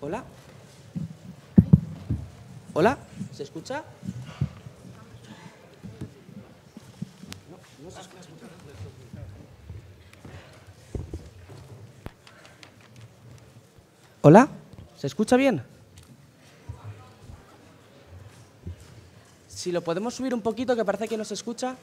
Hola. Hola. ¿Se escucha? se escucha. Hola. ¿Se escucha bien? Si lo podemos subir un poquito, que parece que no se escucha.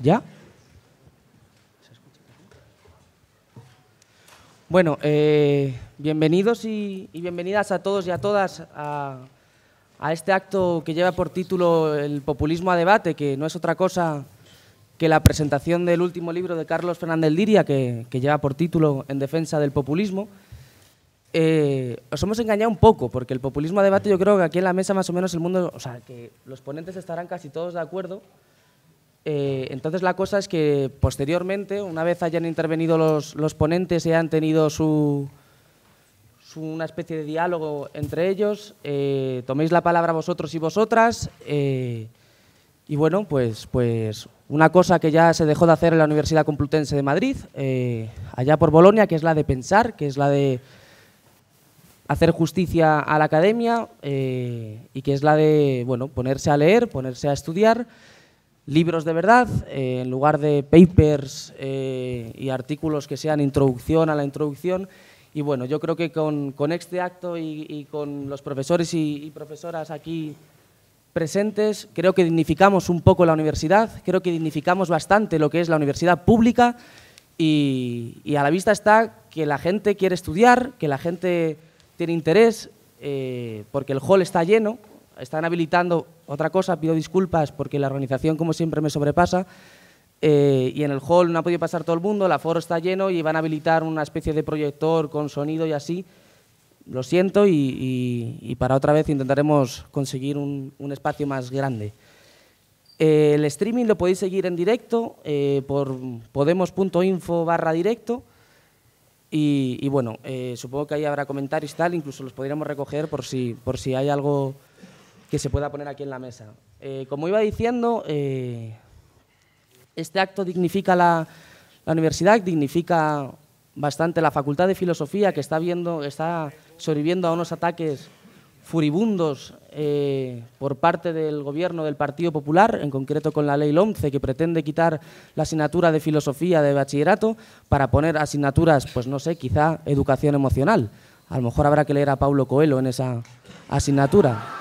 ¿Ya? Bueno, eh, bienvenidos y, y, bienvenidas a todos y a todas a, a este acto que lleva por título El populismo a debate, que no es otra cosa que la presentación del último libro de Carlos Fernández Liria, que, lleva por título En defensa del populismo. Eh, os hemos engañado un poco, porque el populismo a debate yo creo que aquí en la mesa más o menos el mundo, o sea, que los ponentes estarán casi todos de acuerdo. Eh, entonces la cosa es que posteriormente, una vez hayan intervenido los, los ponentes y hayan tenido su, una especie de diálogo entre ellos. Eh, toméis la palabra vosotros y vosotras. Eh, y bueno, pues, pues una cosa que ya se dejó de hacer en la Universidad Complutense de Madrid, eh, allá por Bolonia, que es la de pensar, que es la de hacer justicia a la academia y que es la de bueno, ponerse a leer, ponerse a estudiar libros de verdad, en lugar de papers y artículos que sean introducción a la introducción. Y bueno, yo creo que con, este acto y, con los profesores y, profesoras aquí presentes, creo que dignificamos un poco la universidad, creo que dignificamos bastante lo que es la universidad pública y, a la vista está que la gente quiere estudiar, que la gente tiene interés, eh, porque el hall está lleno, están habilitando otra cosa, pido disculpas porque la organización como siempre me sobrepasa, eh, y en el hall no ha podido pasar todo el mundo, el aforo está lleno y van a habilitar una especie de proyector con sonido y así. Lo siento y, para otra vez intentaremos conseguir un, espacio más grande. Eh, el streaming lo podéis seguir en directo eh, por podemos.info barra directo. Y, bueno, eh, supongo que ahí habrá comentarios y tal, incluso los podríamos recoger por si, por si hay algo que se pueda poner aquí en la mesa. como iba diciendo, este acto dignifica la, universidad, dignifica bastante la Facultad de Filosofía, que está, viendo, está sobreviviendo a unos ataques furibundos eh, por parte del gobierno del Partido Popular, en concreto con la ley 11, que pretende quitar la asignatura de filosofía de bachillerato para poner asignaturas, pues no sé, quizá educación emocional. A lo mejor habrá que leer a Paulo Coelho en esa asignatura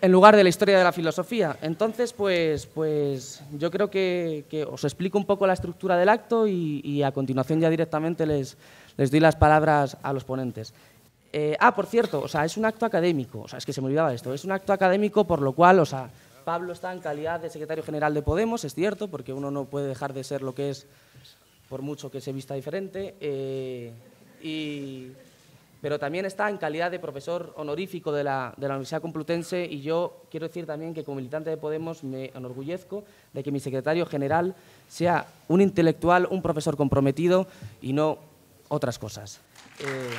en lugar de la historia de la filosofía. Entonces, pues, pues yo creo que, os explico un poco la estructura del acto y, a continuación ya directamente les, les, doy las palabras a los ponentes. Eh, ah, por cierto, o sea, es un acto académico, o sea, es que se me olvidaba esto, es un acto académico por lo cual, o sea, Pablo está en calidad de secretario general de Podemos, es cierto, porque uno no puede dejar de ser lo que es, por mucho que se vista diferente, eh, y pero también está en calidad de profesor honorífico de la, Universidad Complutense y yo quiero decir también que como militante de Podemos me enorgullezco de que mi secretario general sea un intelectual, un profesor comprometido y no otras cosas. Eh,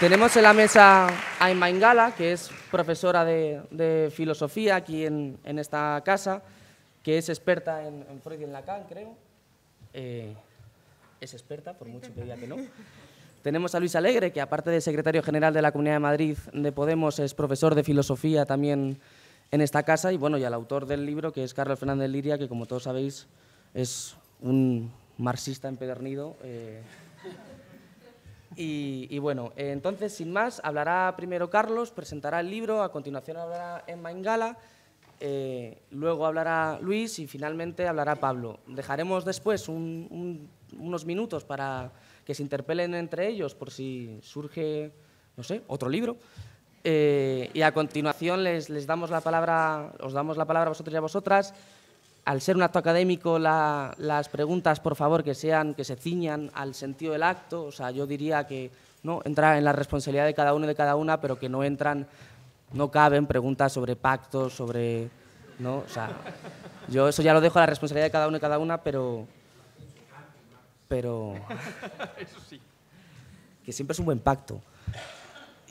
tenemos en la mesa a Emma Ingala, que es profesora de, filosofía aquí en esta casa que es experta en, Freud y en Lacan, creo. Eh, es experta, por mucho que diga que no. Tenemos a Luis Alegre, que aparte de secretario general de la Comunidad de Madrid de Podemos, es profesor de filosofía también en esta casa y bueno, y al autor del libro, que es Carlos Fernández Liria, que como todos sabéis es un marxista empedernido. Eh. Y, bueno, entonces sin más, hablará primero Carlos, presentará el libro, a continuación hablará Emma Ingala eh, luego hablará Luis y finalmente hablará Pablo. Dejaremos después unos minutos para que se interpelen entre ellos por si surge, no sé, otro libro. Eh, y a continuación les, les, damos la palabra, os damos la palabra a vosotros y a vosotras. Al ser un acto académico, las preguntas, por favor, que sean, que se ciñan al sentido del acto. O sea, yo diría que no entra en la responsabilidad de cada uno y de cada una, pero que no entran no caben preguntas sobre pactos, sobre... ¿no? O sea, yo eso ya lo dejo a la responsabilidad de cada uno y cada una, pero... Pero... Eso sí. Que siempre es un buen pacto.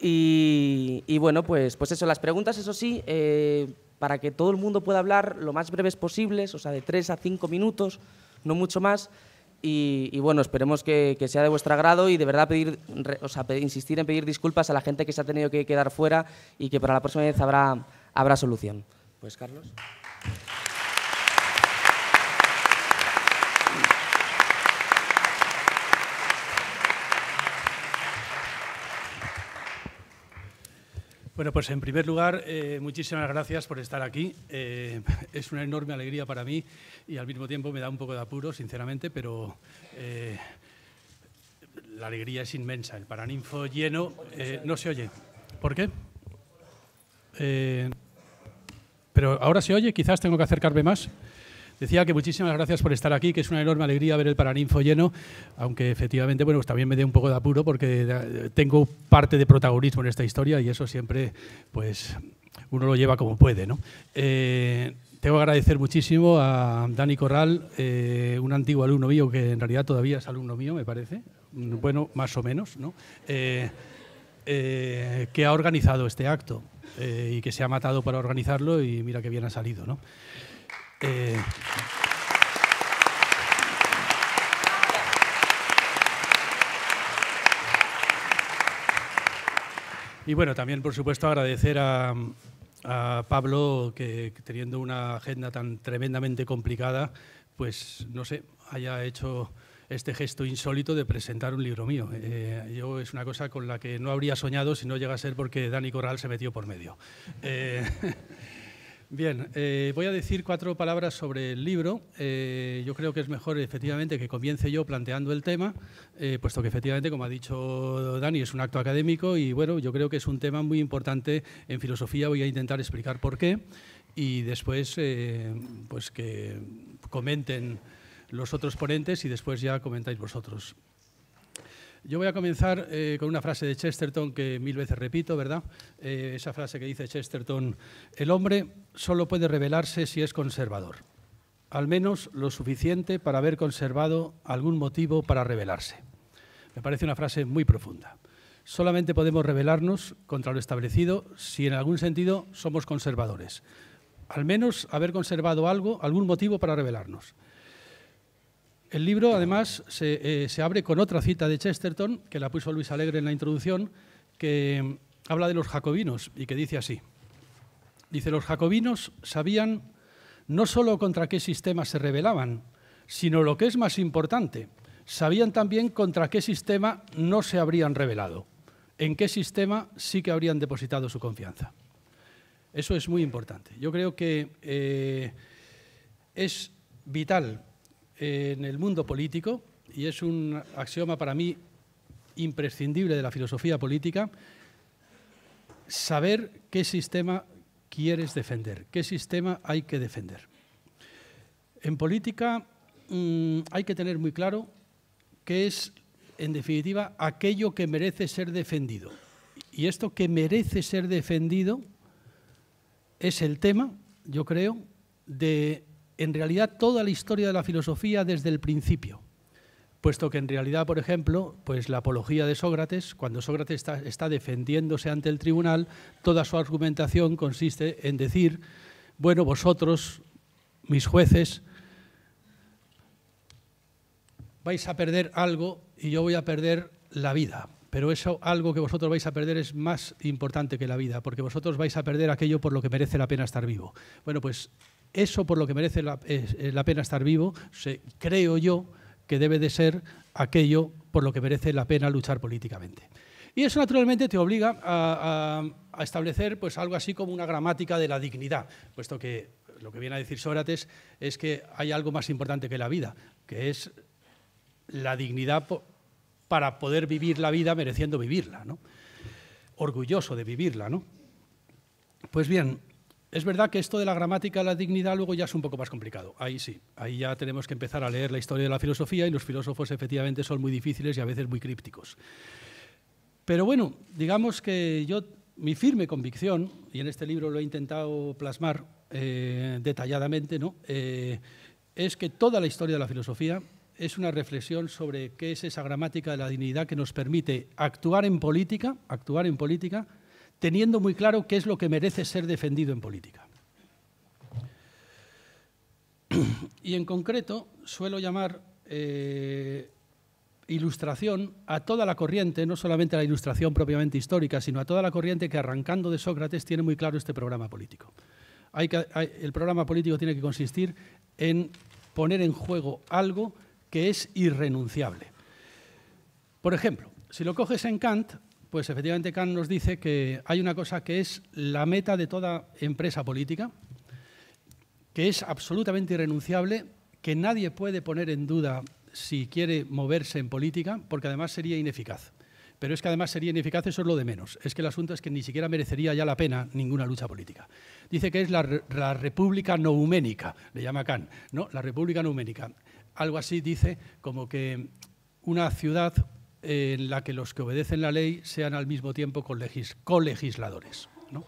Y, bueno, pues, pues eso, las preguntas, eso sí, eh, para que todo el mundo pueda hablar lo más breves posibles, o sea, de tres a cinco minutos, no mucho más y, bueno, esperemos que, sea de vuestro agrado y de verdad insistir en pedir disculpas a la gente que se ha tenido que quedar fuera y que para la próxima vez habrá, habrá solución. Pues Carlos. Bueno, pues en primer lugar, eh, muchísimas gracias por estar aquí. Eh, es una enorme alegría para mí y al mismo tiempo me da un poco de apuro, sinceramente, pero eh, la alegría es inmensa. El Paraninfo lleno no se oye. ¿Por qué? pero ahora se oye, quizás tengo que acercarme más. Decía que muchísimas gracias por estar aquí, que es una enorme alegría ver el Paraninfo lleno, aunque efectivamente, bueno, pues también me dé un poco de apuro porque eh, tengo parte de protagonismo en esta historia y eso siempre, pues, uno lo lleva como puede, eh, tengo que agradecer muchísimo a Dani Corral, eh, un antiguo alumno mío que en realidad todavía es alumno mío, me parece, mm, bueno, más o menos, que ha organizado este acto y que se ha matado para organizarlo y mira qué bien ha salido, ¿no? Eh, y bueno, también por supuesto agradecer a, Pablo que, teniendo una agenda tan tremendamente complicada, pues no sé, haya hecho este gesto insólito de presentar un libro mío. Eh, yo es una cosa con la que no habría soñado si no llega a ser porque Dani Corral se metió por medio. Eh, Bien, eh, voy a decir cuatro palabras sobre el libro. Eh, yo creo que es mejor, efectivamente, que comience yo planteando el tema, eh, puesto que, efectivamente, como ha dicho Dani, es un acto académico y, bueno, yo creo que es un tema muy importante en filosofía. Voy a intentar explicar por qué y después, pues, que comenten los otros ponentes y después ya comentáis vosotros. Yo voy a comenzar eh, con una frase de Chesterton que mil veces repito, ¿verdad? Eh, esa frase que dice Chesterton, el hombre solo puede revelarse si es conservador, al menos lo suficiente para haber conservado algún motivo para revelarse. Me parece una frase muy profunda. Solamente podemos rebelarnos contra lo establecido si en algún sentido somos conservadores, al menos haber conservado algo, algún motivo para rebelarnos. El libro, además, eh, se, abre con otra cita de Chesterton, que la puso Luis Alegre en la introducción, que mm, habla de los jacobinos y que dice así. Dice, los jacobinos sabían no sólo contra qué sistema se rebelaban, sino lo que es más importante, sabían también contra qué sistema no se habrían rebelado, en qué sistema sí que habrían depositado su confianza. Eso es muy importante. Yo creo que eh, es vital en el mundo político, y es un axioma para mí imprescindible de la filosofía política, saber qué sistema quieres defender, qué sistema hay que defender. En política mm, hay que tener muy claro qué es, en definitiva, aquello que merece ser defendido. Y esto que merece ser defendido es el tema, yo creo, de en realidad toda la historia de la filosofía desde el principio, puesto que en realidad, por ejemplo, pues la apología de Sócrates, cuando Sócrates está, defendiéndose ante el tribunal, toda su argumentación consiste en decir, bueno, vosotros, mis jueces, vais a perder algo y yo voy a perder la vida. Pero eso algo que vosotros vais a perder es más importante que la vida, porque vosotros vais a perder aquello por lo que merece la pena estar vivo. Bueno, pues eso por lo que merece la, eh, pena estar vivo, creo yo que debe de ser aquello por lo que merece la pena luchar políticamente. Y eso naturalmente te obliga a, establecer pues, algo así como una gramática de la dignidad, puesto que lo que viene a decir Sócrates es que hay algo más importante que la vida, que es la dignidad para poder vivir la vida mereciendo vivirla, ¿no? orgulloso de vivirla. ¿no? Pues bien, es verdad que esto de la gramática de la dignidad luego ya es un poco más complicado. Ahí sí, ahí ya tenemos que empezar a leer la historia de la filosofía y los filósofos efectivamente son muy difíciles y a veces muy crípticos. Pero bueno, digamos que yo, mi firme convicción, y en este libro lo he intentado plasmar eh, detalladamente, ¿no? Eh, es que toda la historia de la filosofía es una reflexión sobre qué es esa gramática de la dignidad que nos permite actuar en política, actuar en política, teniendo muy claro qué es lo que merece ser defendido en política. Y en concreto suelo llamar eh, ilustración a toda la corriente, no solamente a la ilustración propiamente histórica, sino a toda la corriente que arrancando de Sócrates tiene muy claro este programa político. el programa político tiene que consistir en poner en juego algo que es irrenunciable. Por ejemplo, si lo coges en Kant, pues efectivamente Kant nos dice que hay una cosa que es la meta de toda empresa política, que es absolutamente irrenunciable, que nadie puede poner en duda si quiere moverse en política, porque además sería ineficaz. Pero es que además sería ineficaz, eso es lo de menos. Es que el asunto es que ni siquiera merecería ya la pena ninguna lucha política. Dice que es la, república nouménica, le llama Kant, ¿no? La república nouménica. Algo así dice como que una ciudad en la que los que obedecen la ley sean al mismo tiempo colegisladores. ¿no?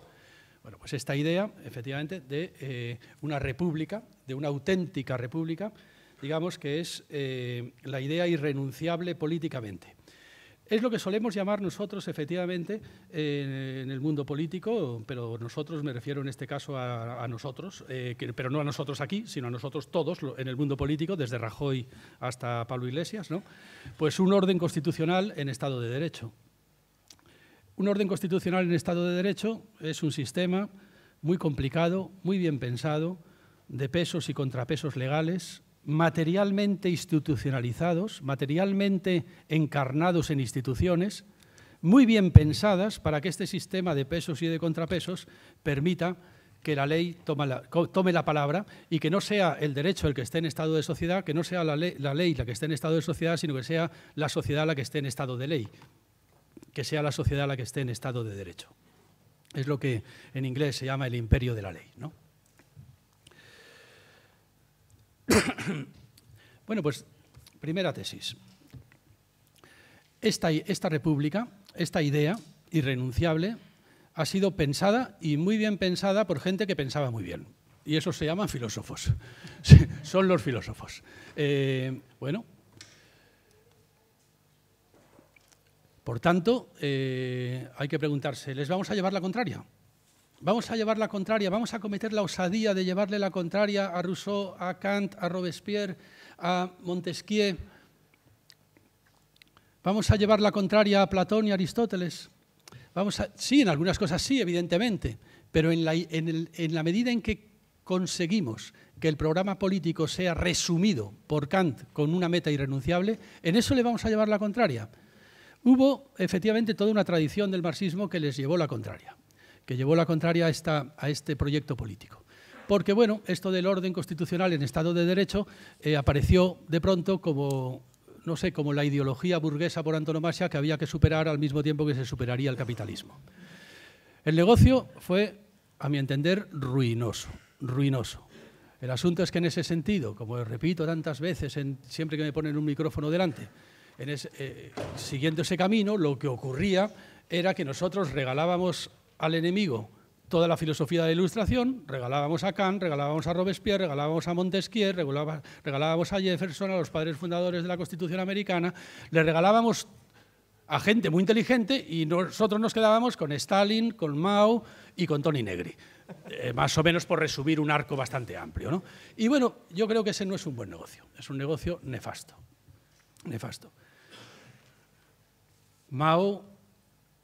Bueno, pues esta idea, efectivamente, de eh, una república, de una auténtica república, digamos que es eh, la idea irrenunciable políticamente. Es lo que solemos llamar nosotros, efectivamente, en el mundo político, pero nosotros, me refiero en este caso a, nosotros, eh, pero no a nosotros aquí, sino a nosotros todos en el mundo político, desde Rajoy hasta Pablo Iglesias, ¿no? pues un orden constitucional en Estado de Derecho. Un orden constitucional en Estado de Derecho es un sistema muy complicado, muy bien pensado, de pesos y contrapesos legales, materialmente institucionalizados, materialmente encarnados en instituciones, muy bien pensadas para que este sistema de pesos y de contrapesos permita que la ley tome la, palabra y que no sea el derecho el que esté en estado de sociedad, que no sea la ley, la ley la que esté en estado de sociedad, sino que sea la sociedad la que esté en estado de ley, que sea la sociedad la que esté en estado de derecho. Es lo que en inglés se llama el imperio de la ley. ¿no? bueno, pues primera tesis. Esta, esta república, esta idea irrenunciable, ha sido pensada y muy bien pensada por gente que pensaba muy bien. Y eso se llaman filósofos. Son los filósofos. Eh, bueno, por tanto, eh, hay que preguntarse, ¿les vamos a llevar la contraria? vamos a llevar la contraria, vamos a cometer la osadía de llevarle la contraria a Rousseau, a Kant, a Robespierre, a Montesquieu. Vamos a llevar la contraria a Platón y Aristóteles. Vamos sí, en algunas cosas sí, evidentemente, pero en la medida en que conseguimos que el programa político sea resumido por Kant con una meta irrenunciable, en eso le vamos a llevar la contraria. Hubo efectivamente toda una tradición del marxismo que les llevó la contraria que llevó la contraria a, este proyecto político. Porque, bueno, esto del orden constitucional en Estado de Derecho eh, apareció de pronto como no sé, como la ideología burguesa por antonomasia que había que superar al mismo tiempo que se superaría el capitalismo. El negocio fue, a mi entender, ruinoso, ruinoso. El asunto es que en ese sentido, como repito tantas veces siempre que me ponen un micrófono delante, eh, siguiendo ese camino, lo que ocurría era que nosotros regalábamos al enemigo toda la filosofía de la ilustración, regalábamos a Kant, regalábamos a Robespierre, regalábamos a Montesquieu, regalábamos a Jefferson, a los padres fundadores de la Constitución americana, le regalábamos a gente muy inteligente y nosotros nos quedábamos con Stalin, con Mao y con Tony Negri. Eh, más o menos por resumir un arco bastante amplio. ¿no? Y bueno, yo creo que ese no es un buen negocio, es un negocio nefasto. Nefasto. Mao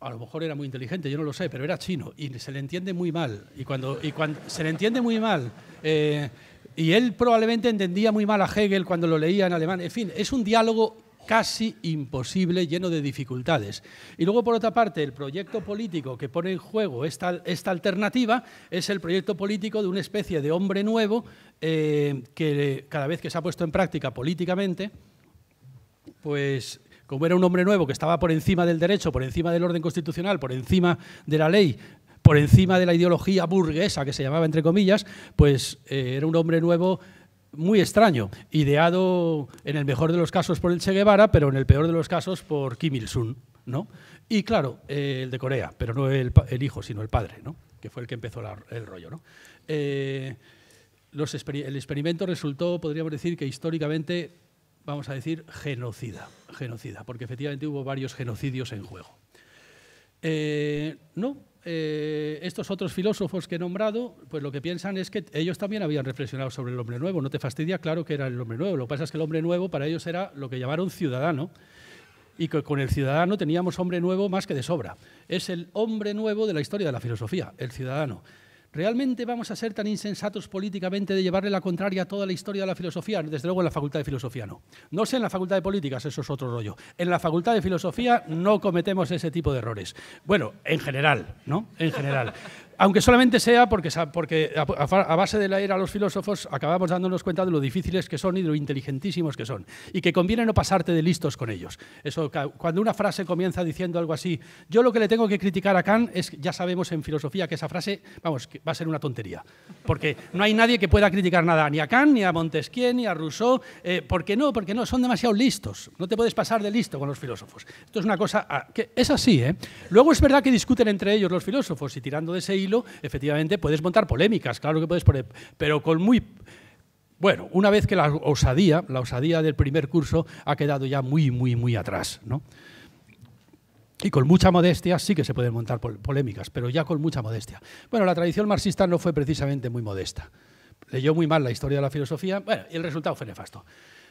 a lo mejor era muy inteligente, yo no lo sé, pero era chino y se le entiende muy mal. Y cuando, se le entiende muy mal, eh, y él probablemente entendía muy mal a Hegel cuando lo leía en alemán. En fin, es un diálogo casi imposible, lleno de dificultades. Y luego, por otra parte, el proyecto político que pone en juego esta, alternativa es el proyecto político de una especie de hombre nuevo eh, que cada vez que se ha puesto en práctica políticamente, pues como era un hombre nuevo que estaba por encima del derecho, por encima del orden constitucional, por encima de la ley, por encima de la ideología burguesa que se llamaba entre comillas, pues eh, era un hombre nuevo muy extraño, ideado en el mejor de los casos por el Che Guevara, pero en el peor de los casos por Kim Il-sung, ¿no? Y claro, eh, el de Corea, pero no el, hijo, sino el padre, ¿no? Que fue el que empezó el rollo, ¿no? Eh, el experimento resultó, podríamos decir, que históricamente vamos a decir, genocida, genocida, porque efectivamente hubo varios genocidios en juego. Eh, no, eh, estos otros filósofos que he nombrado, pues lo que piensan es que ellos también habían reflexionado sobre el hombre nuevo. No te fastidia, claro que era el hombre nuevo. Lo que pasa es que el hombre nuevo para ellos era lo que llamaron ciudadano y con el ciudadano teníamos hombre nuevo más que de sobra. Es el hombre nuevo de la historia de la filosofía, el ciudadano. ¿Realmente vamos a ser tan insensatos políticamente de llevarle la contraria a toda la historia de la filosofía? Desde luego en la Facultad de Filosofía no. No sé en la Facultad de Políticas, eso es otro rollo. En la Facultad de Filosofía no cometemos ese tipo de errores. Bueno, en general, ¿no? En general aunque solamente sea porque, porque a, base de leer a los filósofos acabamos dándonos cuenta de lo difíciles que son y de lo inteligentísimos que son, y que conviene no pasarte de listos con ellos. Eso, cuando una frase comienza diciendo algo así, yo lo que le tengo que criticar a Kant es, ya sabemos en filosofía que esa frase, vamos, va a ser una tontería, porque no hay nadie que pueda criticar nada, ni a Kant, ni a Montesquieu, ni a Rousseau, eh, ¿Por qué no, porque no, son demasiado listos, no te puedes pasar de listo con los filósofos. Esto es una cosa ah, que es así, ¿eh? Luego es verdad que discuten entre ellos los filósofos y tirando de ese hilo, efectivamente puedes montar polémicas, claro que puedes poner, pero con muy... Bueno, una vez que la osadía, la osadía del primer curso ha quedado ya muy, muy, muy atrás, ¿no? Y con mucha modestia sí que se pueden montar polémicas, pero ya con mucha modestia. Bueno, la tradición marxista no fue precisamente muy modesta. Leyó muy mal la historia de la filosofía, bueno, y el resultado fue nefasto.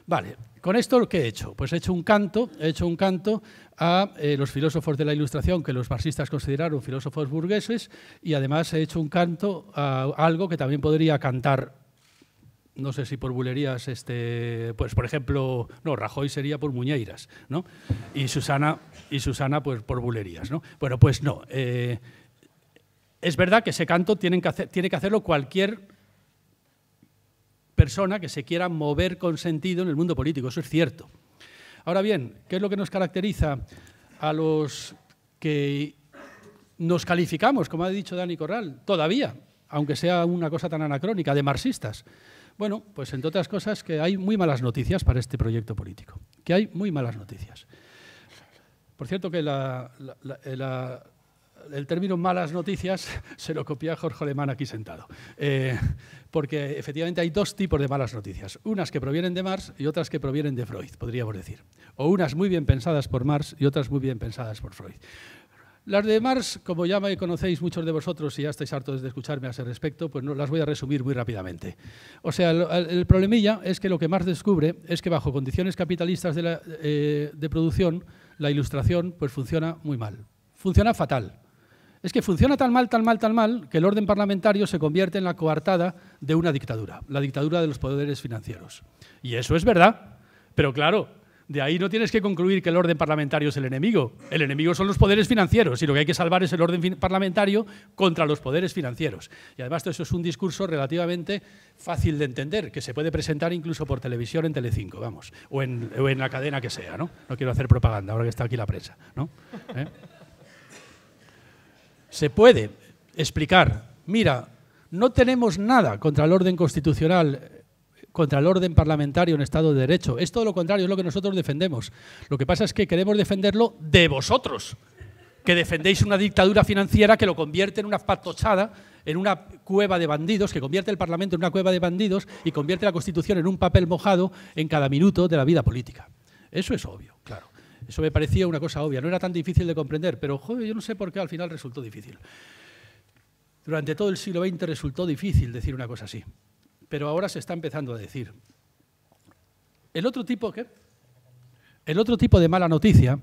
Vale, con esto lo que he hecho, pues he hecho un canto, he hecho un canto a eh, los filósofos de la Ilustración que los marxistas consideraron filósofos burgueses y además he hecho un canto a algo que también podría cantar no sé si por bulerías, este, pues por ejemplo, no, Rajoy sería por Muñeiras, ¿no? Y Susana, y Susana pues por bulerías, Bueno, pues no. Eh, es verdad que ese canto que hacer, tiene que hacerlo cualquier persona que se quiera mover con sentido en el mundo político, eso es cierto. Ahora bien, ¿qué es lo que nos caracteriza a los que nos calificamos, como ha dicho Dani Corral, todavía, aunque sea una cosa tan anacrónica, de marxistas? Bueno, pues entre otras cosas que hay muy malas noticias para este proyecto político, que hay muy malas noticias. Por cierto que la, el término malas noticias se lo copia Jorge Alemán aquí sentado. Eh, porque efectivamente hay dos tipos de malas noticias. Unas que provienen de Marx y otras que provienen de Freud, podríamos decir. O unas muy bien pensadas por Marx y otras muy bien pensadas por Freud. Las de Marx, como ya me conocéis muchos de vosotros y ya estáis hartos de escucharme a ese respecto, pues no, las voy a resumir muy rápidamente. O sea, el, problemilla es que lo que Marx descubre es que bajo condiciones capitalistas de, eh, de producción, la ilustración pues funciona muy mal. Funciona fatal es que funciona tan mal, tan mal, tan mal, que el orden parlamentario se convierte en la coartada de una dictadura, la dictadura de los poderes financieros. Y eso es verdad, pero claro, de ahí no tienes que concluir que el orden parlamentario es el enemigo. El enemigo son los poderes financieros y lo que hay que salvar es el orden parlamentario contra los poderes financieros. Y además eso es un discurso relativamente fácil de entender, que se puede presentar incluso por televisión en Telecinco, vamos, o en, la cadena que sea, ¿no? No quiero hacer propaganda ahora que está aquí la prensa, ¿no? ¿Eh? se puede explicar, mira, no tenemos nada contra el orden constitucional, contra el orden parlamentario en Estado de Derecho. Es todo lo contrario, es lo que nosotros defendemos. Lo que pasa es que queremos defenderlo de vosotros, que defendéis una dictadura financiera que lo convierte en una patochada, en una cueva de bandidos, que convierte el Parlamento en una cueva de bandidos y convierte la Constitución en un papel mojado en cada minuto de la vida política. Eso es obvio, claro. Eso me parecía una cosa obvia, no era tan difícil de comprender, pero joder, yo no sé por qué al final resultó difícil. Durante todo el siglo XX resultó difícil decir una cosa así, pero ahora se está empezando a decir. El otro tipo, El otro tipo de mala noticia,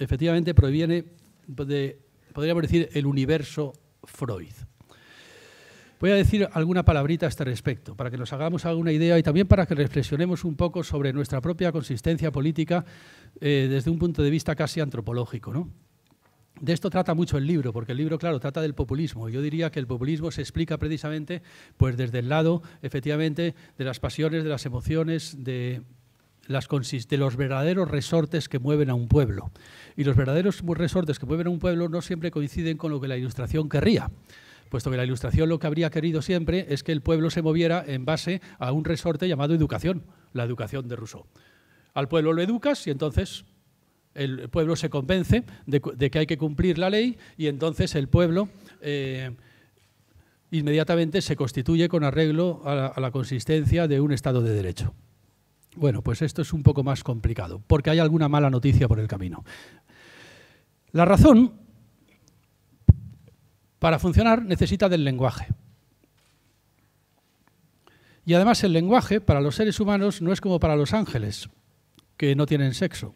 efectivamente, proviene de, podríamos decir, el universo Freud. Voy a decir alguna palabrita a este respecto, para que nos hagamos alguna idea y también para que reflexionemos un poco sobre nuestra propia consistencia política eh, desde un punto de vista casi antropológico. De esto trata mucho el libro, porque el libro, claro, trata del populismo. Yo diría que el populismo se explica precisamente pues, desde el lado, efectivamente, de las pasiones, de las emociones, de, las de los verdaderos resortes que mueven a un pueblo. Y los verdaderos resortes que mueven a un pueblo no siempre coinciden con lo que la Ilustración querría puesto que la Ilustración lo que habría querido siempre es que el pueblo se moviera en base a un resorte llamado educación, la educación de Rousseau. Al pueblo lo educas y entonces el pueblo se convence de, que hay que cumplir la ley y entonces el pueblo eh, inmediatamente se constituye con arreglo a la consistencia de un Estado de Derecho. Bueno, pues esto es un poco más complicado, porque hay alguna mala noticia por el camino. La razón para funcionar necesita del lenguaje. Y además el lenguaje para los seres humanos no es como para los ángeles, que no tienen sexo.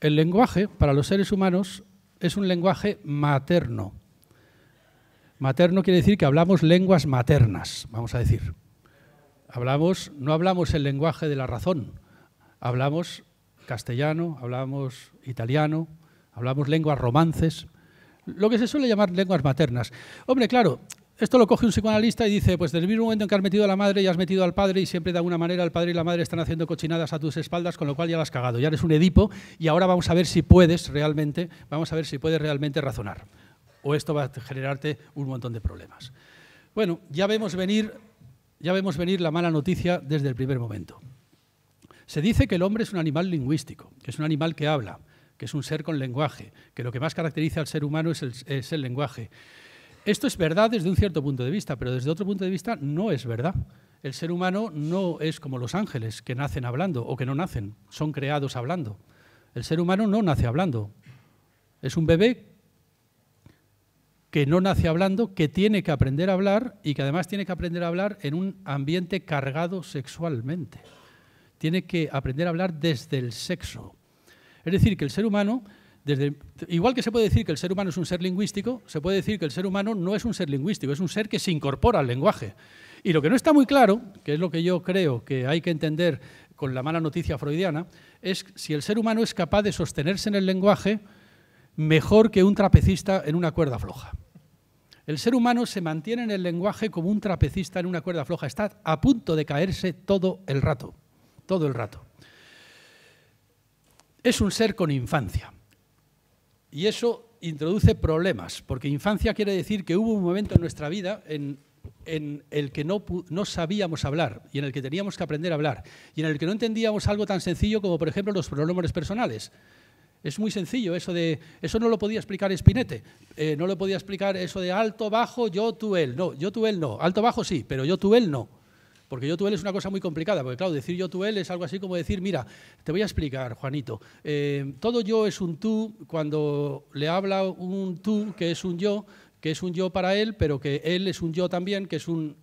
El lenguaje para los seres humanos es un lenguaje materno. Materno quiere decir que hablamos lenguas maternas, vamos a decir. Hablamos, no hablamos el lenguaje de la razón, hablamos castellano, hablamos italiano, hablamos lenguas romances, lo que se suele llamar lenguas maternas. Hombre, claro, esto lo coge un psicoanalista y dice, pues desde el mismo momento en que has metido a la madre y has metido al padre y siempre de alguna manera el padre y la madre están haciendo cochinadas a tus espaldas, con lo cual ya lo has cagado, ya eres un Edipo y ahora vamos a ver si puedes realmente, vamos a ver si puedes realmente razonar. O esto va a generarte un montón de problemas. Bueno, ya vemos venir, ya vemos venir la mala noticia desde el primer momento. Se dice que el hombre es un animal lingüístico, que es un animal que habla que es un ser con lenguaje, que lo que más caracteriza al ser humano es el, lenguaje. Esto es verdad desde un cierto punto de vista, pero desde otro punto de vista no es verdad. El ser humano no es como los ángeles, que nacen hablando o que no nacen, son creados hablando. El ser humano no nace hablando. Es un bebé que no nace hablando, que tiene que aprender a hablar y que además tiene que aprender a hablar en un ambiente cargado sexualmente. Tiene que aprender a hablar desde el sexo. Es decir, que el ser humano, desde, igual que se puede decir que el ser humano es un ser lingüístico, se puede decir que el ser humano no es un ser lingüístico, es un ser que se incorpora al lenguaje. Y lo que no está muy claro, que es lo que yo creo que hay que entender con la mala noticia freudiana, es si el ser humano es capaz de sostenerse en el lenguaje mejor que un trapecista en una cuerda floja. El ser humano se mantiene en el lenguaje como un trapecista en una cuerda floja, está a punto de caerse todo el rato, todo el rato es un ser con infancia. Y eso introduce problemas, porque infancia quiere decir que hubo un momento en nuestra vida en, el que no, sabíamos hablar y en el que teníamos que aprender a hablar y en el que no entendíamos algo tan sencillo como, por ejemplo, los pronombres personales. Es muy sencillo eso de, eso no lo podía explicar Spinete, eh, no lo podía explicar eso de alto, bajo, yo, tú, él, no, yo, tú, él no, alto, bajo sí, pero yo, tú, él no. Porque yo tú él es una cosa muy complicada, porque claro, decir yo tú él es algo así como decir, mira, te voy a explicar, Juanito, eh, todo yo es un tú cuando le habla un tú que es un yo, que es un yo para él, pero que él es un yo también, que es un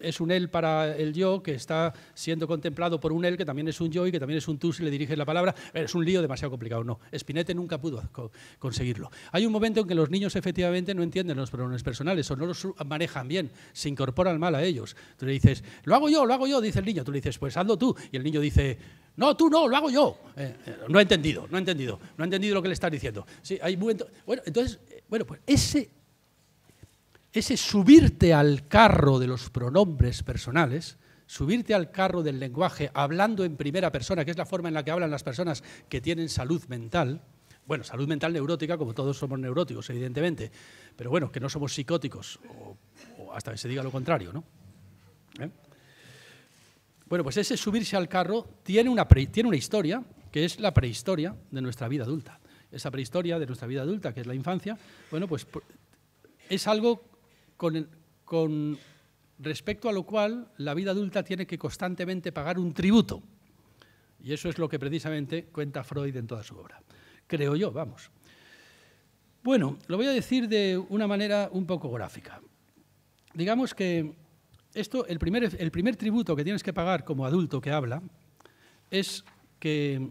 es un él para el yo que está siendo contemplado por un él que también es un yo y que también es un tú si le diriges la palabra. Es un lío demasiado complicado, no. Spinetta nunca pudo conseguirlo. Hay un momento en que los niños efectivamente no entienden los pronombres personales o no los manejan bien, se incorporan mal a ellos. Tú le dices, lo hago yo, lo hago yo, dice el niño. Tú le dices, pues hazlo tú. Y el niño dice, no, tú no, lo hago yo. Eh, eh, no ha entendido, no ha entendido, no ha entendido lo que le estás diciendo. Sí, hay Bueno, entonces, eh, bueno, pues ese ese subirte al carro de los pronombres personales, subirte al carro del lenguaje hablando en primera persona, que es la forma en la que hablan las personas que tienen salud mental, bueno, salud mental neurótica, como todos somos neuróticos, evidentemente, pero bueno, que no somos psicóticos, o, hasta que se diga lo contrario, ¿no? ¿Eh? Bueno, pues ese subirse al carro tiene una, tiene una historia, que es la prehistoria de nuestra vida adulta. Esa prehistoria de nuestra vida adulta, que es la infancia, bueno, pues es algo con, respecto a lo cual la vida adulta tiene que constantemente pagar un tributo. Y eso es lo que precisamente cuenta Freud en toda su obra. Creo yo, vamos. Bueno, lo voy a decir de una manera un poco gráfica. Digamos que esto, el primer tributo que tienes que pagar como adulto que habla es que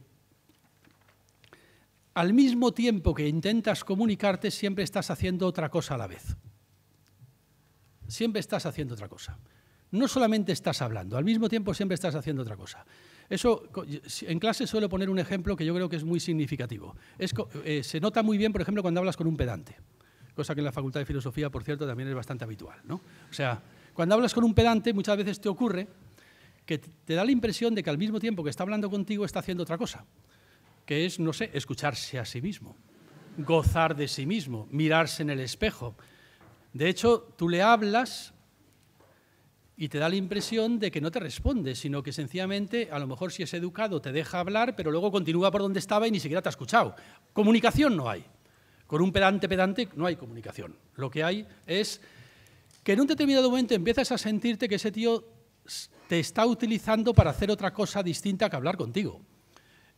al mismo tiempo que intentas comunicarte siempre estás haciendo otra cosa a la vez siempre estás haciendo otra cosa. No solamente estás hablando, al mismo tiempo siempre estás haciendo otra cosa. Eso, en clase suelo poner un ejemplo que yo creo que es muy significativo. Eh, se nota muy bien, por ejemplo, cuando hablas con un pedante, cosa que en la Facultad de Filosofía, por cierto, también es bastante habitual. ¿no? O sea, cuando hablas con un pedante, muchas veces te ocurre que te da la impresión de que al mismo tiempo que está hablando contigo está haciendo otra cosa, que es, no sé, escucharse a sí mismo, gozar de sí mismo, mirarse en el espejo, de hecho, tú le hablas y te da la impresión de que no te responde, sino que sencillamente, a lo mejor si es educado, te deja hablar, pero luego continúa por donde estaba y ni siquiera te ha escuchado. Comunicación no hay. Con un pedante pedante no hay comunicación. Lo que hay es que en un determinado momento empiezas a sentirte que ese tío te está utilizando para hacer otra cosa distinta que hablar contigo,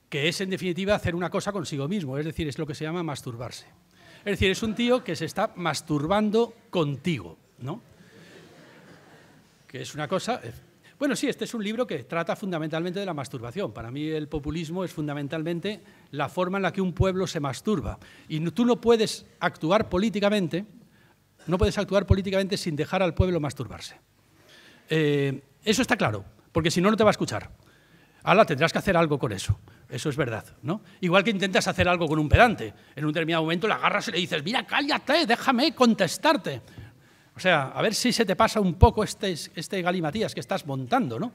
que es en definitiva hacer una cosa consigo mismo, es decir, es lo que se llama masturbarse. Es decir, es un tío que se está masturbando contigo, ¿no? Que es una cosa... Bueno, sí, este es un libro que trata fundamentalmente de la masturbación. Para mí el populismo es fundamentalmente la forma en la que un pueblo se masturba. Y tú no puedes actuar políticamente, no puedes actuar políticamente sin dejar al pueblo masturbarse. Eh, eso está claro, porque si no, no te va a escuchar. Ahora tendrás que hacer algo con eso. Eso es verdad, ¿no? Igual que intentas hacer algo con un pedante. En un determinado momento le agarras y le dices, mira, cállate, déjame contestarte. O sea, a ver si se te pasa un poco este, este galimatías que estás montando, ¿no?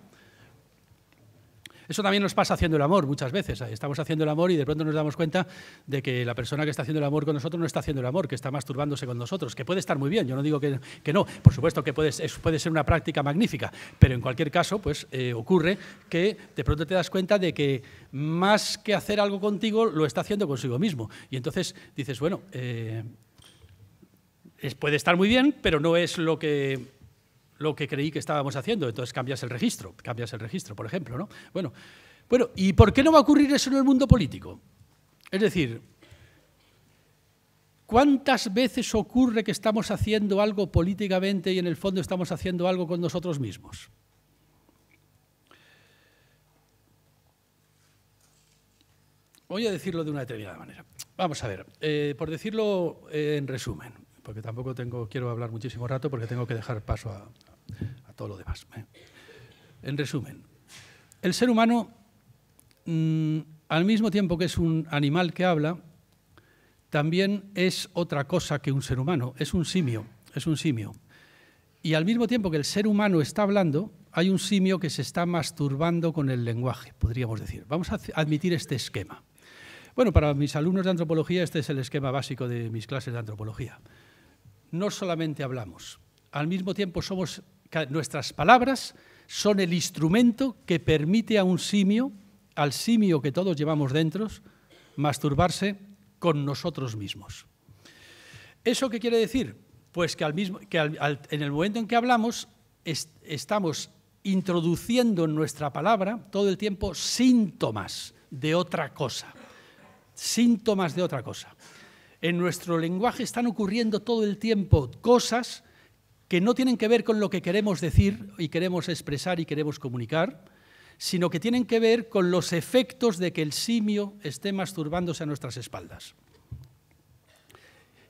Eso también nos pasa haciendo el amor muchas veces. Estamos haciendo el amor y de pronto nos damos cuenta de que la persona que está haciendo el amor con nosotros no está haciendo el amor, que está masturbándose con nosotros, que puede estar muy bien, yo no digo que, no, por supuesto que puede, puede ser una práctica magnífica, pero en cualquier caso, pues eh, ocurre que de pronto te das cuenta de que más que hacer algo contigo, lo está haciendo consigo mismo. Y entonces dices, bueno, eh, puede estar muy bien, pero no es lo que lo que creí que estábamos haciendo. Entonces cambias el registro, cambias el registro, por ejemplo. ¿no? Bueno, bueno, ¿y por qué no va a ocurrir eso en el mundo político? Es decir, ¿cuántas veces ocurre que estamos haciendo algo políticamente y en el fondo estamos haciendo algo con nosotros mismos? Voy a decirlo de una determinada manera. Vamos a ver, eh, por decirlo eh, en resumen porque tampoco quiero hablar muchísimo rato porque tengo que dejar paso a, todo lo demás. ¿eh? En resumen, el ser humano, mm, al mismo tiempo que es un animal que habla, también es otra cosa que un ser humano, es un simio, es un simio. Y al mismo tiempo que el ser humano está hablando, hay un simio que se está masturbando con el lenguaje, podríamos decir. Vamos a admitir este esquema. Bueno, para mis alumnos de antropología este es el esquema básico de mis clases de antropología no solamente hablamos, al mismo tiempo somos, nuestras palabras son el instrumento que permite a un simio, al simio que todos llevamos dentro, masturbarse con nosotros mismos. ¿Eso qué quiere decir? Pues que, al mismo, que en el momento en que hablamos estamos introduciendo en nuestra palabra todo el tiempo síntomas de otra cosa, síntomas de otra cosa en nuestro lenguaje están ocurriendo todo el tiempo cosas que no tienen que ver con lo que queremos decir y queremos expresar y queremos comunicar, sino que tienen que ver con los efectos de que el simio esté masturbándose a nuestras espaldas.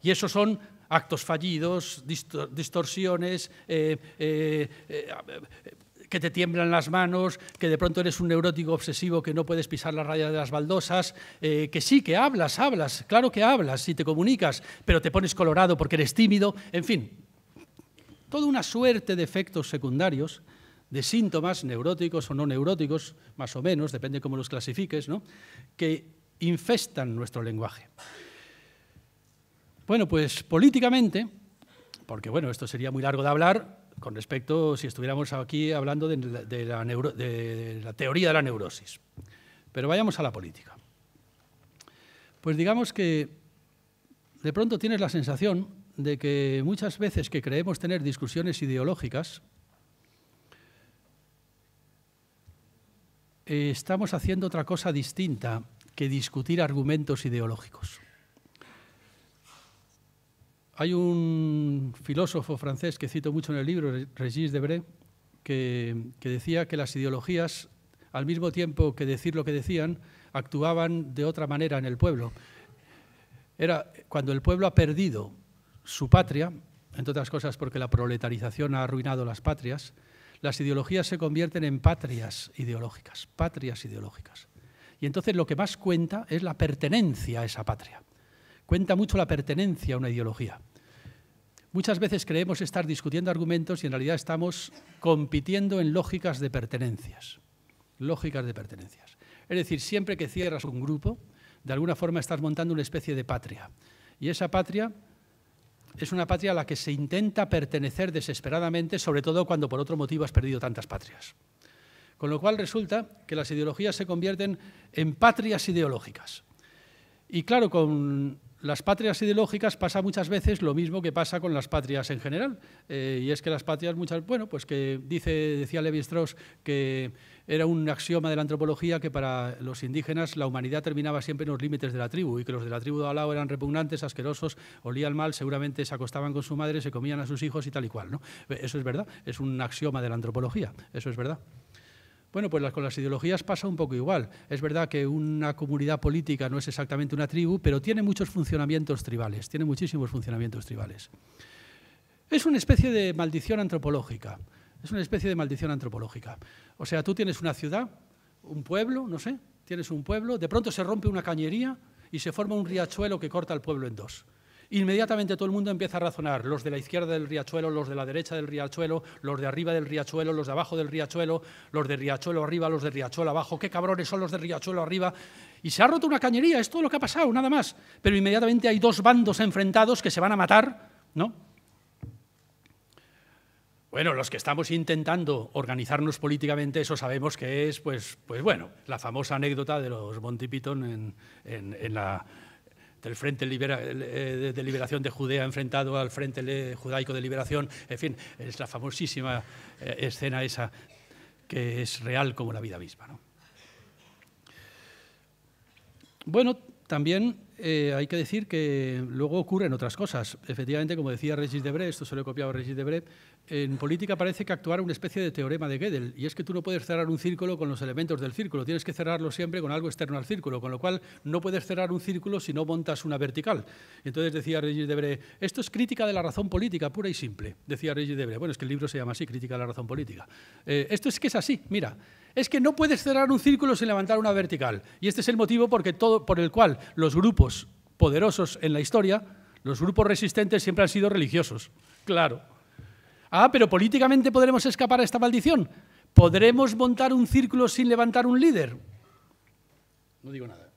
Y esos son actos fallidos, distorsiones, eh, eh, eh, que te tiemblan las manos, que de pronto eres un neurótico obsesivo que no puedes pisar la raya de las baldosas, eh, que sí, que hablas, hablas, claro que hablas y te comunicas, pero te pones colorado porque eres tímido, en fin, toda una suerte de efectos secundarios, de síntomas neuróticos o no neuróticos, más o menos, depende cómo los clasifiques, ¿no? que infestan nuestro lenguaje. Bueno, pues políticamente, porque bueno, esto sería muy largo de hablar, con respecto si estuviéramos aquí hablando de la, teoría de la neurosis. Pero vayamos a la política. Pues digamos que de pronto tienes la sensación de que muchas veces que creemos tener discusiones ideológicas, eh, estamos haciendo otra cosa distinta que discutir argumentos ideológicos. Hay un filósofo francés que cito mucho en el libro, Regis Debray, que, que decía que las ideologías, al mismo tiempo que decir lo que decían, actuaban de otra manera en el pueblo. Era cuando el pueblo ha perdido su patria, entre otras cosas porque la proletarización ha arruinado las patrias, las ideologías se convierten en patrias ideológicas, patrias ideológicas. Y entonces lo que más cuenta es la pertenencia a esa patria. Cuenta mucho la pertenencia a una ideología. Muchas veces creemos estar discutiendo argumentos y en realidad estamos compitiendo en lógicas de pertenencias. Lógicas de pertenencias. Es decir, siempre que cierras un grupo, de alguna forma estás montando una especie de patria. Y esa patria es una patria a la que se intenta pertenecer desesperadamente, sobre todo cuando por otro motivo has perdido tantas patrias. Con lo cual resulta que las ideologías se convierten en patrias ideológicas. Y claro, con las patrias ideológicas pasa muchas veces lo mismo que pasa con las patrias en general. Eh, y es que las patrias muchas, bueno, pues que dice, decía Levi Strauss que era un axioma de la antropología que para los indígenas la humanidad terminaba siempre en los límites de la tribu y que los de la tribu de al eran repugnantes, asquerosos, olían mal, seguramente se acostaban con su madre, se comían a sus hijos y tal y cual. ¿no? Eso es verdad, es un axioma de la antropología, eso es verdad. Bueno, pues con las ideologías pasa un poco igual. Es verdad que una comunidad política no es exactamente una tribu, pero tiene muchos funcionamientos tribales, tiene muchísimos funcionamientos tribales. Es una especie de maldición antropológica, es una especie de maldición antropológica. O sea, tú tienes una ciudad, un pueblo, no sé, tienes un pueblo, de pronto se rompe una cañería y se forma un riachuelo que corta al pueblo en dos. Inmediatamente todo el mundo empieza a razonar, los de la izquierda del riachuelo, los de la derecha del riachuelo, los de arriba del riachuelo, los de abajo del riachuelo, los de riachuelo arriba, los de riachuelo abajo, qué cabrones son los de riachuelo arriba. Y se ha roto una cañería, es todo lo que ha pasado, nada más. Pero inmediatamente hay dos bandos enfrentados que se van a matar, ¿no? Bueno, los que estamos intentando organizarnos políticamente, eso sabemos que es, pues, pues bueno, la famosa anécdota de los Monty Python en la del Frente eh, de Liberación de Judea enfrentado al Frente Judaico de Liberación, en fin, es la famosísima eh, escena esa que es real como la vida misma. Bueno, también eh, hay que decir que luego ocurren otras cosas. Efectivamente, como decía Regis Debré, esto se lo he copiado a Regis Debré, en política parece que actuar una especie de teorema de Gödel, y es que tú no puedes cerrar un círculo con los elementos del círculo, tienes que cerrarlo siempre con algo externo al círculo, con lo cual no puedes cerrar un círculo si no montas una vertical. Entonces decía Regis debre esto es crítica de la razón política, pura y simple, decía Regis debre Bueno, es que el libro se llama así, Crítica de la razón política. Eh, esto es que es así, mira, es que no puedes cerrar un círculo sin levantar una vertical, y este es el motivo por el cual los grupos poderosos en la historia, los grupos resistentes siempre han sido religiosos, claro. Ah, pero políticamente podremos escapar a esta maldición. ¿Podremos montar un círculo sin levantar un líder? No digo nada.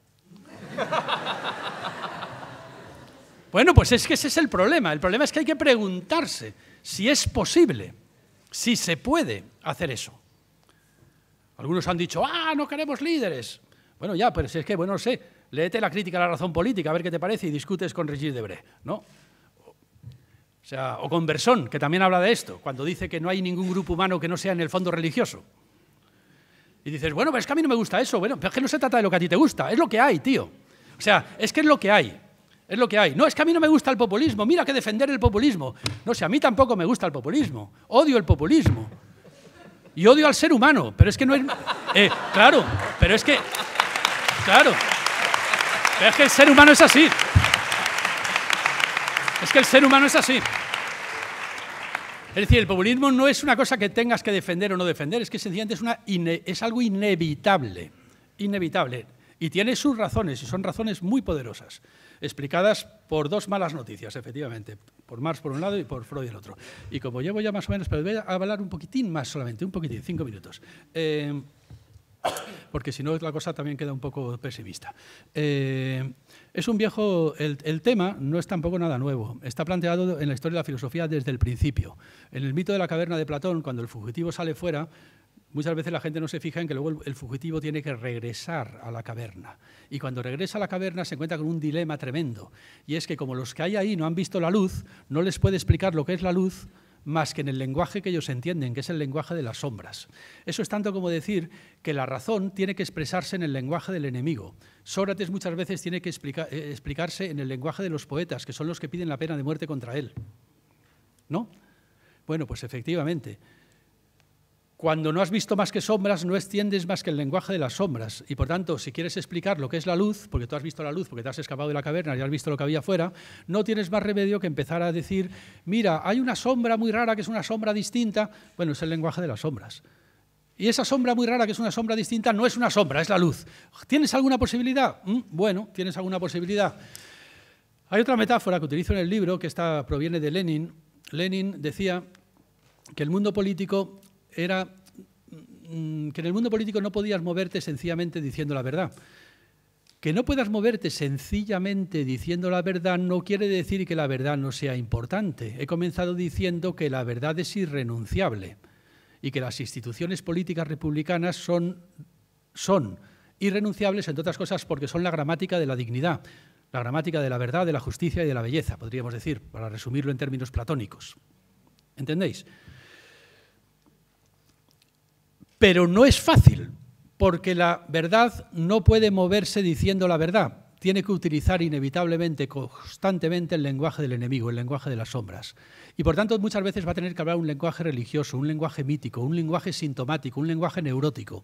bueno, pues es que ese es el problema. El problema es que hay que preguntarse si es posible, si se puede hacer eso. Algunos han dicho, ah, no queremos líderes. Bueno, ya, pero pues si es que, bueno, no sé, léete la crítica a la razón política, a ver qué te parece y discutes con Regis Debré, ¿no? sea, o Conversón, que también habla de esto, cuando dice que no hay ningún grupo humano que no sea en el fondo religioso. Y dices, bueno, pero es que a mí no me gusta eso, bueno, pero es que no se trata de lo que a ti te gusta, es lo que hay, tío. O sea, es que es lo que hay, es lo que hay. No, es que a mí no me gusta el populismo, mira que defender el populismo. No sé, a mí tampoco me gusta el populismo, odio el populismo. Y odio al ser humano, pero es que no es... Eh, claro, pero es que... Claro. Pero es que el ser humano es así. Es que el ser humano es así. Es decir, el populismo no es una cosa que tengas que defender o no defender, es que sencillamente es, algo inevitable, inevitable. Y tiene sus razones, y son razones muy poderosas, explicadas por dos malas noticias, efectivamente, por Marx por un lado y por Freud el otro. Y como llevo ya más o menos, pero voy a hablar un poquitín más solamente, un poquitín, cinco minutos, eh, porque si no la cosa también queda un poco pesimista. Eh, es un viejo, el, tema no es tampoco nada nuevo. Está planteado en la historia de la filosofía desde el principio. En el mito de la caverna de Platón, cuando el fugitivo sale fuera, muchas veces la gente no se fija en que luego el, el fugitivo tiene que regresar a la caverna. Y cuando regresa a la caverna se encuentra con un dilema tremendo. Y es que como los que hay ahí no han visto la luz, no les puede explicar lo que es la luz, más que en el lenguaje que ellos entienden, que es el lenguaje de las sombras. Eso es tanto como decir que la razón tiene que expresarse en el lenguaje del enemigo. Sócrates muchas veces tiene que eh, explicarse en el lenguaje de los poetas, que son los que piden la pena de muerte contra él. ¿No? Bueno, pues efectivamente. Cuando no has visto más que sombras, no extiendes más que el lenguaje de las sombras. Y por tanto, si quieres explicar lo que es la luz, porque tú has visto la luz, porque te has escapado de la caverna y has visto lo que había afuera, no tienes más remedio que empezar a decir, mira, hay una sombra muy rara que es una sombra distinta. Bueno, es el lenguaje de las sombras. Y esa sombra muy rara que es una sombra distinta no es una sombra, es la luz. ¿Tienes alguna posibilidad? Mm, bueno, tienes alguna posibilidad. Hay otra metáfora que utilizo en el libro, que esta proviene de Lenin. Lenin decía que el mundo político era mm, que en el mundo político no podías moverte sencillamente diciendo la verdad. Que no puedas moverte sencillamente diciendo la verdad no quiere decir que la verdad no sea importante. He comenzado diciendo que la verdad es irrenunciable y que las instituciones políticas republicanas son, son irrenunciables, entre otras cosas, porque son la gramática de la dignidad, la gramática de la verdad, de la justicia y de la belleza, podríamos decir, para resumirlo en términos platónicos. ¿Entendéis? Pero no es fácil, porque la verdad no puede moverse diciendo la verdad. Tiene que utilizar inevitablemente, constantemente, el lenguaje del enemigo, el lenguaje de las sombras. Y por tanto, muchas veces va a tener que hablar un lenguaje religioso, un lenguaje mítico, un lenguaje sintomático, un lenguaje neurótico.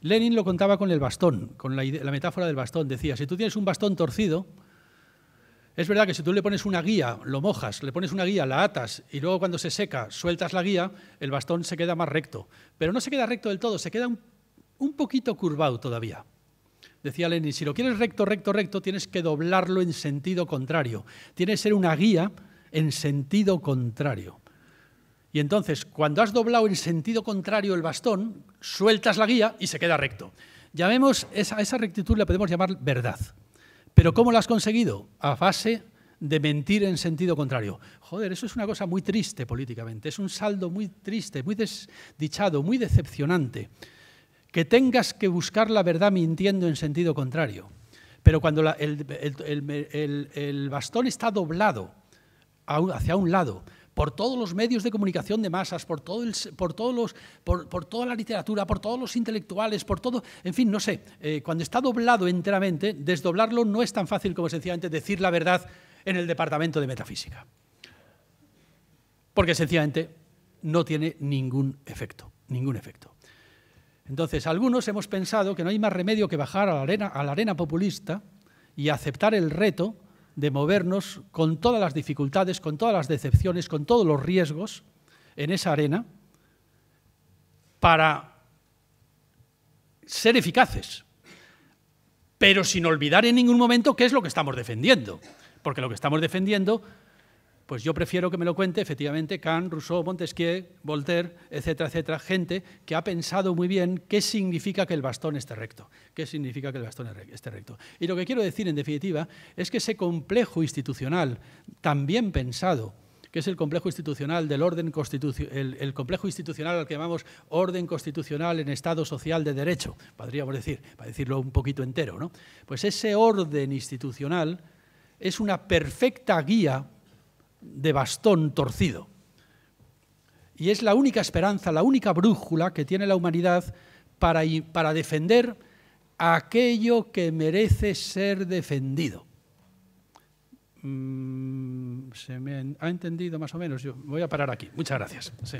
Lenin lo contaba con el bastón, con la, metáfora del bastón. Decía, si tú tienes un bastón torcido, es verdad que si tú le pones una guía, lo mojas, le pones una guía, la atas y luego cuando se seca sueltas la guía, el bastón se queda más recto. Pero no se queda recto del todo, se queda un, poquito curvado todavía. Decía Lenin, si lo quieres recto, recto, recto, tienes que doblarlo en sentido contrario. Tiene que ser una guía en sentido contrario. Y entonces, cuando has doblado en sentido contrario el bastón, sueltas la guía y se queda recto. Llamemos esa rectitud la podemos llamar verdad. ¿Pero cómo lo has conseguido? A base de mentir en sentido contrario. Joder, eso es una cosa muy triste políticamente, es un saldo muy triste, muy desdichado, muy decepcionante, que tengas que buscar la verdad mintiendo en sentido contrario. Pero cuando el bastón está doblado hacia un lado, por todos los medios de comunicación de masas, por, por, todos toda la literatura, por todos los intelectuales, por todo, en fin, no sé, eh, cuando está doblado enteramente, desdoblarlo no es tan fácil como sencillamente decir la verdad en el departamento de metafísica. Porque sencillamente no tiene ningún efecto, ningún efecto. Entonces, algunos hemos pensado que no hay más remedio que bajar a la arena, a la arena populista y aceptar el reto de movernos con todas las dificultades, con todas las decepciones, con todos los riesgos en esa arena para ser eficaces, pero sin olvidar en ningún momento qué es lo que estamos defendiendo, porque lo que estamos defendiendo pues yo prefiero que me lo cuente, efectivamente, Kant, Rousseau, Montesquieu, Voltaire, etcétera, etcétera, gente que ha pensado muy bien qué significa que el bastón esté recto, qué significa que el bastón esté recto. Y lo que quiero decir, en definitiva, es que ese complejo institucional, también pensado, que es el complejo institucional del orden constitucional, el, complejo institucional al que llamamos orden constitucional en Estado social de derecho, podríamos decir, para decirlo un poquito entero, ¿no? Pues ese orden institucional es una perfecta guía de bastón torcido. Y es la única esperanza, la única brújula que tiene la humanidad para, para defender aquello que merece ser defendido. Mm, se me ha entendido más o menos. Yo voy a parar aquí. Muchas gracias. Sí.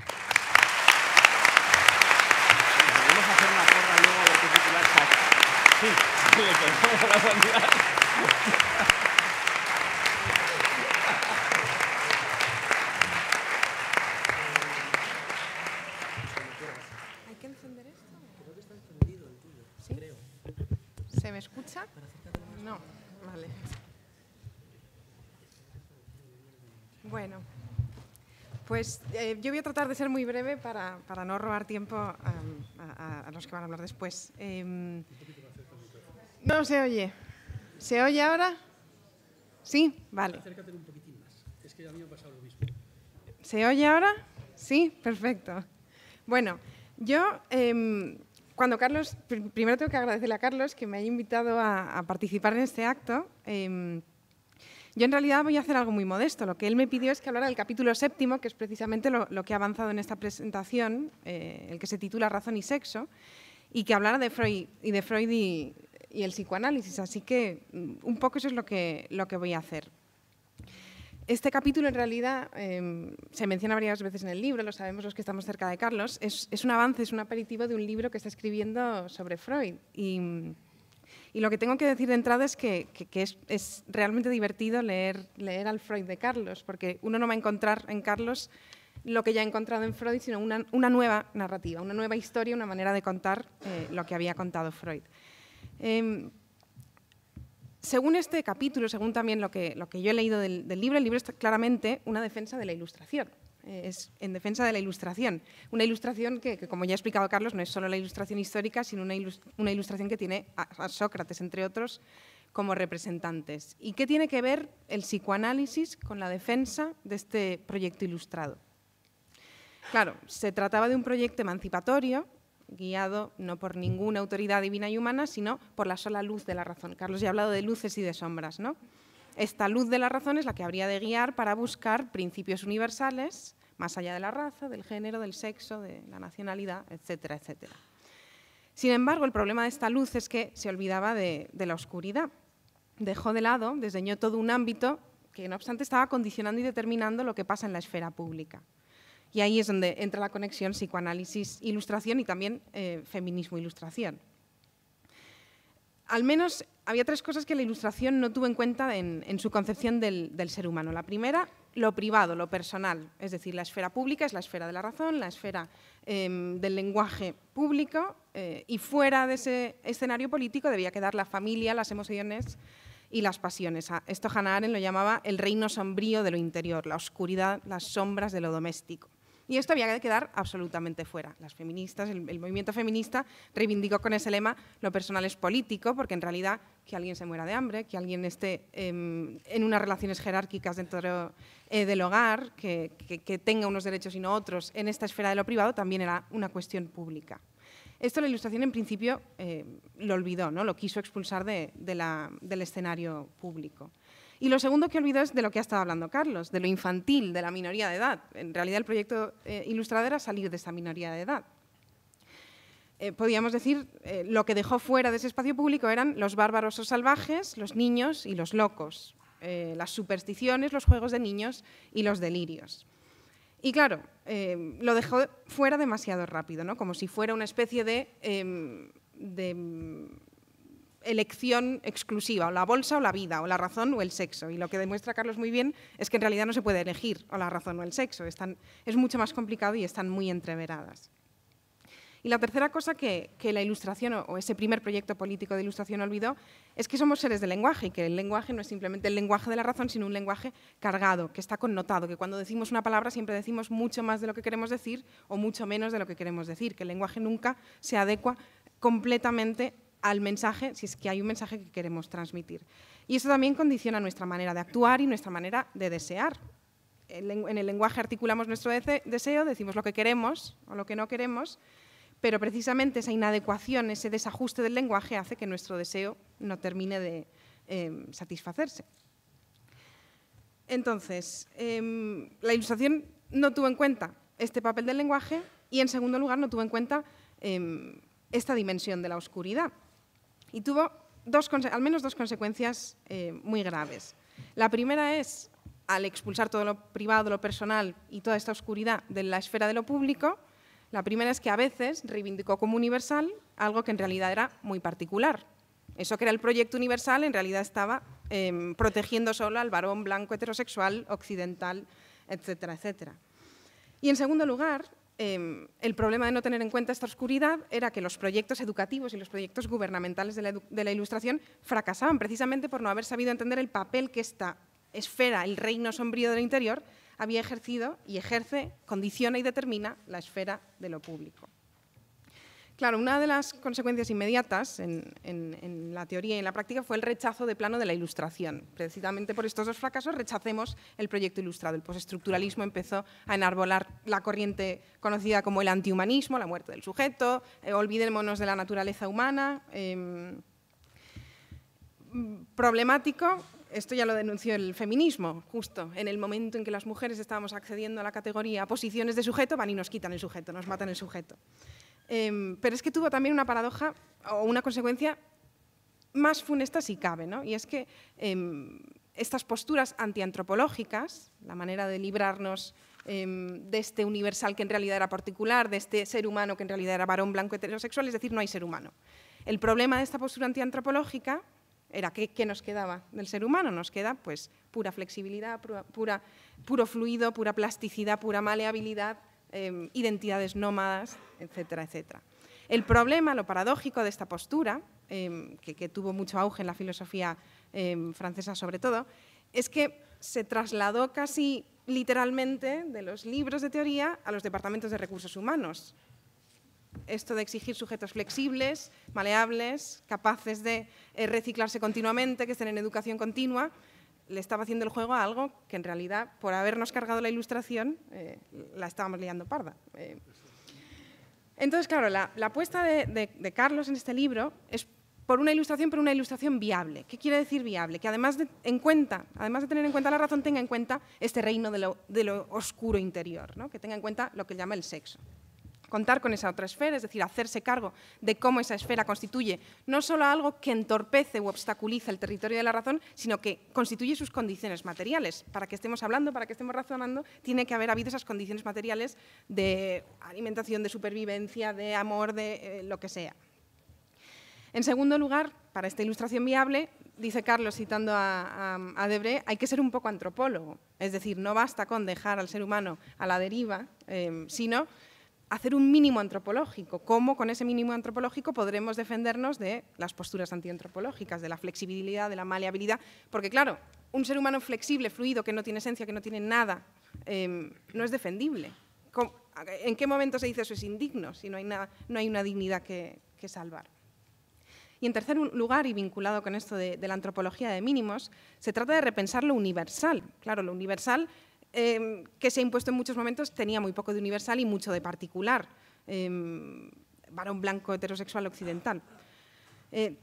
Pues eh, yo voy a tratar de ser muy breve para, no robar tiempo a, los que van a hablar después. Em, no se oye. ¿Se oye ahora? ¿Sí? Vale. Acércate un poquitín más. Es que a mí me ha pasado lo mismo. ¿Se oye ahora? Sí, perfecto. Bueno, yo... Em, cuando Carlos, primero tengo que agradecerle a Carlos que me haya invitado a, participar en este acto. Em, yo en realidad voy a hacer algo muy modesto. Lo que él me pidió es que hablara del capítulo séptimo, que es precisamente lo, que ha avanzado en esta presentación, eh, el que se titula Razón y Sexo, y que hablara de Freud y de Freud y, y el psicoanálisis. Así que mm, un poco eso es lo que, lo que voy a hacer. Este capítulo, en realidad, em, se menciona varias veces en el libro, lo sabemos los que estamos cerca de Carlos, es, es, un avance, es un aperitivo de un libro que está escribiendo sobre Freud. Y mm, y lo que tengo que decir de entrada es que, es, realmente divertido leer, al Freud de Carlos, porque uno no va a encontrar en Carlos lo que ya ha encontrado en Freud, sino una, nueva narrativa, una nueva historia, una manera de contar eh, lo que había contado Freud. Em, según este capítulo, según también lo que, yo he leído del, del libro, el libro es claramente una defensa de la ilustración es en defensa de la ilustración. Una ilustración que, como ya ha explicado Carlos, no es solo la ilustración histórica, sino una, ilustración que tiene a, a, Sócrates, entre otros, como representantes. ¿Y qué tiene que ver el psicoanálisis con la defensa de este proyecto ilustrado? Claro, se trataba de un proyecto emancipatorio, guiado no por ninguna autoridad divina y humana, sino por la sola luz de la razón. Carlos ya ha hablado de luces y de sombras, ¿no? Esta luz de la razón es la que habría de guiar para buscar principios universales, más allá de la raza, del género, del sexo, de la nacionalidad, etcétera, etcétera. Sin embargo, el problema de esta luz es que se olvidaba de, la oscuridad. Dejó de lado, desdeñó todo un ámbito que, no obstante, estaba condicionando y determinando lo que pasa en la esfera pública. Y ahí es donde entra la conexión psicoanálisis-ilustración y también eh, feminismo-ilustración al menos había tres cosas que la ilustración no tuvo en cuenta en, su concepción del, ser humano. La primera, lo privado, lo personal, es decir, la esfera pública es la esfera de la razón, la esfera em, del lenguaje público eh, y fuera de ese escenario político debía quedar la familia, las emociones y las pasiones. Esto Hannah Arendt lo llamaba el reino sombrío de lo interior, la oscuridad, las sombras de lo doméstico y esto había que quedar absolutamente fuera. el, movimiento feminista reivindicó con ese lema lo personal es político, porque en realidad que alguien se muera de hambre, que alguien esté em, en unas relaciones jerárquicas dentro eh, del hogar, que, tenga unos derechos y no otros en esta esfera de lo privado, también era una cuestión pública. Esto la ilustración en principio eh, lo olvidó, ¿no? lo quiso expulsar del escenario público. Y lo segundo que olvido es de lo que ha estado hablando Carlos, de lo infantil, de la minoría de edad. En realidad el proyecto ilustrado eh, ilustrador era salir de esa minoría de edad. Eh, podríamos decir, eh, lo que dejó fuera de ese espacio público eran los bárbaros o salvajes, los niños y los locos, eh, las supersticiones, los juegos de niños y los delirios. Y claro, lo dejó fuera demasiado rápido, ¿no? como si fuera una especie de em, elección exclusiva, o la bolsa o la vida, o la razón o el sexo. Y lo que demuestra Carlos muy bien es que en realidad no se puede elegir o la razón o el sexo. es mucho más complicado y están muy entreveradas. Y la tercera cosa que, que, la ilustración o ese primer proyecto político de ilustración olvidó es que somos seres de lenguaje y que el lenguaje no es simplemente el lenguaje de la razón, sino un lenguaje cargado, que está connotado, que cuando decimos una palabra siempre decimos mucho más de lo que queremos decir o mucho menos de lo que queremos decir, que el lenguaje nunca se adecua completamente al mensaje, si es que hay un mensaje que queremos transmitir. Y eso también condiciona nuestra manera de actuar y nuestra manera de desear. En el lenguaje articulamos nuestro deseo, decimos lo que queremos o lo que no queremos, pero precisamente esa inadecuación, ese desajuste del lenguaje hace que nuestro deseo no termine de em, satisfacerse. Entonces, em, la ilustración no tuvo en cuenta este papel del lenguaje y, en segundo lugar, no tuvo en cuenta em, esta dimensión de la oscuridad y tuvo al menos dos consecuencias eh, muy graves. La primera es, al expulsar todo lo privado, lo personal y toda esta oscuridad de la esfera de lo público, la primera es que a veces reivindicó como universal algo que en realidad era muy particular. Eso que era el proyecto universal en realidad estaba em, protegiendo solo al varón blanco heterosexual occidental, etcétera, etcétera. Y en segundo lugar, Em, el problema de no tener en cuenta esta oscuridad era que los proyectos educativos y los proyectos gubernamentales de la Ilustración fracasaban precisamente por no haber sabido entender el papel que esta esfera, el reino sombrío del interior, había ejercido y ejerce, condiciona y determina la esfera de lo público. Claro, una de las consecuencias inmediatas en, la teoría y en la práctica fue el rechazo de plano de la ilustración. Precisamente por estos dos fracasos rechacemos el proyecto ilustrado. El postestructuralismo empezó a enarbolar la corriente conocida como el antihumanismo, la muerte del sujeto, eh, olvidémonos de la naturaleza humana. Em, problemático esto ya lo denunció el feminismo, justo en el momento en que las mujeres estábamos accediendo a la categoría posiciones de sujeto, van y nos quitan el sujeto, nos matan el sujeto. Em, pero es que tuvo también una paradoja o una consecuencia más funesta si cabe, ¿no? Y es que em, estas posturas antiantropológicas, la manera de librarnos em, de este universal que en realidad era particular, de este ser humano que en realidad era varón blanco heterosexual, es decir, no hay ser humano. El problema de esta postura antiantropológica era ¿qué, nos quedaba del ser humano? Nos queda pues pura flexibilidad, puro fluido, pura plasticidad, pura maleabilidad, Em, identidades nómadas, etcétera, etcétera. El problema, lo paradójico de esta postura, em, que, tuvo mucho auge en la filosofía em, francesa sobre todo, es que se trasladó casi literalmente de los libros de teoría a los departamentos de recursos humanos. Esto de exigir sujetos flexibles, maleables, capaces de eh, reciclarse continuamente, que estén en educación continua, le estaba haciendo el juego a algo que en realidad, por habernos cargado la ilustración, eh, la estábamos liando parda. Eh. Entonces, claro, la, apuesta de, Carlos en este libro es por una ilustración, pero una ilustración viable. ¿Qué quiere decir viable? Que además de, cuenta, además de tener en cuenta la razón, tenga en cuenta este reino de lo, de lo oscuro interior, ¿no? que tenga en cuenta lo que llama el sexo contar con esa otra esfera, es decir, hacerse cargo de cómo esa esfera constituye no solo algo que entorpece u obstaculiza el territorio de la razón, sino que constituye sus condiciones materiales. Para que estemos hablando, para que estemos razonando, tiene que haber habido esas condiciones materiales de alimentación, de supervivencia, de amor, de eh, lo que sea. En segundo lugar, para esta ilustración viable, dice Carlos citando a, Debre, hay que ser un poco antropólogo. Es decir, no basta con dejar al ser humano a la deriva, eh, sino hacer un mínimo antropológico, cómo con ese mínimo antropológico podremos defendernos de las posturas antiantropológicas, de la flexibilidad, de la maleabilidad, porque claro, un ser humano flexible, fluido, que no tiene esencia, que no tiene nada, em, no es defendible. ¿En qué momento se dice eso es indigno si no hay, no hay una dignidad que, salvar? Y en tercer lugar, y vinculado con esto de, de, la antropología de mínimos, se trata de repensar lo universal. Claro, lo universal Em, que se ha impuesto en muchos momentos tenía muy poco de universal y mucho de particular. Em, varón blanco heterosexual occidental. Eh,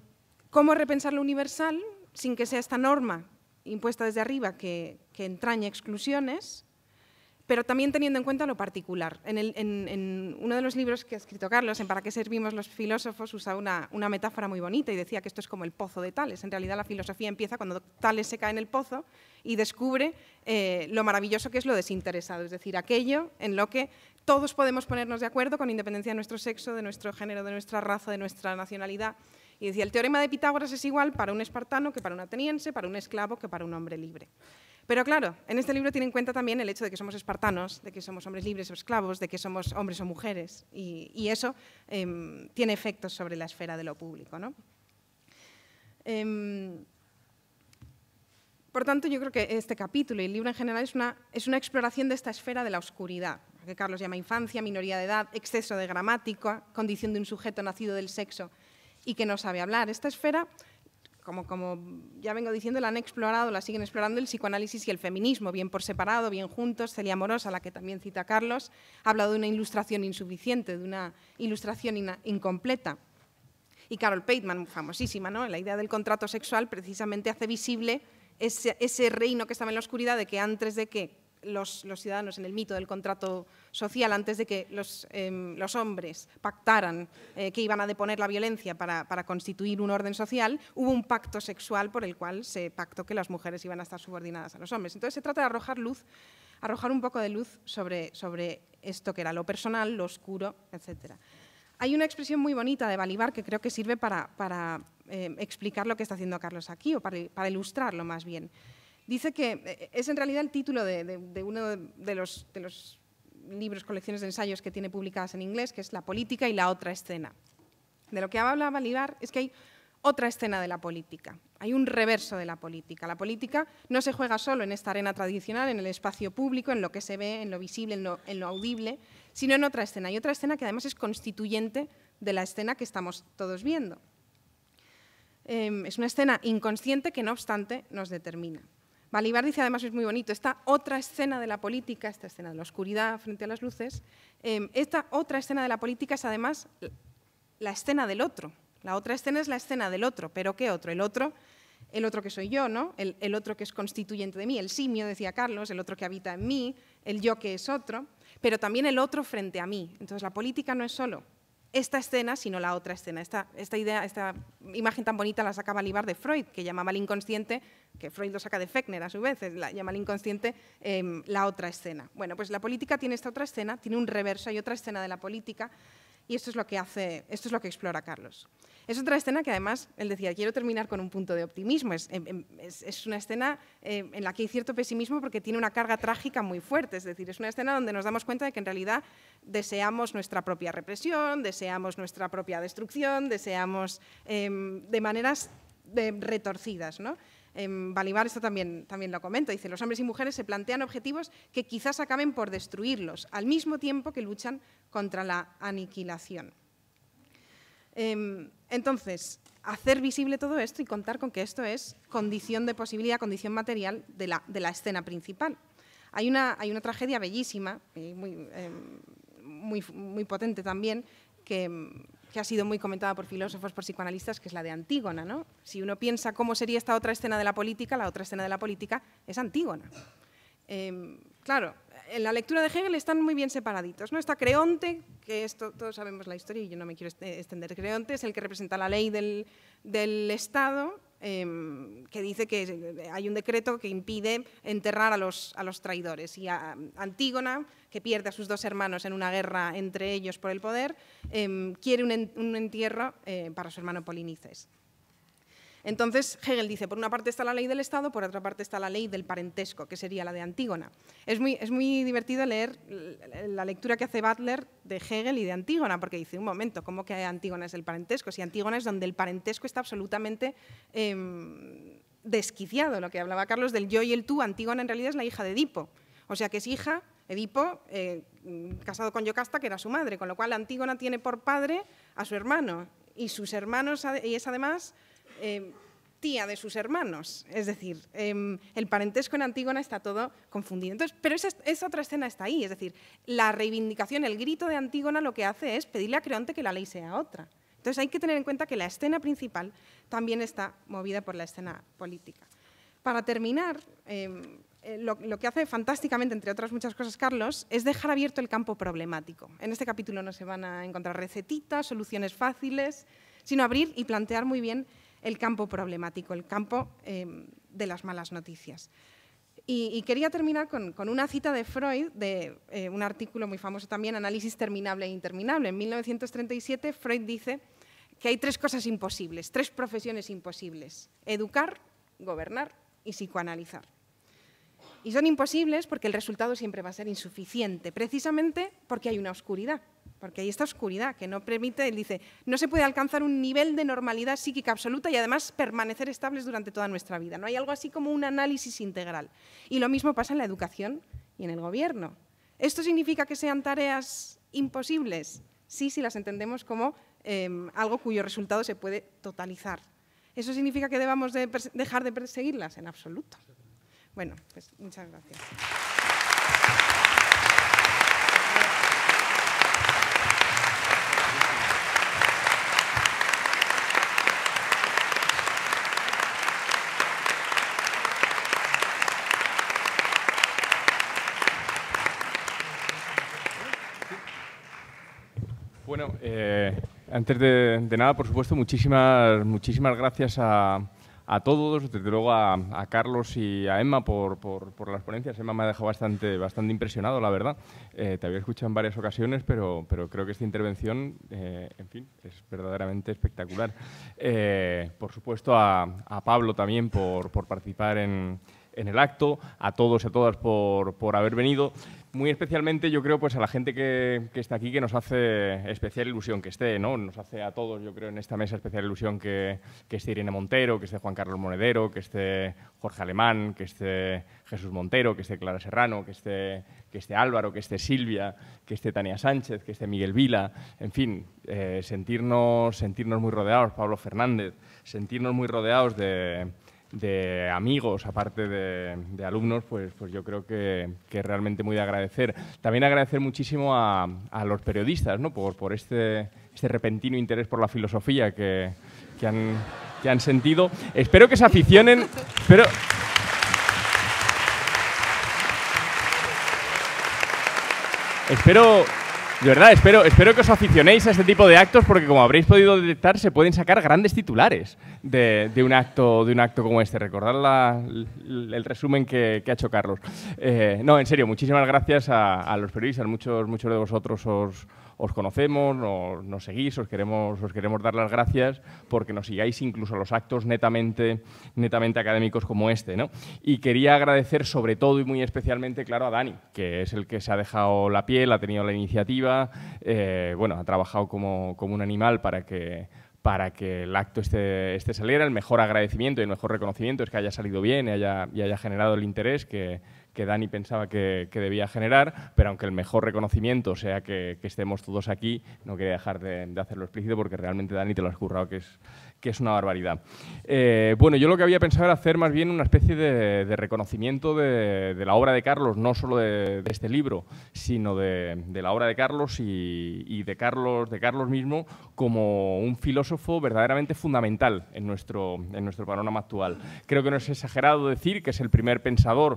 ¿Cómo repensar lo universal sin que sea esta norma impuesta desde arriba que, que entraña exclusiones pero también teniendo en cuenta lo particular. En, uno de los libros que ha escrito Carlos, en Para qué servimos los filósofos, usa una, metáfora muy bonita y decía que esto es como el pozo de Tales. En realidad la filosofía empieza cuando Tales se cae en el pozo y descubre eh, lo maravilloso que es lo desinteresado, es decir, aquello en lo que todos podemos ponernos de acuerdo con independencia de nuestro sexo, de nuestro género, de nuestra raza, de nuestra nacionalidad. Y decía, el teorema de Pitágoras es igual para un espartano que para un ateniense, para un esclavo que para un hombre libre. Pero claro, en este libro tiene en cuenta también el hecho de que somos espartanos, de que somos hombres libres o esclavos, de que somos hombres o mujeres, y, eso em, tiene efectos sobre la esfera de lo público. ¿no? Em, por tanto, yo creo que este capítulo y el libro en general es una, es una exploración de esta esfera de la oscuridad, que Carlos llama infancia, minoría de edad, exceso de gramática, condición de un sujeto nacido del sexo y que no sabe hablar. Esta esfera como, como ya vengo diciendo, la han explorado, la siguen explorando el psicoanálisis y el feminismo, bien por separado, bien juntos. Celia Morosa, la que también cita Carlos, ha hablado de una ilustración insuficiente, de una ilustración incompleta. Y Carol Pateman, famosísima, ¿no? La idea del contrato sexual precisamente hace visible ese, ese reino que estaba en la oscuridad de que antes de que los, ciudadanos en el mito del contrato social antes de que los, em, hombres pactaran eh, que iban a deponer la violencia para, constituir un orden social, hubo un pacto sexual por el cual se pactó que las mujeres iban a estar subordinadas a los hombres. Entonces se trata de arrojar luz, arrojar un poco de luz sobre, esto que era lo personal, lo oscuro, etc. Hay una expresión muy bonita de Balibar que creo que sirve para, eh, explicar lo que está haciendo Carlos aquí, o para ilustrarlo más bien. Dice que eh, es en realidad el título de, uno de los, libros, colecciones de ensayos que tiene publicadas en inglés, que es La política y la otra escena. De lo que habla Balibar es que hay otra escena de la política. Hay un reverso de la política. La política no se juega solo en esta arena tradicional, en el espacio público, en lo que se ve, en lo visible, en lo, audible, sino en otra escena. Y otra escena que además es constituyente de la escena que estamos todos viendo. Em, es una escena inconsciente que no obstante nos determina. Balibar dice además, es muy bonito, esta otra escena de la política, esta escena de la oscuridad frente a las luces, em, esta otra escena de la política es además la escena del otro. La otra escena es la escena del otro, pero ¿qué otro? El otro, el otro que soy yo, ¿no? el otro que es constituyente de mí, el simio, decía Carlos, el otro que habita en mí, el yo que es otro, pero también el otro frente a mí. Entonces la política no es solo esta escena, sino la otra escena. Esta, idea, esta imagen tan bonita la saca Balibar de Freud, que llamaba al inconsciente, que Freud lo saca de Fechner a su vez, la, llama al inconsciente em, la otra escena. Bueno, pues la política tiene esta otra escena, tiene un reverso, hay otra escena de la política, y esto es lo que hace, esto es lo que explora Carlos. Es otra escena que además, él decía, quiero terminar con un punto de optimismo. Es, em, em, una escena em, en la que hay cierto pesimismo porque tiene una carga trágica muy fuerte. Es decir, es una escena donde nos damos cuenta de que en realidad deseamos nuestra propia represión, deseamos nuestra propia destrucción, deseamos de maneras retorcidas. ¿no? Balibar esto también, también lo comenta, dice, los hombres y mujeres se plantean objetivos que quizás acaben por destruirlos, al mismo tiempo que luchan contra la aniquilación. Em, entonces, hacer visible todo esto y contar con que esto es condición de posibilidad, condición material de la, escena principal. Hay una, tragedia bellísima, eh, em, muy, potente también, em, que, ha sido muy comentada por filósofos, por psicoanalistas, que es la de Antígona. Si uno piensa cómo sería esta otra escena de la política, la otra escena de la política es Antígona. claro, en la lectura de Hegel están muy bien separaditos. ¿no? Está Creonte, que esto, todos sabemos la historia y yo no me quiero este-, extender. Creonte es el que representa la ley del, Estado, em, que dice que eh, hay un decreto que impide enterrar a los, traidores. Y a Antígona, que pierde a sus dos hermanos en una guerra entre ellos por el poder, em, quiere un, entierro eh, para su hermano Polinices. Entonces, Hegel dice, por una parte está la ley del Estado, por otra parte está la ley del parentesco, que sería la de Antígona. Es muy, divertido leer la lectura que hace Butler de Hegel y de Antígona, porque dice, un momento, ¿cómo que Antígona es el parentesco? Si Antígona es donde el parentesco está absolutamente... Em, desquiciado, lo que hablaba Carlos del yo y el tú, Antígona en realidad es la hija de Edipo, o sea que es hija Edipo, eh, casado con Yocasta, que era su madre, con lo cual Antígona tiene por padre a su hermano y sus hermanos, y es además Em, tía de sus hermanos. Es decir, em, el parentesco en Antígona está todo confundido. pero esa, otra escena está ahí. Es decir, la reivindicación, el grito de Antígona lo que hace es pedirle a Creonte que la ley sea otra. Entonces hay que tener en cuenta que la escena principal también está movida por la escena política. Para terminar, em, eh, lo, que hace fantásticamente, entre otras muchas cosas, Carlos, es dejar abierto el campo problemático. En este capítulo no se van a encontrar recetitas, soluciones fáciles, sino abrir y plantear muy bien el campo problemático, el campo eh, de las malas noticias. Y, quería terminar con, una cita de Freud, de eh, un artículo muy famoso también, Análisis terminable e interminable. En 1937 Freud dice que hay tres cosas imposibles, tres profesiones imposibles, educar, gobernar y psicoanalizar. Y son imposibles porque el resultado siempre va a ser insuficiente, precisamente porque hay una oscuridad, porque hay esta oscuridad que no permite, él dice, no se puede alcanzar un nivel de normalidad psíquica absoluta y además permanecer estables durante toda nuestra vida. No hay algo así como un análisis integral. Y lo mismo pasa en la educación y en el gobierno. ¿Esto significa que sean tareas imposibles? Sí, si las entendemos como em, algo cuyo resultado se puede totalizar. ¿Eso significa que debamos dejar de perseguirlas? En absoluto. Bueno, pues muchas gracias. Bueno, eh, antes de, nada, por supuesto, muchísimas, muchísimas gracias a, todos, desde luego a, Carlos y a Emma por, las ponencias. Emma me ha dejado bastante, bastante impresionado, la verdad. Eh, te había escuchado en varias ocasiones, pero, pero creo que esta intervención, eh, en fin, es verdaderamente espectacular. por supuesto, a, Pablo también por, participar en, el acto, a todos y a todas por, por haber venido muy especialmente yo creo pues a la gente que, está aquí que nos hace especial ilusión que esté, ¿no? Nos hace a todos, yo creo, en esta mesa especial ilusión que, que, esté Irene Montero, que esté Juan Carlos Monedero, que esté Jorge Alemán, que esté Jesús Montero, que esté Clara Serrano, que esté, que esté Álvaro, que esté Silvia, que esté Tania Sánchez, que esté Miguel Vila, en fin, eh, sentirnos, sentirnos muy rodeados, Pablo Fernández, sentirnos muy rodeados de de amigos, aparte de, alumnos, pues, pues yo creo que, que, realmente muy de agradecer. También agradecer muchísimo a, los periodistas ¿no? por, este, este, repentino interés por la filosofía que, han, que han sentido. Espero que se aficionen. espero de verdad, espero, espero que os aficionéis a este tipo de actos porque como habréis podido detectar se pueden sacar grandes titulares de, un, acto, de un acto como este. Recordad el, resumen que, ha hecho Carlos. Eh, no, en serio, muchísimas gracias a, los periodistas, muchos, muchos de vosotros os, os conocemos, nos, seguís, os queremos, os queremos dar las gracias porque nos sigáis incluso a los actos netamente, netamente académicos como este. ¿no? Y quería agradecer sobre todo y muy especialmente, claro, a Dani, que es el que se ha dejado la piel, ha tenido la iniciativa, eh, bueno, ha trabajado como, como un animal para que para que el acto este, este saliera. El mejor agradecimiento y el mejor reconocimiento es que haya salido bien y haya, y haya generado el interés que, que Dani pensaba que, debía generar, pero aunque el mejor reconocimiento sea que, estemos todos aquí, no quería dejar de, hacerlo explícito porque realmente Dani te lo has currado, que es, que es una barbaridad. Eh, bueno, yo lo que había pensado era hacer más bien una especie de, reconocimiento de, la obra de Carlos, no solo de, este libro, sino de, la obra de Carlos y, de Carlos de Carlos mismo como un filósofo verdaderamente fundamental en nuestro, en nuestro panorama actual. Creo que no es exagerado decir que es el primer pensador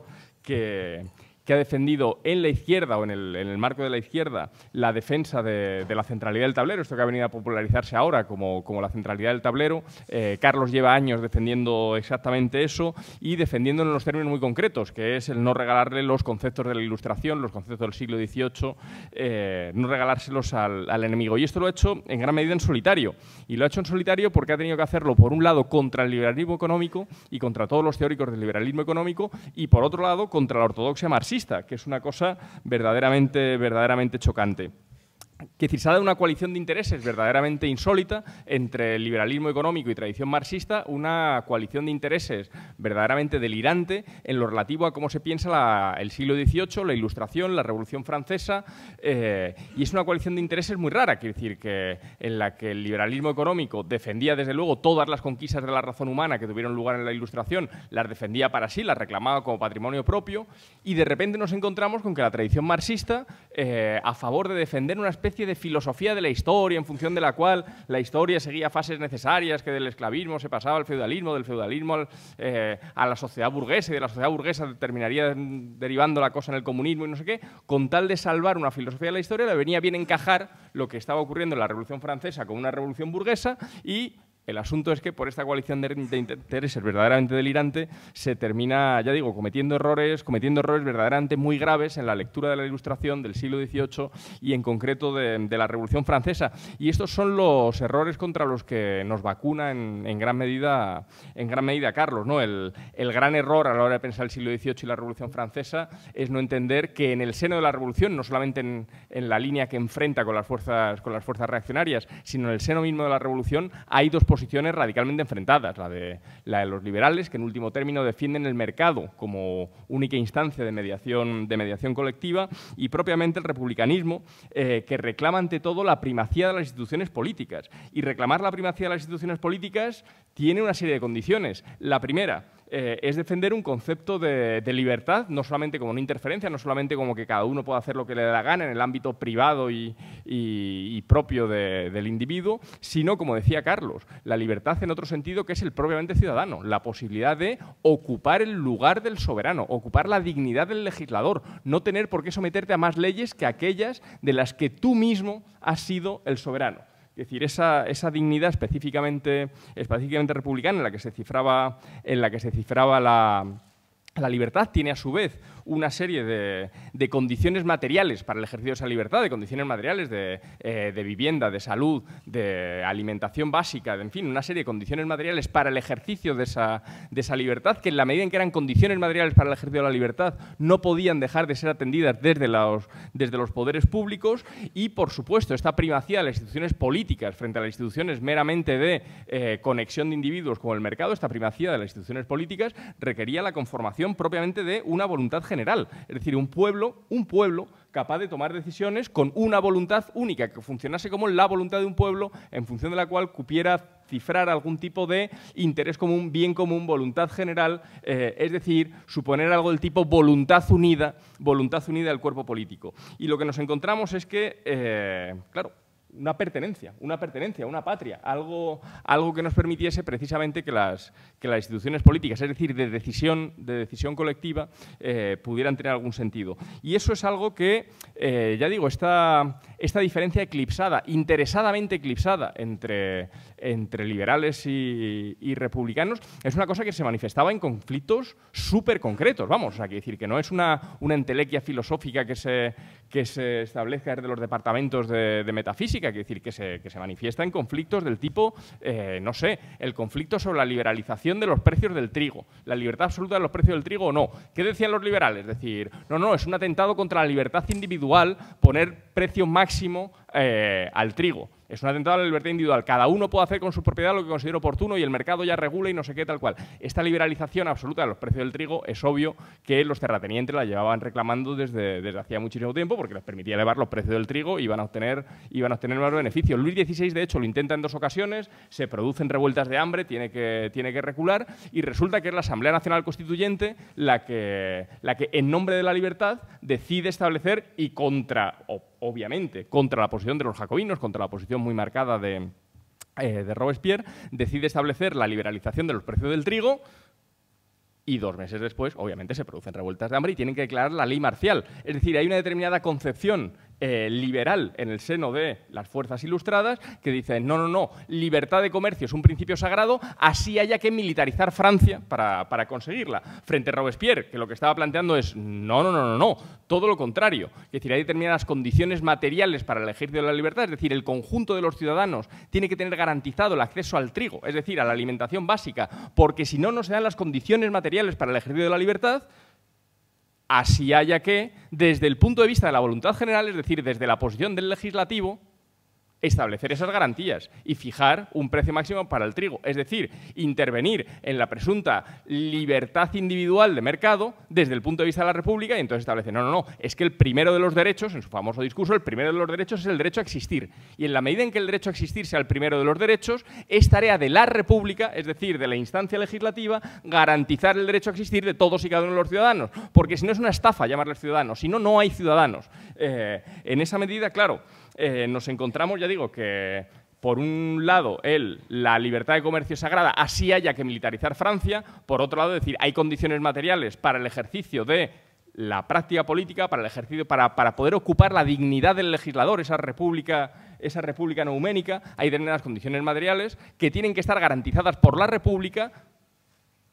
que que ha defendido en la izquierda o en el, marco de la izquierda la defensa de, la centralidad del tablero, esto que ha venido a popularizarse ahora como, como la centralidad del tablero. Eh, Carlos lleva años defendiendo exactamente eso y defendiéndolo en los términos muy concretos, que es el no regalarle los conceptos de la Ilustración, los conceptos del siglo XVIII, eh, no regalárselos al, al enemigo. Y esto lo ha hecho en gran medida en solitario. Y lo ha hecho en solitario porque ha tenido que hacerlo, por un lado, contra el liberalismo económico y contra todos los teóricos del liberalismo económico, y por otro lado, contra la ortodoxia marxista que es una cosa verdaderamente, verdaderamente chocante que decir, se ha dado una coalición de intereses verdaderamente insólita entre el liberalismo económico y tradición marxista, una coalición de intereses verdaderamente delirante en lo relativo a cómo se piensa el siglo XVIII, la Ilustración, la Revolución Francesa, eh, y es una coalición de intereses muy rara, quiero decir, que en la que el liberalismo económico defendía desde luego todas las conquistas de la razón humana que tuvieron lugar en la Ilustración, las defendía para sí, las reclamaba como patrimonio propio, y de repente nos encontramos con que la tradición marxista, eh, a favor de defender una especie de filosofía de la historia en función de la cual la historia seguía fases necesarias, que del esclavismo se pasaba al feudalismo, del feudalismo eh, a la sociedad burguesa y de la sociedad burguesa terminaría derivando la cosa en el comunismo y no sé qué, con tal de salvar una filosofía de la historia le venía bien encajar lo que estaba ocurriendo en la Revolución Francesa con una revolución burguesa y el asunto es que por esta coalición de, intereses verdaderamente delirante se termina, ya digo, cometiendo errores, cometiendo errores verdaderamente muy graves en la lectura de la Ilustración del siglo XVIII y en concreto de, la Revolución Francesa. Y estos son los errores contra los que nos vacuna en, gran, medida, en gran medida Carlos. ¿no? El, gran error a la hora de pensar el siglo XVIII y la Revolución Francesa es no entender que en el seno de la Revolución, no solamente en, la línea que enfrenta con las fuerzas, con las fuerzas reaccionarias, sino en el seno mismo de la Revolución, hay dos posiciones radicalmente enfrentadas, la de, los liberales, que en último término defienden el mercado como única instancia de mediación, colectiva, y propiamente el republicanismo, eh, que reclama ante todo la primacía de las instituciones políticas. Y reclamar la primacía de las instituciones políticas tiene una serie de condiciones. La primera, eh, es defender un concepto de, libertad, no solamente como una interferencia, no solamente como que cada uno pueda hacer lo que le dé la gana en el ámbito privado y, propio del individuo, sino, como decía Carlos, la libertad en otro sentido que es el propiamente ciudadano, la posibilidad de ocupar el lugar del soberano, ocupar la dignidad del legislador, no tener por qué someterte a más leyes que aquellas de las que tú mismo has sido el soberano. Es decir, esa, dignidad específicamente, específicamente republicana en la que se cifraba, en la, que se cifraba la, la libertad tiene a su vez una serie de, condiciones materiales para el ejercicio de esa libertad, de condiciones materiales de, eh, vivienda, de salud, de alimentación básica, en fin, una serie de condiciones materiales para el ejercicio de esa, libertad, que en la medida en que eran condiciones materiales para el ejercicio de la libertad, no podían dejar de ser atendidas desde los, desde los poderes públicos y, por supuesto, esta primacía de las instituciones políticas frente a las instituciones meramente de eh, conexión de individuos con el mercado, esta primacía de las instituciones políticas requería la conformación propiamente de una voluntad general. Es decir, un pueblo, un pueblo capaz de tomar decisiones con una voluntad única, que funcionase como la voluntad de un pueblo en función de la cual cupiera cifrar algún tipo de interés común, bien común, voluntad general, eh, es decir, suponer algo del tipo voluntad unida, voluntad unida del cuerpo político. Y lo que nos encontramos es que, eh, claro, una pertenencia, una pertenencia, una patria, algo, algo que nos permitiese precisamente que las, que las instituciones políticas, es decir, de decisión, de decisión colectiva, eh, pudieran tener algún sentido. Y eso es algo que, eh, ya digo, esta diferencia eclipsada, interesadamente eclipsada entre, entre liberales y, republicanos, es una cosa que se manifestaba en conflictos súper concretos, vamos, o decir que no es una, entelequia filosófica que se, que se establezca desde los departamentos de, metafísica, que decir que se, manifiesta en conflictos del tipo, eh, no sé, el conflicto sobre la liberalización de los precios del trigo, la libertad absoluta de los precios del trigo o no. ¿Qué decían los liberales? Decir, no, no, es un atentado contra la libertad individual poner precio máximo eh, al trigo. Es un atentado a la libertad individual. Cada uno puede hacer con su propiedad lo que considera oportuno y el mercado ya regula y no sé qué tal cual. Esta liberalización absoluta de los precios del trigo es obvio que los terratenientes la llevaban reclamando desde, hacía muchísimo tiempo porque les permitía elevar los precios del trigo y iban a obtener, iban a obtener más beneficios. Luis XVI, de hecho, lo intenta en dos ocasiones, se producen revueltas de hambre, tiene que, tiene que recular y resulta que es la Asamblea Nacional Constituyente la que, la que en nombre de la libertad decide establecer y contra obviamente, contra la posición de los jacobinos, contra la posición muy marcada eh, de, Robespierre, decide establecer la liberalización de los precios del trigo, y dos meses después, obviamente, se producen revueltas de hambre y tienen que declarar la ley marcial. Es decir, hay una determinada concepción eh, liberal en el seno de las fuerzas ilustradas que dicen, no, no, no, libertad de comercio es un principio sagrado, así haya que militarizar Francia para, para conseguirla. Frente a Robespierre, que lo que estaba planteando es, no, no, no, no, no, todo lo contrario. Es decir, hay determinadas condiciones materiales para el ejercicio de la libertad, es decir, el conjunto de los ciudadanos tiene que tener garantizado el acceso al trigo, es decir, a la alimentación básica, porque si no, no se dan las condiciones materiales para el ejercicio de la libertad, así haya que, desde el punto de vista de la voluntad general, es decir, desde la posición del legislativo, establecer esas garantías y fijar un precio máximo para el trigo. Es decir, intervenir en la presunta libertad individual de mercado desde el punto de vista de la República y entonces establece, no, no, no, es que el primero de los derechos, en su famoso discurso, el primero de los derechos es el derecho a existir. Y en la medida en que el derecho a existir sea el primero de los derechos, es tarea de la República, es decir, de la instancia legislativa, garantizar el derecho a existir de todos y cada uno de los ciudadanos. Porque si no es una estafa llamarles ciudadanos, si no, no hay ciudadanos. Eh, en esa medida, claro, eh, nos encontramos, ya digo, que por un lado, la libertad de comercio sagrada, así haya que militarizar Francia, por otro lado, decir, hay condiciones materiales para el ejercicio de la práctica política, para el ejercicio, para, poder ocupar la dignidad del legislador, esa república, esa república neuménica, hay determinadas condiciones materiales que tienen que estar garantizadas por la república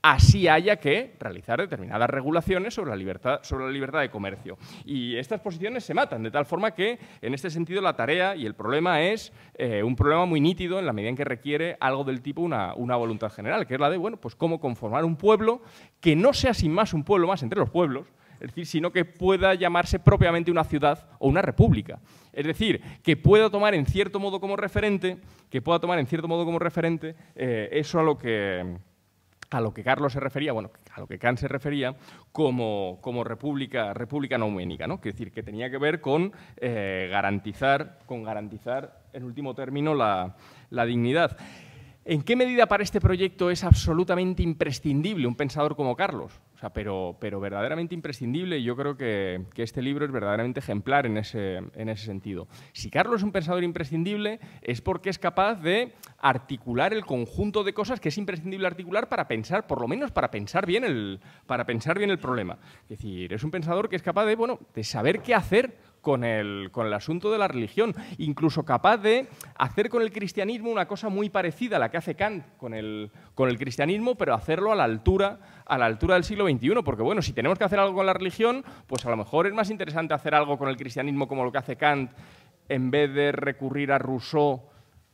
así haya que realizar determinadas regulaciones sobre la, libertad, sobre la libertad de comercio. Y estas posiciones se matan, de tal forma que, en este sentido, la tarea y el problema es eh, un problema muy nítido en la medida en que requiere algo del tipo una, voluntad general, que es la de, bueno, pues cómo conformar un pueblo que no sea sin más un pueblo más entre los pueblos, es decir, sino que pueda llamarse propiamente una ciudad o una república. Es decir, que pueda tomar en cierto modo como referente, que pueda tomar en cierto modo como referente eh, eso a lo que a lo que Carlos se refería, bueno, a lo que Kant se refería como, república, república ¿no? Es decir, que tenía que ver con eh, garantizar, con garantizar, en último término, la dignidad. ¿En qué medida para este proyecto es absolutamente imprescindible un pensador como Carlos? sea, pero, pero verdaderamente imprescindible y yo creo que, este libro es verdaderamente ejemplar en ese, sentido. Si Carlos es un pensador imprescindible es porque es capaz de articular el conjunto de cosas que es imprescindible articular para pensar, por lo menos para pensar bien el, para pensar bien el problema. Es decir, es un pensador que es capaz de, bueno, de saber qué hacer con el, asunto de la religión, incluso capaz de hacer con el cristianismo una cosa muy parecida a la que hace Kant con el, con el cristianismo, pero hacerlo a la altura a la altura del siglo XXI, porque bueno, si tenemos que hacer algo con la religión, pues a lo mejor es más interesante hacer algo con el cristianismo como lo que hace Kant, en vez de recurrir a Rousseau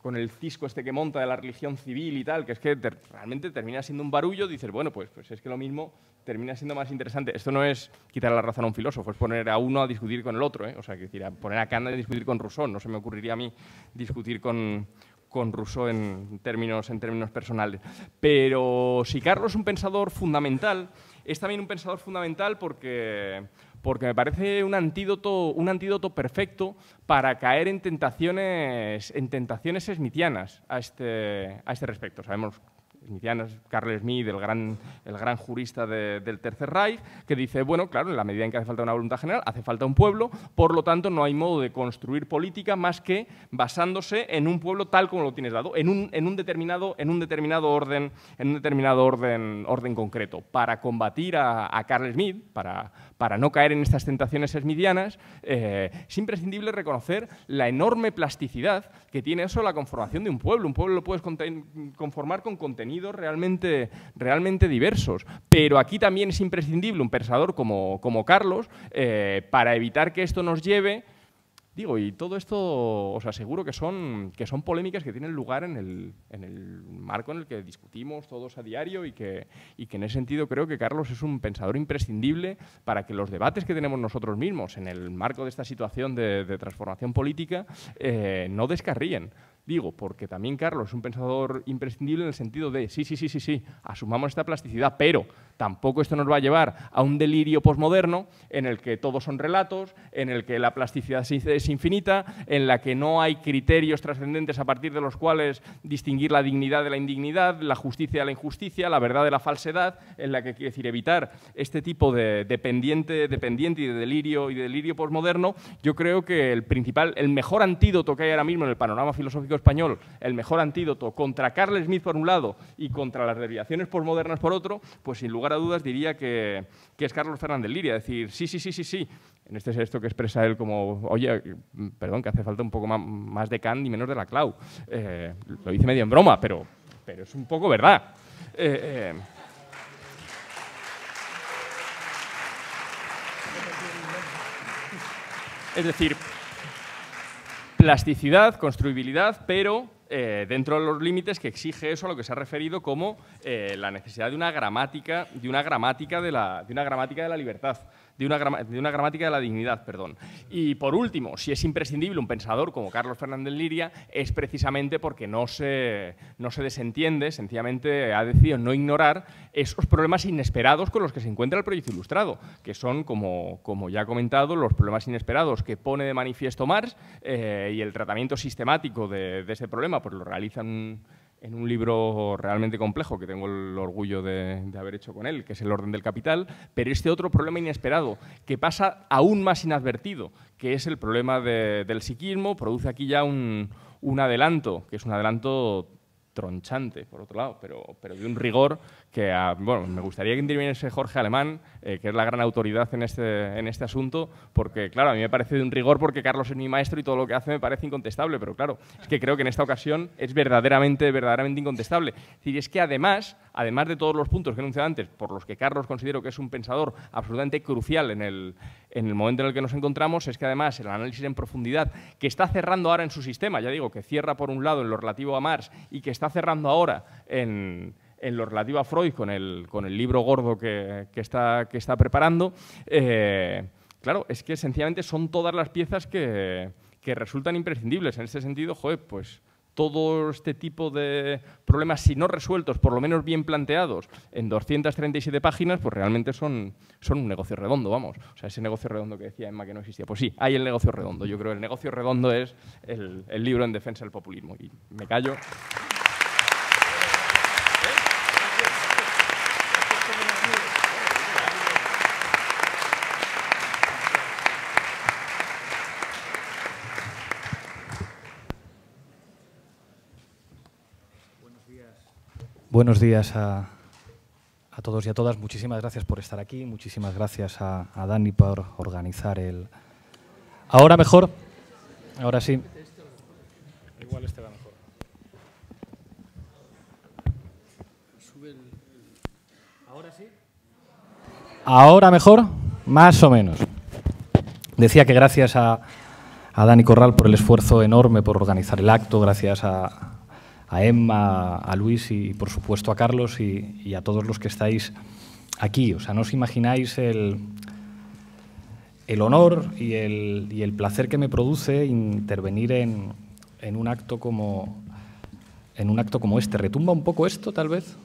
con el cisco este que monta de la religión civil y tal, que es que realmente termina siendo un barullo, dices, bueno, pues, pues es que lo mismo termina siendo más interesante. Esto no es quitar la razón a un filósofo, es poner a uno a discutir con el otro, ¿eh? o sea, que decir, poner a Kant a discutir con Rousseau, no se me ocurriría a mí discutir con, Rousseau en términos, en términos personales. Pero si Carlos es un pensador fundamental, es también un pensador fundamental porque, porque me parece un antídoto, un antídoto perfecto para caer en tentaciones, en tentaciones a este, a este respecto. Sabemos Smithsianas, Carl Smith, el gran, el gran jurista del Tercer Reich, que dice, bueno, claro, en la medida en que hace falta una voluntad general, hace falta un pueblo, por lo tanto no hay modo de construir política más que basándose en un pueblo tal como lo tienes dado, en un, en un determinado, en un determinado, orden, en un determinado orden, orden concreto. Para combatir a, a Carl Smith, para, para no caer en estas tentaciones smithianas, eh, es imprescindible reconocer la enorme plasticidad que tiene eso la conformación de un pueblo. Un pueblo lo puedes conformar con contenido realmente, realmente diversos. Pero aquí también es imprescindible un pensador como, como Carlos eh, para evitar que esto nos lleve Digo, y todo esto os aseguro que son, que son polémicas que tienen lugar en el, marco en el que discutimos todos a diario y que, en ese sentido creo que Carlos es un pensador imprescindible para que los debates que tenemos nosotros mismos en el marco de esta situación de, transformación política eh, no descarríen. Digo, porque también Carlos es un pensador imprescindible en el sentido de, sí, sí, sí, sí, sí, asumamos esta plasticidad, pero tampoco esto nos va a llevar a un delirio posmoderno en el que todos son relatos, en el que la plasticidad es infinita, en la que no hay criterios trascendentes a partir de los cuales distinguir la dignidad de la indignidad, la justicia de la injusticia, la verdad de la falsedad, en la que quiere decir evitar este tipo de dependiente, dependiente y de delirio y de delirio posmoderno, yo creo que el principal, el mejor antídoto que hay ahora mismo en el panorama filosófico español el mejor antídoto contra Carl Smith por un lado y contra las deviaciones posmodernas por otro, pues sin lugar a dudas diría que, es Carlos Fernández Liria. decir, sí, sí, sí, sí, sí. En este es esto que expresa él como, oye, perdón, que hace falta un poco más de Kant y menos de la Clau. Eh, lo hice medio en broma, pero, pero es un poco verdad. Eh, eh. Es decir, plasticidad, construibilidad, pero eh, dentro de los límites que exige eso a lo que se ha referido como eh, la necesidad de una gramática, de una gramática de la, de una gramática de la libertad de una, gramática de la dignidad. Perdón. Y por último, si es imprescindible un pensador como Carlos Fernández Liria, es precisamente porque no se, no se desentiende, sencillamente ha decidido no ignorar esos problemas inesperados con los que se encuentra el proyecto ilustrado, que son, como, como ya he comentado, los problemas inesperados que pone de manifiesto Marx eh, y el tratamiento sistemático de, de ese problema, pues lo realizan en un libro realmente complejo que tengo el orgullo de, haber hecho con él, que es El orden del capital, pero este otro problema inesperado que pasa aún más inadvertido, que es el problema del psiquismo, produce aquí ya un, un adelanto, que es un adelanto tronchante, por otro lado, pero, pero de un rigor que bueno, me gustaría que interviniese Jorge Alemán, eh, que es la gran autoridad en este, en este asunto, porque claro, a mí me parece de un rigor porque Carlos es mi maestro y todo lo que hace me parece incontestable, pero claro, es que creo que en esta ocasión es verdaderamente, verdaderamente incontestable. Es decir, es que además, además de todos los puntos que he anunciado antes, por los que Carlos considero que es un pensador absolutamente crucial en el, en el momento en el que nos encontramos, es que además el análisis en profundidad que está cerrando ahora en su sistema, ya digo, que cierra por un lado en lo relativo a Mars y que está cerrando ahora en en lo relativo a Freud con el, con el libro gordo que, está, que está preparando, eh, claro, es que sencillamente son todas las piezas que, resultan imprescindibles. En ese sentido, joder, pues todo este tipo de problemas, si no resueltos, por lo menos bien planteados, en 237 páginas, pues realmente son, son un negocio redondo, vamos. O sea, ese negocio redondo que decía Emma que no existía. Pues sí, hay el negocio redondo. Yo creo que el negocio redondo es el, el libro en defensa del populismo. Y me callo. Buenos días a, todos y a todas. Muchísimas gracias por estar aquí. Muchísimas gracias a, Dani por organizar el. Ahora mejor. Ahora sí. Este Ahora sí. Ahora mejor, más o menos. Decía que gracias a, a Dani Corral por el esfuerzo enorme por organizar el acto, gracias a, a Emma, a Luis y por supuesto a Carlos y, a todos los que estáis aquí. O sea, no os imagináis el, el honor y el, y el, placer que me produce intervenir en, un acto como, en un acto como este. ¿Retumba un poco esto, tal vez?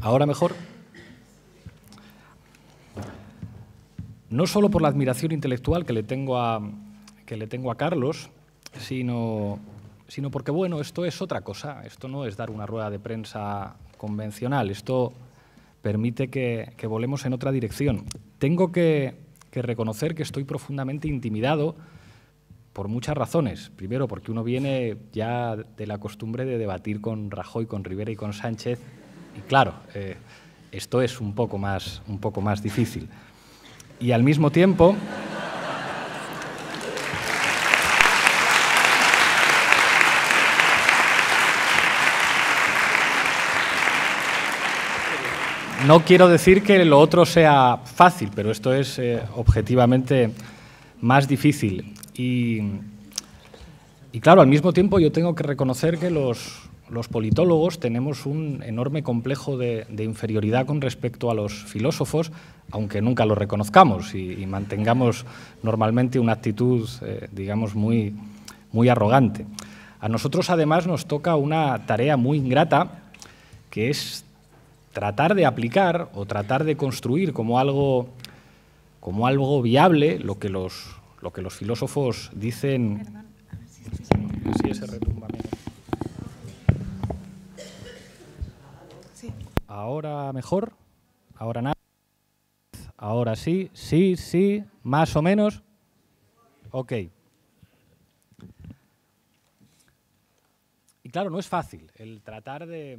¿Ahora mejor? No solo por la admiración intelectual que le tengo a, que le tengo a Carlos, sino sino porque, bueno, esto es otra cosa, esto no es dar una rueda de prensa convencional, esto permite que, volemos en otra dirección. Tengo que, reconocer que estoy profundamente intimidado por muchas razones. Primero, porque uno viene ya de la costumbre de debatir con Rajoy, con Rivera y con Sánchez, y claro, eh, esto es un poco más, un poco más difícil. Y al mismo tiempo... no quiero decir que lo otro sea fácil, pero esto es eh, objetivamente más difícil. Y, claro, al mismo tiempo yo tengo que reconocer que los, politólogos tenemos un enorme complejo de, inferioridad con respecto a los filósofos, aunque nunca lo reconozcamos y, mantengamos normalmente una actitud, eh, digamos, muy arrogante. A nosotros además nos toca una tarea muy ingrata, que es tratar de aplicar o tratar de construir como algo, como algo viable lo que, los, que los filósofos dicen. Ahora mejor, ahora nada. Ahora sí, sí, sí, más o menos. Ok. Y claro, no es fácil el tratar de,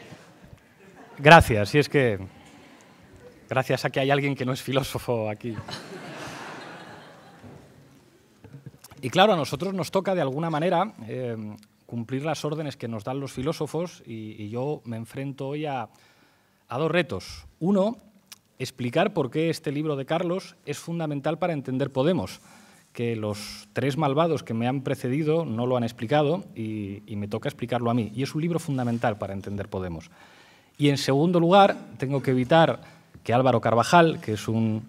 Gracias, si es que... Gracias a que hay alguien que no es filósofo aquí. Y claro, a nosotros nos toca de alguna manera eh, cumplir las órdenes que nos dan los filósofos y, yo me enfrento hoy a, dos retos. Uno, explicar por qué este libro de Carlos es fundamental para entender Podemos, que los tres malvados que me han precedido no lo han explicado y, me toca explicarlo a mí. Y es un libro fundamental para entender Podemos. Y en segundo lugar, tengo que evitar que Álvaro Carvajal, que es un,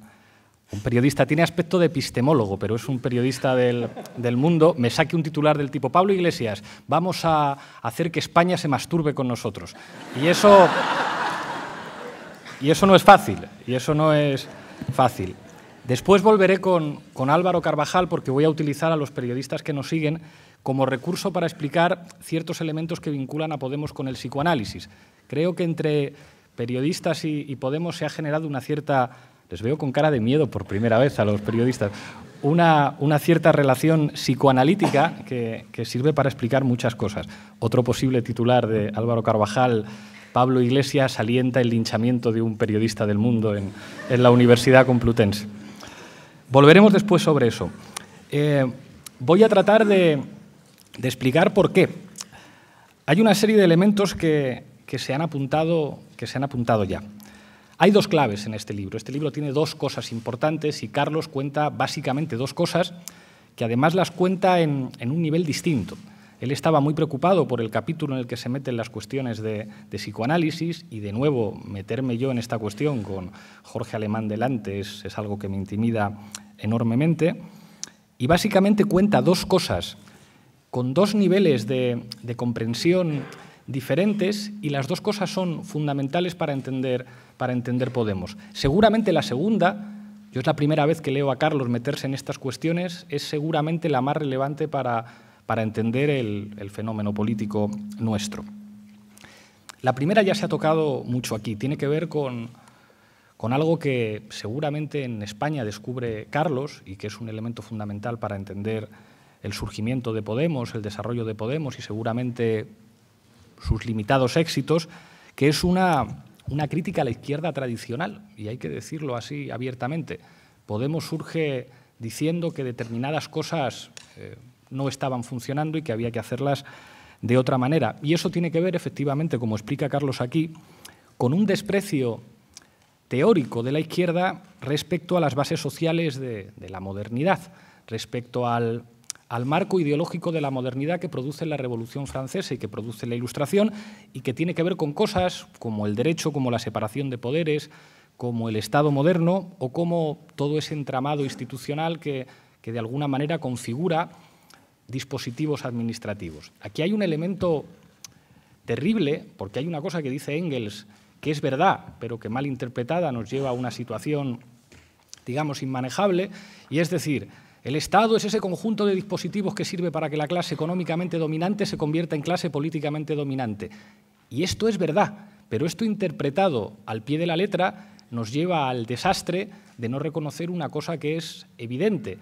periodista, tiene aspecto de epistemólogo, pero es un periodista del, mundo, me saque un titular del tipo Pablo Iglesias, vamos a hacer que España se masturbe con nosotros. Y eso, y eso no es fácil, y eso no es fácil. Después volveré con, con Álvaro Carvajal porque voy a utilizar a los periodistas que nos siguen como recurso para explicar ciertos elementos que vinculan a Podemos con el psicoanálisis, Creo que entre periodistas y, Podemos se ha generado una cierta les veo con cara de miedo por primera vez a los periodistas, una, una cierta relación psicoanalítica que, sirve para explicar muchas cosas. Otro posible titular de Álvaro Carvajal, Pablo Iglesias alienta el linchamiento de un periodista del mundo en, la Universidad Complutense. Volveremos después sobre eso. Eh, voy a tratar de, de explicar por qué. Hay una serie de elementos que, que se han apuntado, que se han apuntado ya. Hay dos claves en este libro. Este libro tiene dos cosas importantes y Carlos cuenta básicamente dos cosas que además las cuenta en, un nivel distinto. Él estaba muy preocupado por el capítulo en el que se meten las cuestiones de, psicoanálisis y de nuevo meterme yo en esta cuestión con Jorge Alemán delante es, algo que me intimida enormemente. Y básicamente cuenta dos cosas con dos niveles de, de comprensión diferentes y las dos cosas son fundamentales para entender, para entender Podemos. Seguramente la segunda, yo es la primera vez que leo a Carlos meterse en estas cuestiones, es seguramente la más relevante para, para entender el, fenómeno político nuestro. La primera ya se ha tocado mucho aquí, tiene que ver con, con algo que seguramente en España descubre Carlos y que es un elemento fundamental para entender el surgimiento de Podemos, el desarrollo de Podemos y seguramente sus limitados éxitos, que es una, crítica a la izquierda tradicional, y hay que decirlo así abiertamente. Podemos surge diciendo que determinadas cosas eh, no estaban funcionando y que había que hacerlas de otra manera. Y eso tiene que ver, efectivamente, como explica Carlos aquí, con un desprecio teórico de la izquierda respecto a las bases sociales de la modernidad, respecto al al marco ideológico de la modernidad que produce la Revolución Francesa y que produce la Ilustración y que tiene que ver con cosas como el derecho, como la separación de poderes, como el Estado moderno o como todo ese entramado institucional que, que de alguna manera configura dispositivos administrativos. Aquí hay un elemento terrible, porque hay una cosa que dice Engels que es verdad, pero que mal interpretada nos lleva a una situación, digamos, inmanejable, y es decir, el Estado es ese conjunto de dispositivos que sirve para que la clase económicamente dominante se convierta en clase políticamente dominante. Y esto es verdad, pero esto interpretado al pie de la letra nos lleva al desastre de no reconocer una cosa que es evidente,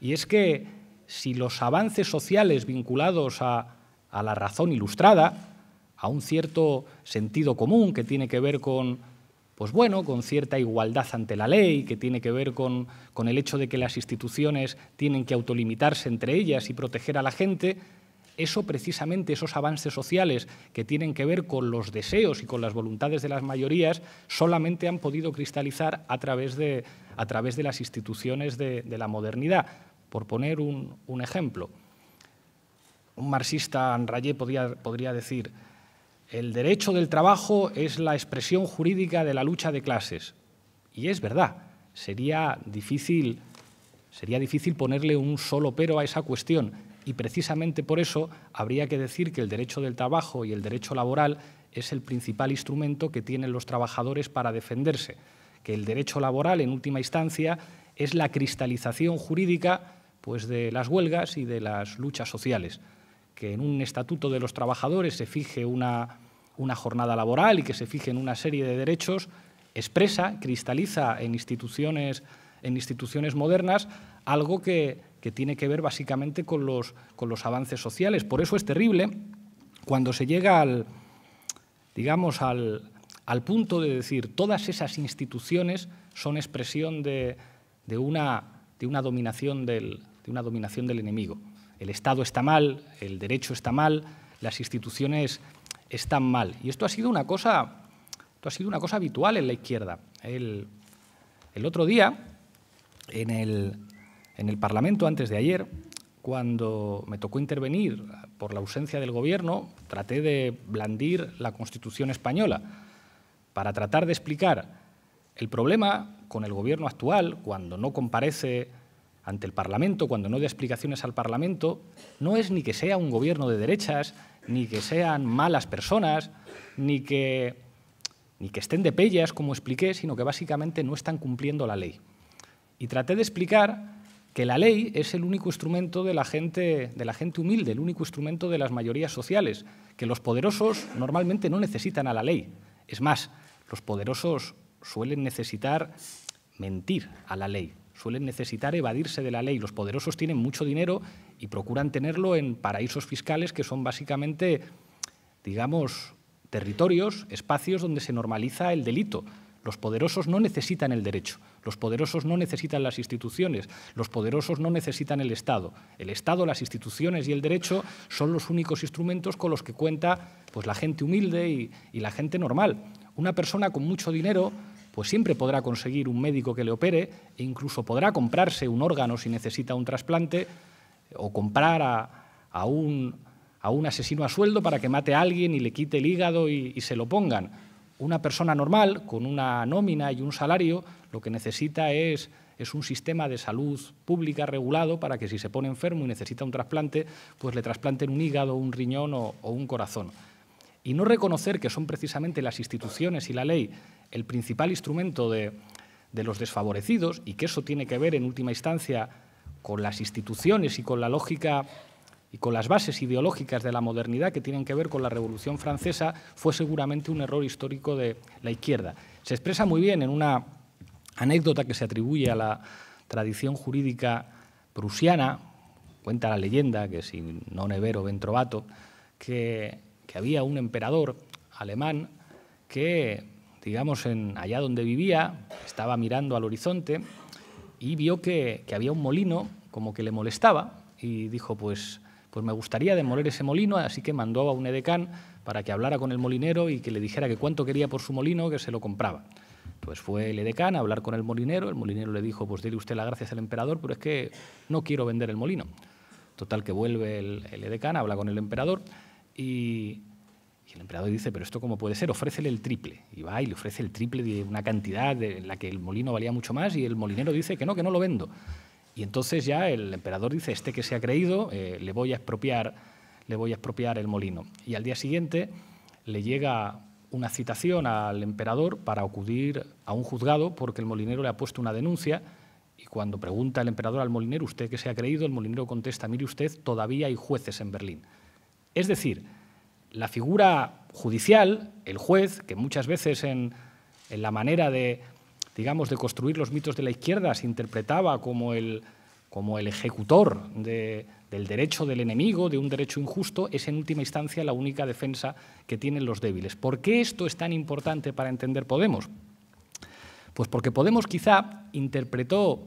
y es que si los avances sociales vinculados a, la razón ilustrada, a un cierto sentido común que tiene que ver con pues bueno, con cierta igualdad ante la ley, que tiene que ver con, el hecho de que las instituciones tienen que autolimitarse entre ellas y proteger a la gente, eso precisamente, esos avances sociales que tienen que ver con los deseos y con las voluntades de las mayorías, solamente han podido cristalizar a través de, las instituciones de, la modernidad. Por poner un, ejemplo, un marxista, Rayé, podría, podría decir, el derecho del trabajo es la expresión jurídica de la lucha de clases. Y es verdad, sería difícil, sería difícil ponerle un solo pero a esa cuestión. Y precisamente por eso habría que decir que el derecho del trabajo y el derecho laboral es el principal instrumento que tienen los trabajadores para defenderse, que el derecho laboral, en última instancia, es la cristalización jurídica pues, de las huelgas y de las luchas sociales, que en un estatuto de los trabajadores se fije una una jornada laboral y que se fije en una serie de derechos, expresa, cristaliza en instituciones, en instituciones modernas algo que, tiene que ver básicamente con los, con los avances sociales. Por eso es terrible cuando se llega al, digamos, al, punto de decir todas esas instituciones son expresión de, de, una, dominación de, una, dominación del, enemigo. El Estado está mal, el derecho está mal, las instituciones están mal. Y esto ha sido una cosa, esto ha sido una cosa habitual en la izquierda. El, otro día, en el, en el Parlamento, antes de ayer, cuando me tocó intervenir por la ausencia del Gobierno, traté de blandir la Constitución española para tratar de explicar el problema con el Gobierno actual, cuando no comparece ante el Parlamento, cuando no da explicaciones al Parlamento, no es ni que sea un Gobierno de derechas, ni que sean malas personas, ni que, ni que estén de pellas, como expliqué, sino que básicamente no están cumpliendo la ley. Y traté de explicar que la ley es el único instrumento de la gente, de la gente humilde, el único instrumento de las mayorías sociales, que los poderosos normalmente no necesitan a la ley. Es más, los poderosos suelen necesitar mentir a la ley, suelen necesitar evadirse de la ley. Los poderosos tienen mucho dinero y procuran tenerlo en paraísos fiscales que son básicamente, digamos, territorios, espacios donde se normaliza el delito. Los poderosos no necesitan el derecho, los poderosos no necesitan las instituciones, los poderosos no necesitan el Estado. El Estado, las instituciones y el derecho son los únicos instrumentos con los que cuenta pues, la gente humilde y, y la gente normal. Una persona con mucho dinero pues siempre podrá conseguir un médico que le opere e incluso podrá comprarse un órgano si necesita un trasplante o comprar a, un, a un, asesino a sueldo para que mate a alguien y le quite el hígado y, se lo pongan. Una persona normal, con una nómina y un salario, lo que necesita es un sistema de salud pública regulado para que si se pone enfermo y necesita un trasplante, pues le trasplanten un hígado, un riñón o, un corazón. Y no reconocer que son precisamente las instituciones y la ley el principal instrumento de, los desfavorecidos, y que eso tiene que ver en última instancia con las instituciones y con la lógica y con las bases ideológicas de la modernidad que tienen que ver con la Revolución Francesa, fue seguramente un error histórico de la izquierda. Se expresa muy bien en una anécdota que se atribuye a la tradición jurídica prusiana, cuenta la leyenda, que si no nevero ven que, que había un emperador alemán que digamos, en allá donde vivía, estaba mirando al horizonte y vio que, había un molino como que le molestaba y dijo, pues, pues me gustaría demoler ese molino, así que mandó a un edecán para que hablara con el molinero y que le dijera que cuánto quería por su molino, que se lo compraba. Pues fue el edecán a hablar con el molinero, el molinero le dijo, pues dile usted las gracias al emperador, pero es que no quiero vender el molino. Total que vuelve el, el edecán, habla con el emperador y el emperador dice, pero esto cómo puede ser, ofrécele el triple. Y va y le ofrece el triple de una cantidad en la que el molino valía mucho más y el molinero dice que no, que no lo vendo. Y entonces ya el emperador dice, este que se ha creído, eh, le, voy a expropiar, le voy a expropiar el molino. Y al día siguiente le llega una citación al emperador para acudir a un juzgado porque el molinero le ha puesto una denuncia y cuando pregunta el emperador al molinero, usted que se ha creído, el molinero contesta, mire usted, todavía hay jueces en Berlín. Es decir, la figura judicial, el juez, que muchas veces en, la manera de, digamos, de construir los mitos de la izquierda se interpretaba como el, como el ejecutor del derecho del enemigo, de un derecho injusto, es en última instancia la única defensa que tienen los débiles. ¿Por qué esto es tan importante para entender Podemos? Pues porque Podemos quizá interpretó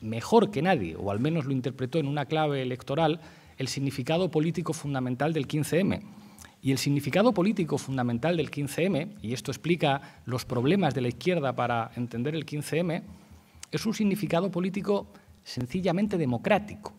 mejor que nadie, o al menos lo interpretó en una clave electoral, el significado político fundamental del 15M. Y el significado político fundamental del 15M, y esto explica los problemas de la izquierda para entender el 15M, es un significado político sencillamente democrático.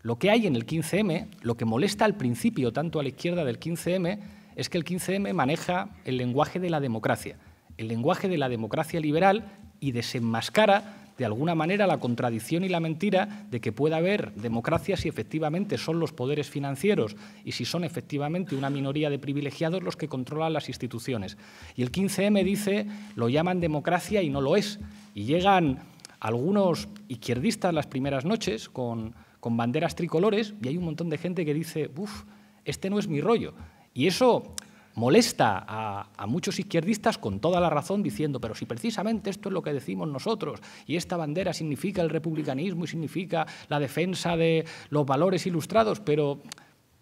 Lo que hay en el 15M, lo que molesta al principio tanto a la izquierda del 15M, es que el 15M maneja el lenguaje de la democracia, el lenguaje de la democracia liberal y desenmascara de alguna manera la contradicción y la mentira de que pueda haber democracia si efectivamente son los poderes financieros y si son efectivamente una minoría de privilegiados los que controlan las instituciones. Y el 15M dice, lo llaman democracia y no lo es. Y llegan algunos izquierdistas las primeras noches con, con banderas tricolores y hay un montón de gente que dice, uff, este no es mi rollo. Y eso molesta a, muchos izquierdistas con toda la razón diciendo, pero si precisamente esto es lo que decimos nosotros y esta bandera significa el republicanismo y significa la defensa de los valores ilustrados, pero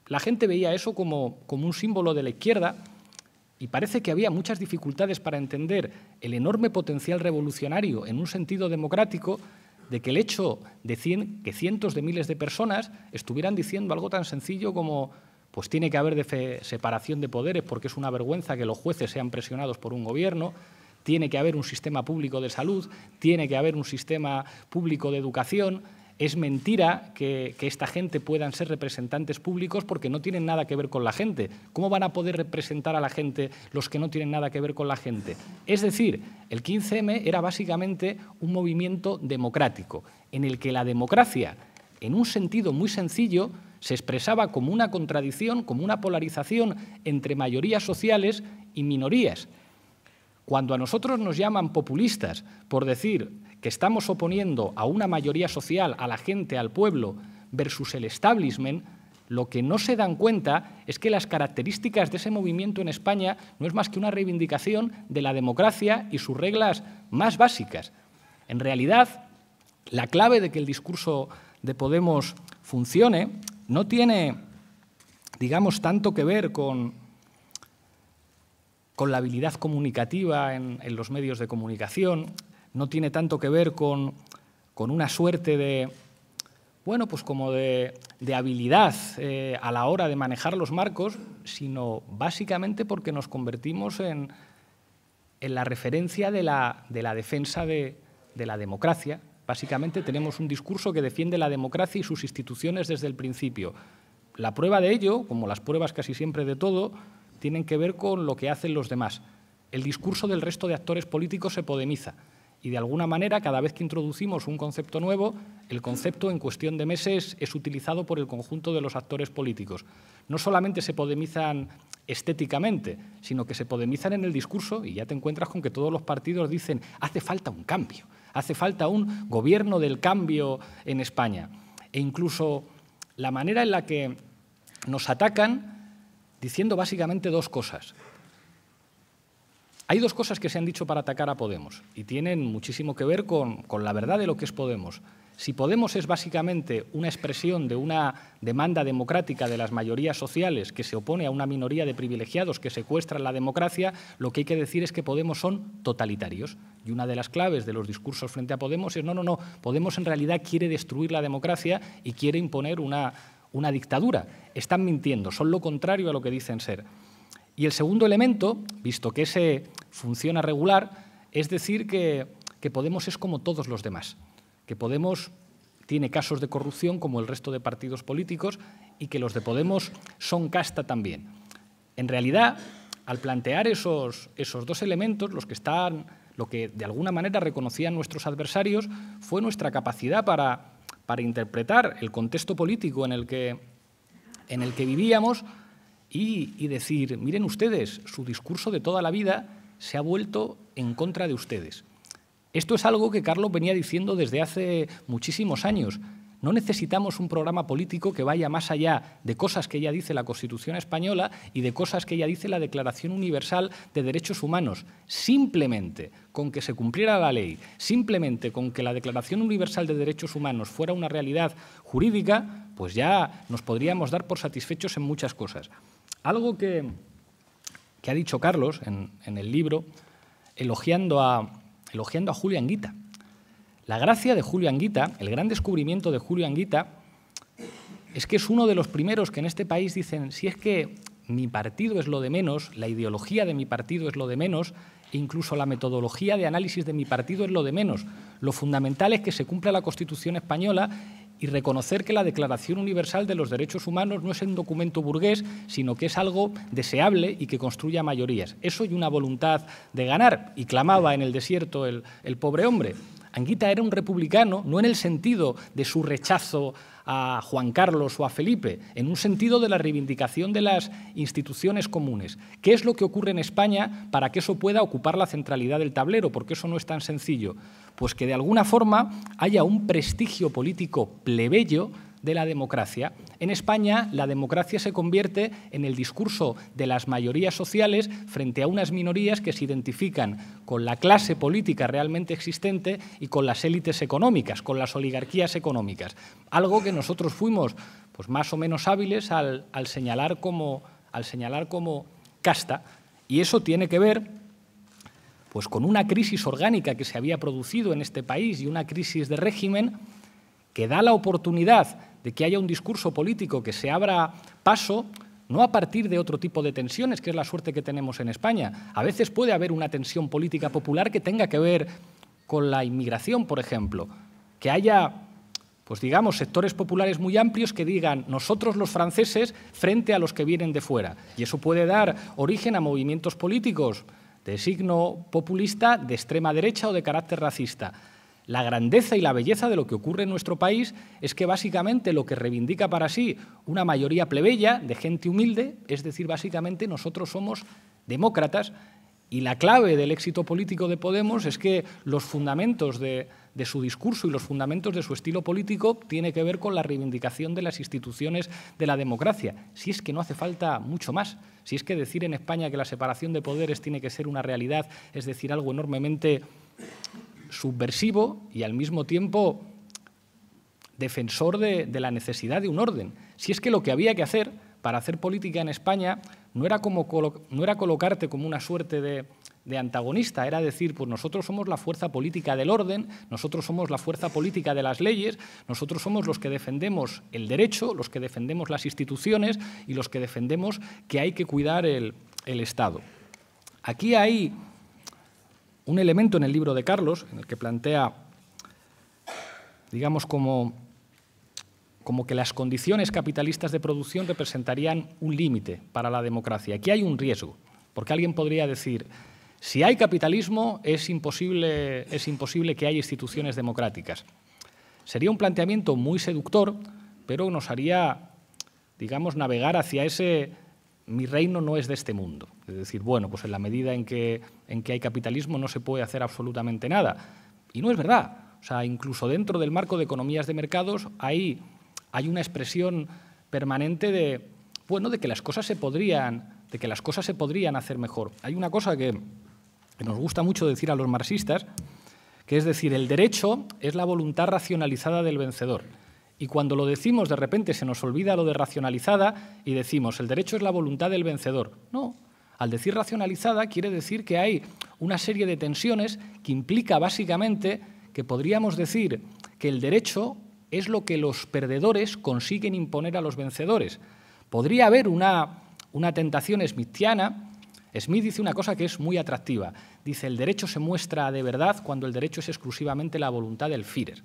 la gente veía eso como, como un símbolo de la izquierda y parece que había muchas dificultades para entender el enorme potencial revolucionario en un sentido democrático de que el hecho de que cientos de miles de personas estuvieran diciendo algo tan sencillo como pues tiene que haber separación de poderes porque es una vergüenza que los jueces sean presionados por un gobierno, tiene que haber un sistema público de salud, tiene que haber un sistema público de educación. Es mentira que, que esta gente puedan ser representantes públicos porque no tienen nada que ver con la gente. ¿Cómo van a poder representar a la gente los que no tienen nada que ver con la gente? Es decir, el 15M era básicamente un movimiento democrático en el que la democracia, en un sentido muy sencillo, se expresaba como una contradicción, como una polarización entre mayorías sociales y minorías. Cuando a nosotros nos llaman populistas por decir que estamos oponiendo a una mayoría social, a la gente, al pueblo, versus el establishment, lo que no se dan cuenta es que las características de ese movimiento en España no es más que una reivindicación de la democracia y sus reglas más básicas. En realidad, la clave de que el discurso de Podemos funcione no tiene, digamos, tanto que ver con, la habilidad comunicativa en, los medios de comunicación, no tiene tanto que ver con, una suerte de, bueno, pues como de, habilidad eh, a la hora de manejar los marcos, sino básicamente porque nos convertimos en, la referencia de la, defensa de la democracia, Básicamente tenemos un discurso que defiende la democracia y sus instituciones desde el principio. La prueba de ello, como las pruebas casi siempre de todo, tienen que ver con lo que hacen los demás. El discurso del resto de actores políticos se podemiza y de alguna manera cada vez que introducimos un concepto nuevo, el concepto en cuestión de meses es utilizado por el conjunto de los actores políticos. No solamente se podemizan estéticamente, sino que se podemizan en el discurso y ya te encuentras con que todos los partidos dicen hace falta un cambio Hace falta un gobierno del cambio en España. E incluso la manera en la que nos atacan diciendo básicamente dos cosas. Hay dos cosas que se han dicho para atacar a Podemos y tienen muchísimo que ver con, con la verdad de lo que es Podemos. Si Podemos es básicamente una expresión de una demanda democrática de las mayorías sociales que se opone a una minoría de privilegiados que secuestran la democracia, lo que hay que decir es que Podemos son totalitarios. Y una de las claves de los discursos frente a Podemos es, no, no, no, Podemos en realidad quiere destruir la democracia y quiere imponer una, dictadura. Están mintiendo, son lo contrario a lo que dicen ser. Y el segundo elemento, visto que ese funciona regular, es decir que Podemos es como todos los demás que Podemos tiene casos de corrupción como el resto de partidos políticos y que los de Podemos son casta también. En realidad, al plantear esos, dos elementos, los que están, lo que de alguna manera reconocían nuestros adversarios, fue nuestra capacidad para, interpretar el contexto político en el que, en el que vivíamos y decir, miren ustedes, su discurso de toda la vida se ha vuelto en contra de ustedes. Esto es algo que Carlos venía diciendo desde hace muchísimos años. No necesitamos un programa político que vaya más allá de cosas que ya dice la Constitución española y de cosas que ya dice la Declaración Universal de Derechos Humanos. Simplemente con que se cumpliera la ley, simplemente con que la Declaración Universal de Derechos Humanos fuera una realidad jurídica, pues ya nos podríamos dar por satisfechos en muchas cosas. Algo que, que ha dicho Carlos en el libro, elogiando a, elogiando a Julio Anguita. La gracia de Julio Anguita, el gran descubrimiento de Julio Anguita, es que es uno de los primeros que en este país dicen, si es que mi partido es lo de menos, la ideología de mi partido es lo de menos, e incluso la metodología de análisis de mi partido es lo de menos. Lo fundamental es que se cumpla la Constitución española y reconocer que la Declaración Universal de los Derechos Humanos no es un documento burgués, sino que es algo deseable y que construya mayorías. Eso y una voluntad de ganar, y clamaba en el desierto el, pobre hombre. Anguita era un republicano, no en el sentido de su rechazo a Juan Carlos o a Felipe, en un sentido de la reivindicación de las instituciones comunes. ¿Qué es lo que ocurre en España para que eso pueda ocupar la centralidad del tablero? Porque eso no es tan sencillo pues que de alguna forma haya un prestigio político plebeyo de la democracia. En España, la democracia se convierte en el discurso de las mayorías sociales frente a unas minorías que se identifican con la clase política realmente existente y con las élites económicas, con las oligarquías económicas. Algo que nosotros fuimos pues, más o menos hábiles al, señalar como, al señalar como casta. Y eso tiene que ver pues con una crisis orgánica que se había producido en este país y una crisis de régimen que da la oportunidad de que haya un discurso político que se abra paso, no a partir de otro tipo de tensiones, que es la suerte que tenemos en España. A veces puede haber una tensión política popular que tenga que ver con la inmigración, por ejemplo, que haya pues digamos, sectores populares muy amplios que digan nosotros los franceses frente a los que vienen de fuera. Y eso puede dar origen a movimientos políticos de signo populista, de extrema derecha o de carácter racista. La grandeza y la belleza de lo que ocurre en nuestro país es que básicamente lo que reivindica para sí una mayoría plebeya de gente humilde, es decir, básicamente nosotros somos demócratas y la clave del éxito político de Podemos es que los fundamentos de, de su discurso y los fundamentos de su estilo político tiene que ver con la reivindicación de las instituciones de la democracia. Si es que no hace falta mucho más, si es que decir en España que la separación de poderes tiene que ser una realidad, es decir, algo enormemente subversivo y al mismo tiempo defensor de, la necesidad de un orden. Si es que lo que había que hacer para hacer política en España no era, como no era colocarte como una suerte de de antagonista, era decir, pues nosotros somos la fuerza política del orden, nosotros somos la fuerza política de las leyes, nosotros somos los que defendemos el derecho, los que defendemos las instituciones y los que defendemos que hay que cuidar el, Estado. Aquí hay un elemento en el libro de Carlos, en el que plantea, digamos, como, como que las condiciones capitalistas de producción representarían un límite para la democracia. Aquí hay un riesgo, porque alguien podría decir, si hay capitalismo, es imposible, es imposible que haya instituciones democráticas. Sería un planteamiento muy seductor, pero nos haría, digamos, navegar hacia ese mi reino no es de este mundo. Es decir, bueno, pues en la medida en que, en que hay capitalismo no se puede hacer absolutamente nada. Y no es verdad. O sea, incluso dentro del marco de economías de mercados hay, hay una expresión permanente de, bueno, de que las cosas se podrían, de que las cosas se podrían hacer mejor. Hay una cosa que, nos gusta mucho decir a los marxistas, que es decir, el derecho es la voluntad racionalizada del vencedor. Y cuando lo decimos, de repente se nos olvida lo de racionalizada y decimos, el derecho es la voluntad del vencedor. No, al decir racionalizada quiere decir que hay una serie de tensiones que implica básicamente que podríamos decir que el derecho es lo que los perdedores consiguen imponer a los vencedores. Podría haber una, una tentación smithiana Smith dice una cosa que es muy atractiva. Dice, el derecho se muestra de verdad cuando el derecho es exclusivamente la voluntad del Führer.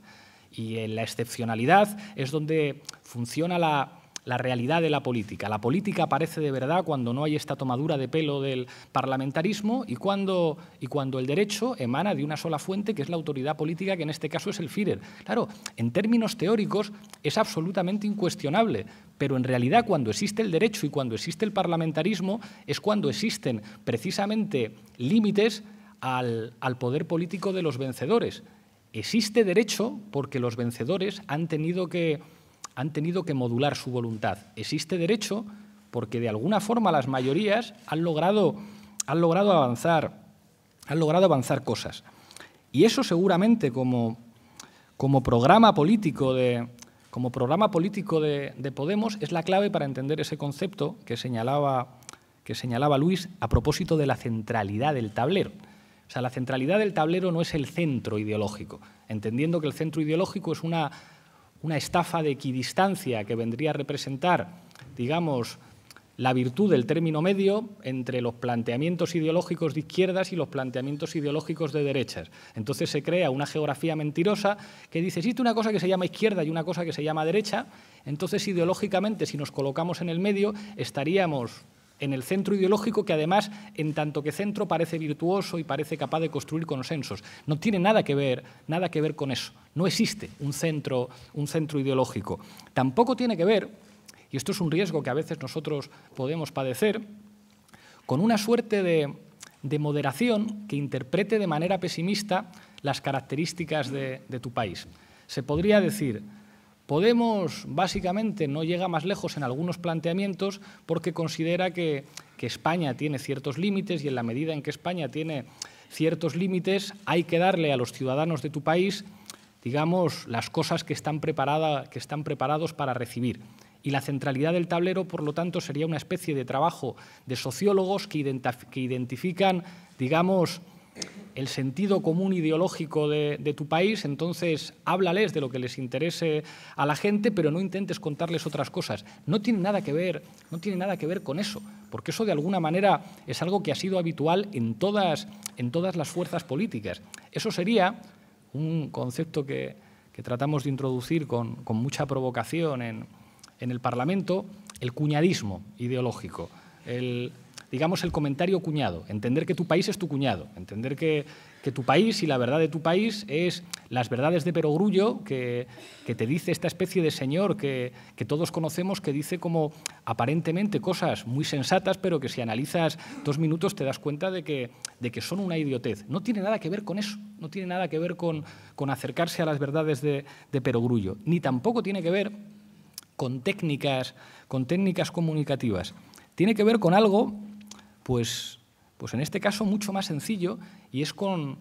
Y en la excepcionalidad es donde funciona la la realidad de la política. La política aparece de verdad cuando no hay esta tomadura de pelo del parlamentarismo y cuando, y cuando el derecho emana de una sola fuente, que es la autoridad política, que en este caso es el FIDER. Claro, en términos teóricos es absolutamente incuestionable, pero en realidad cuando existe el derecho y cuando existe el parlamentarismo es cuando existen precisamente límites al poder político de los vencedores. Existe derecho porque los vencedores han tenido que han tenido que modular su voluntad. Existe derecho porque de alguna forma las mayorías han logrado, han logrado avanzar, han logrado avanzar cosas. Y eso seguramente como, como programa político de, como programa político de, Podemos es la clave para entender ese concepto que señalaba, que señalaba Luis a propósito de la centralidad del tablero. O sea, la centralidad del tablero no es el centro ideológico, entendiendo que el centro ideológico es una una estafa de equidistancia que vendría a representar, digamos, la virtud del término medio entre los planteamientos ideológicos de izquierdas y los planteamientos ideológicos de derechas. Entonces se crea una geografía mentirosa que dice, existe una cosa que se llama izquierda y una cosa que se llama derecha, entonces ideológicamente si nos colocamos en el medio estaríamos en el centro ideológico que además, en tanto que centro, parece virtuoso y parece capaz de construir consensos. No tiene nada que ver, nada que ver con eso. No existe un centro, un centro ideológico. Tampoco tiene que ver, y esto es un riesgo que a veces nosotros podemos padecer, con una suerte de, moderación que interprete de manera pesimista las características de, de tu país. Se podría decir, Podemos básicamente no llega más lejos en algunos planteamientos porque considera que, España tiene ciertos límites y en la medida en que España tiene ciertos límites hay que darle a los ciudadanos de tu país, digamos, las cosas que están, que están preparados para recibir. Y la centralidad del tablero, por lo tanto, sería una especie de trabajo de sociólogos que, que identifican, digamos, el sentido común ideológico de, tu país, entonces háblales de lo que les interese a la gente, pero no intentes contarles otras cosas. No tiene nada que ver, no tiene nada que ver con eso, porque eso de alguna manera es algo que ha sido habitual en todas, en todas las fuerzas políticas. Eso sería un concepto que, tratamos de introducir con, mucha provocación en, en, el Parlamento, el cuñadismo ideológico. El, digamos, el comentario cuñado, entender que tu país es tu cuñado, entender que, tu país y la verdad de tu país es las verdades de Perogrullo que, que te dice esta especie de señor que, todos conocemos, que dice como aparentemente cosas muy sensatas, pero que si analizas dos minutos te das cuenta de que, de que son una idiotez. No tiene nada que ver con eso, no tiene nada que ver con, con acercarse a las verdades de, de Perogrullo, ni tampoco tiene que ver con técnicas, con técnicas comunicativas. Tiene que ver con algo pues, pues, en este caso mucho más sencillo y es con,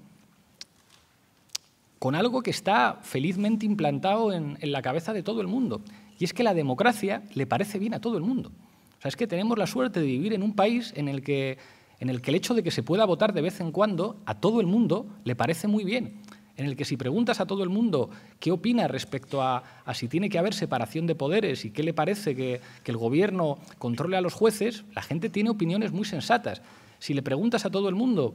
con algo que está felizmente implantado en, la cabeza de todo el mundo. Y es que la democracia le parece bien a todo el mundo. O sea, es que tenemos la suerte de vivir en un país en el que, en el, que el hecho de que se pueda votar de vez en cuando a todo el mundo le parece muy bien en el que si preguntas a todo el mundo qué opina respecto a, si tiene que haber separación de poderes y qué le parece que, el gobierno controle a los jueces, la gente tiene opiniones muy sensatas. Si le preguntas a todo el mundo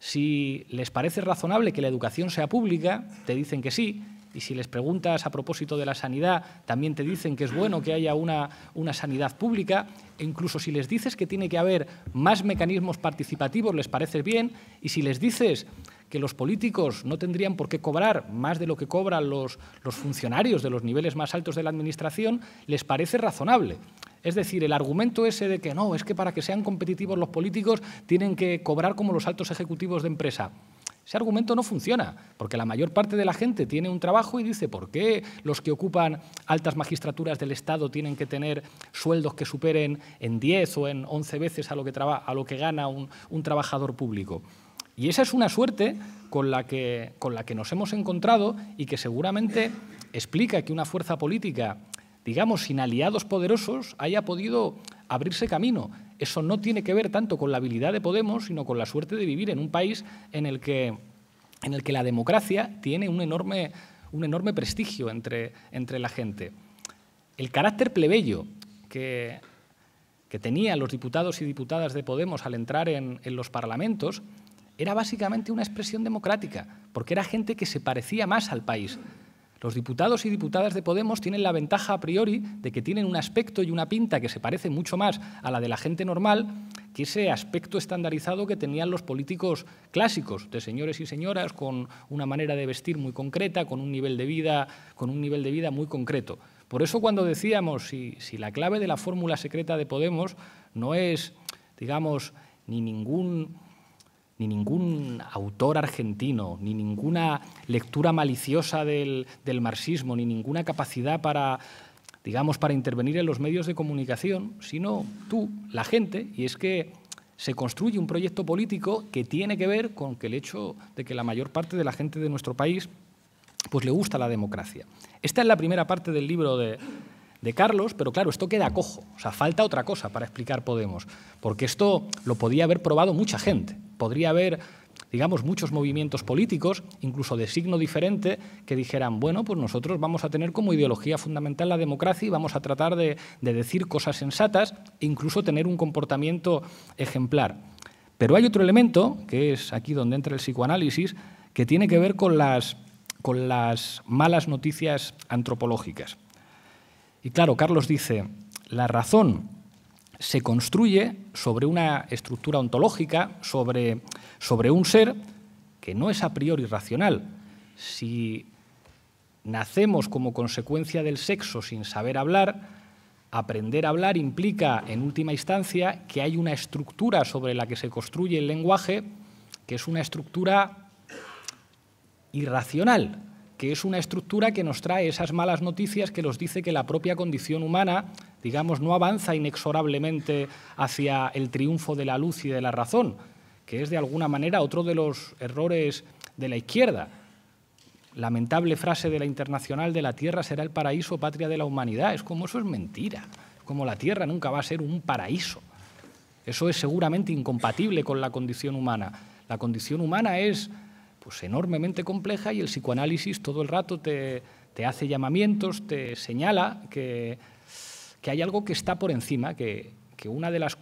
si les parece razonable que la educación sea pública, te dicen que sí, y si les preguntas a propósito de la sanidad, también te dicen que es bueno que haya una, una, sanidad pública, e incluso si les dices que tiene que haber más mecanismos participativos, les parece bien, y si les dices que los políticos no tendrían por qué cobrar más de lo que cobran los, funcionarios de los niveles más altos de la Administración, les parece razonable. Es decir, el argumento ese de que no, es que para que sean competitivos los políticos tienen que cobrar como los altos ejecutivos de empresa. Ese argumento no funciona, porque la mayor parte de la gente tiene un trabajo y dice, ¿por qué los que ocupan altas magistraturas del Estado tienen que tener sueldos que superen en 10 o en 11 veces a lo que, a lo que gana un trabajador público? Y esa es una suerte con la que, con la que nos hemos encontrado y que seguramente explica que una fuerza política, digamos, sin aliados poderosos, haya podido abrirse camino. Eso no tiene que ver tanto con la habilidad de Podemos, sino con la suerte de vivir en un país en el que, en el que la democracia tiene un enorme, un enorme prestigio entre, entre la gente. El carácter plebeyo que, que tenían los diputados y diputadas de Podemos al entrar en los parlamentos era básicamente una expresión democrática, porque era gente que se parecía más al país. Los diputados y diputadas de Podemos tienen la ventaja a priori de que tienen un aspecto y una pinta que se parece mucho más a la de la gente normal que ese aspecto estandarizado que tenían los políticos clásicos, de señores y señoras con una manera de vestir muy concreta, con un nivel de vida, con un nivel de vida muy concreto. Por eso cuando decíamos si, si la clave de la fórmula secreta de Podemos no es, digamos, ni ningún ni ningún autor argentino, ni ninguna lectura maliciosa del, marxismo, ni ninguna capacidad para digamos, para intervenir en los medios de comunicación, sino tú, la gente, y es que se construye un proyecto político que tiene que ver con el hecho de que la mayor parte de la gente de nuestro país pues le gusta la democracia. Esta es la primera parte del libro de, de Carlos, pero claro, esto queda cojo. O sea, falta otra cosa para explicar Podemos, porque esto lo podía haber probado mucha gente. Podría haber, digamos, muchos movimientos políticos, incluso de signo diferente, que dijeran, bueno, pues nosotros vamos a tener como ideología fundamental la democracia y vamos a tratar de, decir cosas sensatas e incluso tener un comportamiento ejemplar. Pero hay otro elemento, que es aquí donde entra el psicoanálisis, que tiene que ver con las malas noticias antropológicas. Y claro, Carlos dice, la razón se construye sobre una estructura ontológica, sobre, sobre un ser que no es a priori racional. Si nacemos como consecuencia del sexo sin saber hablar, aprender a hablar implica, en última instancia, que hay una estructura sobre la que se construye el lenguaje, que es una estructura irracional, que es una estructura que nos trae esas malas noticias que nos dice que la propia condición humana, digamos, no avanza inexorablemente hacia el triunfo de la luz y de la razón, que es de alguna manera otro de los errores de la izquierda. Lamentable frase de la Internacional de la Tierra será el paraíso, patria de la humanidad. Es como eso es mentira, como la Tierra nunca va a ser un paraíso. Eso es seguramente incompatible con la condición humana. La condición humana es pues, enormemente compleja y el psicoanálisis todo el rato te, hace llamamientos, te señala que, hay algo que está por encima, que, que una de las,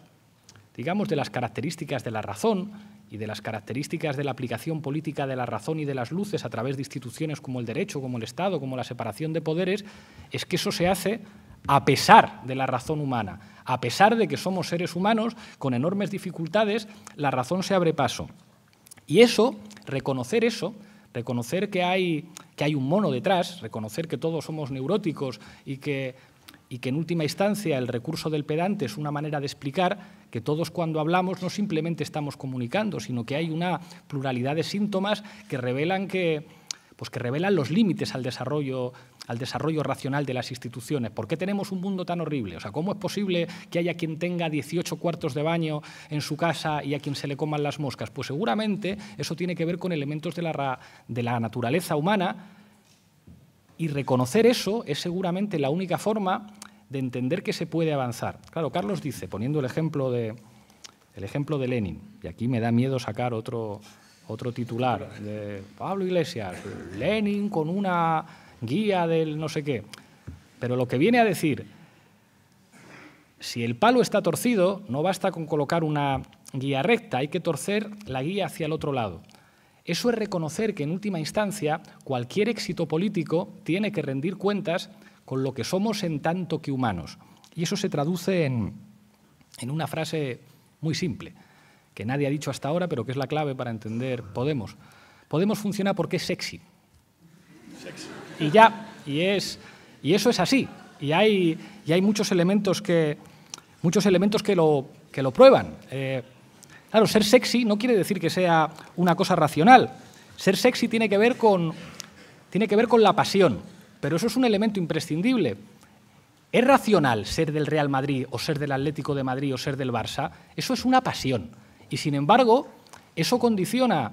digamos, de las características de la razón y de las características de la aplicación política de la razón y de las luces a través de instituciones como el derecho, como el Estado, como la separación de poderes, es que eso se hace a pesar de la razón humana. A pesar de que somos seres humanos con enormes dificultades, la razón se abre paso. Y eso, reconocer eso, reconocer que hay, que hay un mono detrás, reconocer que todos somos neuróticos y que, y que en última instancia el recurso del pedante es una manera de explicar que todos cuando hablamos no simplemente estamos comunicando, sino que hay una pluralidad de síntomas que revelan que pues que revelan los límites al desarrollo, al desarrollo racional de las instituciones. ¿Por qué tenemos un mundo tan horrible? O sea, ¿cómo es posible que haya quien tenga 18 cuartos de baño en su casa y a quien se le coman las moscas? Pues seguramente eso tiene que ver con elementos de la, de la naturaleza humana y reconocer eso es seguramente la única forma de entender que se puede avanzar. Claro, Carlos dice, poniendo el ejemplo de, el ejemplo de Lenin, y aquí me da miedo sacar otro, otro titular de Pablo Iglesias, Lenin con una guía del no sé qué. Pero lo que viene a decir, si el palo está torcido, no basta con colocar una guía recta, hay que torcer la guía hacia el otro lado. Eso es reconocer que en última instancia cualquier éxito político tiene que rendir cuentas con lo que somos en tanto que humanos. Y eso se traduce en, en una frase muy simple que nadie ha dicho hasta ahora, pero que es la clave para entender Podemos. Podemos funcionar porque es sexy. Y ya, y, es, y eso es así. Y hay, muchos elementos que, muchos elementos que, lo, prueban. Eh, claro, ser sexy no quiere decir que sea una cosa racional. Ser sexy tiene que ver con, tiene que ver con la pasión, pero eso es un elemento imprescindible. ¿Es racional ser del Real Madrid o ser del Atlético de Madrid o ser del Barça? Eso es una pasión. Y sin embargo, eso condiciona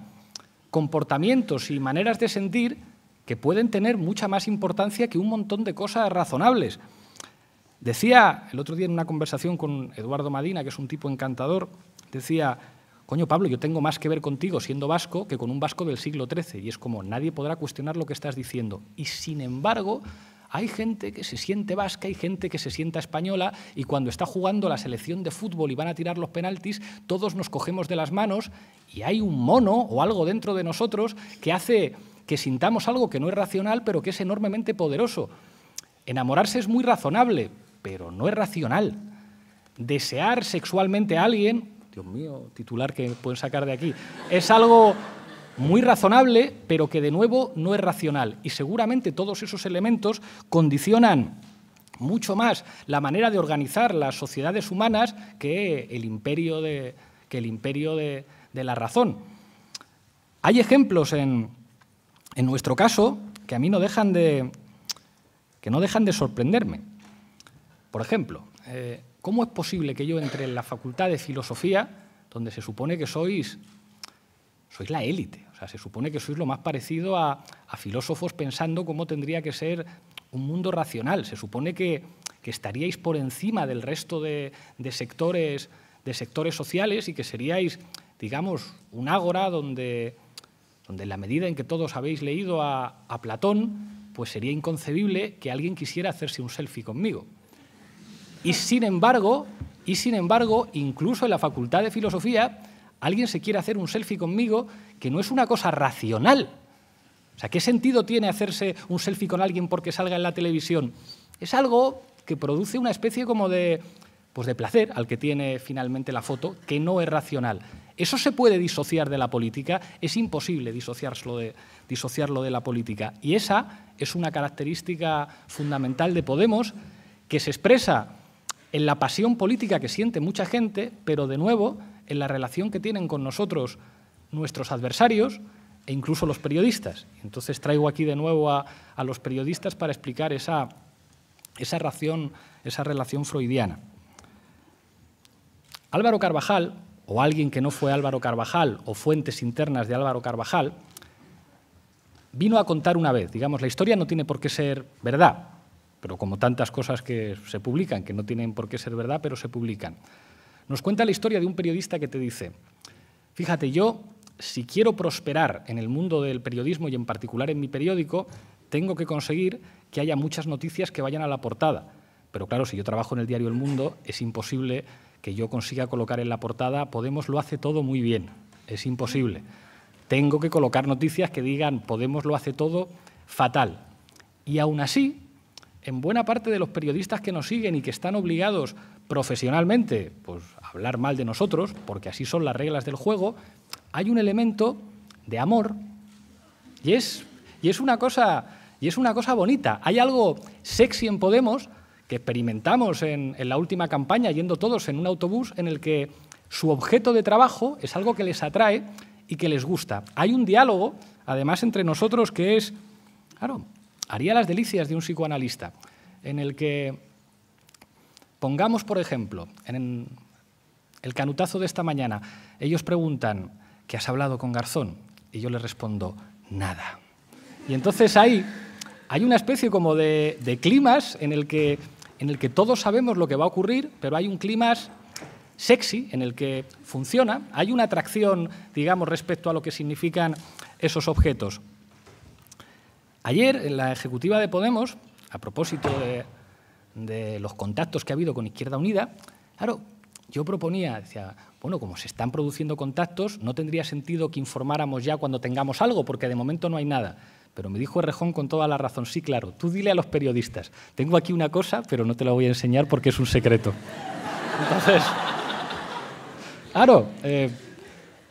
comportamientos y maneras de sentir que pueden tener mucha más importancia que un montón de cosas razonables. Decía el otro día en una conversación con Eduardo Madina, que es un tipo encantador, decía, coño Pablo, yo tengo más que ver contigo siendo vasco que con un vasco del siglo XIII. Y es como, nadie podrá cuestionar lo que estás diciendo. Y sin embargo, hay gente que se siente vasca, hay gente que se sienta española y cuando está jugando la selección de fútbol y van a tirar los penaltis, todos nos cogemos de las manos y hay un mono o algo dentro de nosotros que hace que sintamos algo que no es racional pero que es enormemente poderoso. Enamorarse es muy razonable, pero no es racional. Desear sexualmente a alguien, Dios mío, titular que pueden sacar de aquí, es algo muy razonable, pero que de nuevo no es racional. Y seguramente todos esos elementos condicionan mucho más la manera de organizar las sociedades humanas que el imperio de, que el imperio de, la razón. Hay ejemplos en, nuestro caso que a mí no dejan de, que no dejan de sorprenderme. Por ejemplo, eh, ¿cómo es posible que yo entre en la Facultad de Filosofía, donde se supone que sois sois la élite. O sea, se supone que sois lo más parecido a, filósofos pensando cómo tendría que ser un mundo racional. Se supone que, estaríais por encima del resto de, sectores, de sectores sociales y que seríais, digamos, un ágora donde, en la medida en que todos habéis leído a, Platón, pues sería inconcebible que alguien quisiera hacerse un selfie conmigo. Y sin embargo, y sin embargo, incluso en la Facultad de Filosofía, alguien se quiere hacer un selfie conmigo que no es una cosa racional. O sea, ¿qué sentido tiene hacerse un selfie con alguien porque salga en la televisión? Es algo que produce una especie como de, pues placer al que tiene finalmente la foto, que no es racional. Eso se puede disociar de la política, es imposible disociarlo de, disociarlo de la política. Y esa es una característica fundamental de Podemos que se expresa en la pasión política que siente mucha gente, pero de nuevo en la relación que tienen con nosotros nuestros adversarios e incluso los periodistas. Entonces traigo aquí de nuevo a, los periodistas para explicar esa, esa relación freudiana. Álvaro Carvajal, o alguien que no fue Álvaro Carvajal, o fuentes internas de Álvaro Carvajal, vino a contar una vez, digamos, la historia no tiene por qué ser verdad, pero como tantas cosas que se publican, que no tienen por qué ser verdad, pero se publican. Nos cuenta la historia de un periodista que te dice, fíjate, yo si quiero prosperar en el mundo del periodismo y en particular en mi periódico, tengo que conseguir que haya muchas noticias que vayan a la portada. Pero claro, si yo trabajo en el diario El Mundo, es imposible que yo consiga colocar en la portada Podemos lo hace todo muy bien. Es imposible. Tengo que colocar noticias que digan Podemos lo hace todo fatal. Y aún así, en buena parte de los periodistas que nos siguen y que están obligados profesionalmente, pues hablar mal de nosotros, porque así son las reglas del juego, hay un elemento de amor y es, y es, una, cosa, y es una cosa bonita. Hay algo sexy en Podemos que experimentamos en, en la última campaña yendo todos en un autobús en el que su objeto de trabajo es algo que les atrae y que les gusta. Hay un diálogo, además, entre nosotros que es, claro, haría las delicias de un psicoanalista, en el que Pongamos, por ejemplo, en el canutazo de esta mañana, ellos preguntan, ¿qué has hablado con Garzón? Y yo les respondo, nada. Y entonces ahí hay una especie como de, de climas en el, que, en el que todos sabemos lo que va a ocurrir, pero hay un climas sexy en el que funciona, hay una atracción, digamos, respecto a lo que significan esos objetos. Ayer, en la ejecutiva de Podemos, a propósito de de los contactos que ha habido con Izquierda Unida, claro, yo proponía, decía, bueno, como se están produciendo contactos, no tendría sentido que informáramos ya cuando tengamos algo, porque de momento no hay nada. Pero me dijo Errejón con toda la razón, sí, claro, tú dile a los periodistas, tengo aquí una cosa, pero no te la voy a enseñar porque es un secreto. Entonces, claro, eh,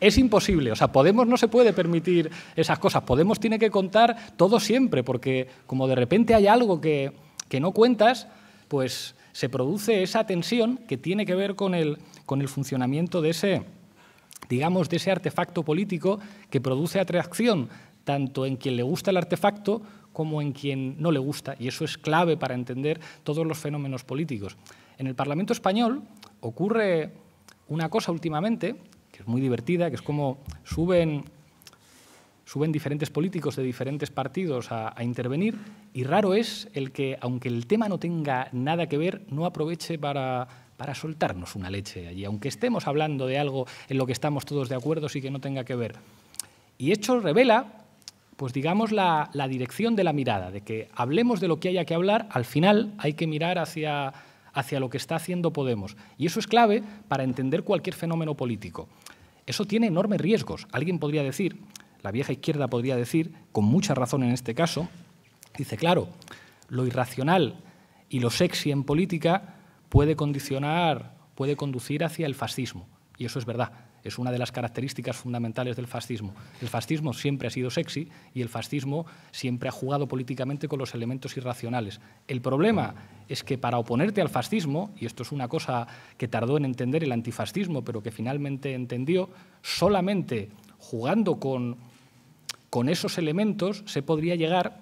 es imposible. O sea, Podemos no se puede permitir esas cosas. Podemos tiene que contar todo siempre, porque como de repente hay algo que no cuentas, pues se produce esa tensión que tiene que ver con el, funcionamiento de ese, digamos, de ese artefacto político que produce atracción tanto en quien le gusta el artefacto como en quien no le gusta, y eso es clave para entender todos los fenómenos políticos. En el Parlamento español ocurre una cosa últimamente, que es muy divertida, que es como suben, suben diferentes políticos de diferentes partidos a intervenir, y raro es el que, aunque el tema no tenga nada que ver, no aproveche para, soltarnos una leche allí, aunque estemos hablando de algo en lo que estamos todos de acuerdo, y que no tenga que ver. Y esto revela, pues digamos, la, dirección de la mirada, de que hablemos de lo que haya que hablar, al final hay que mirar hacia, hacia lo que está haciendo Podemos. Y eso es clave para entender cualquier fenómeno político. Eso tiene enormes riesgos. Alguien podría decir, la vieja izquierda podría decir, con mucha razón en este caso, Dice, claro, lo irracional y lo sexy en política puede condicionar, puede conducir hacia el fascismo. Y eso es verdad, es una de las características fundamentales del fascismo. El fascismo siempre ha sido sexy y el fascismo siempre ha jugado políticamente con los elementos irracionales. El problema es que para oponerte al fascismo, y esto es una cosa que tardó en entender el antifascismo, pero que finalmente entendió, solamente jugando con, con esos elementos se podría llegar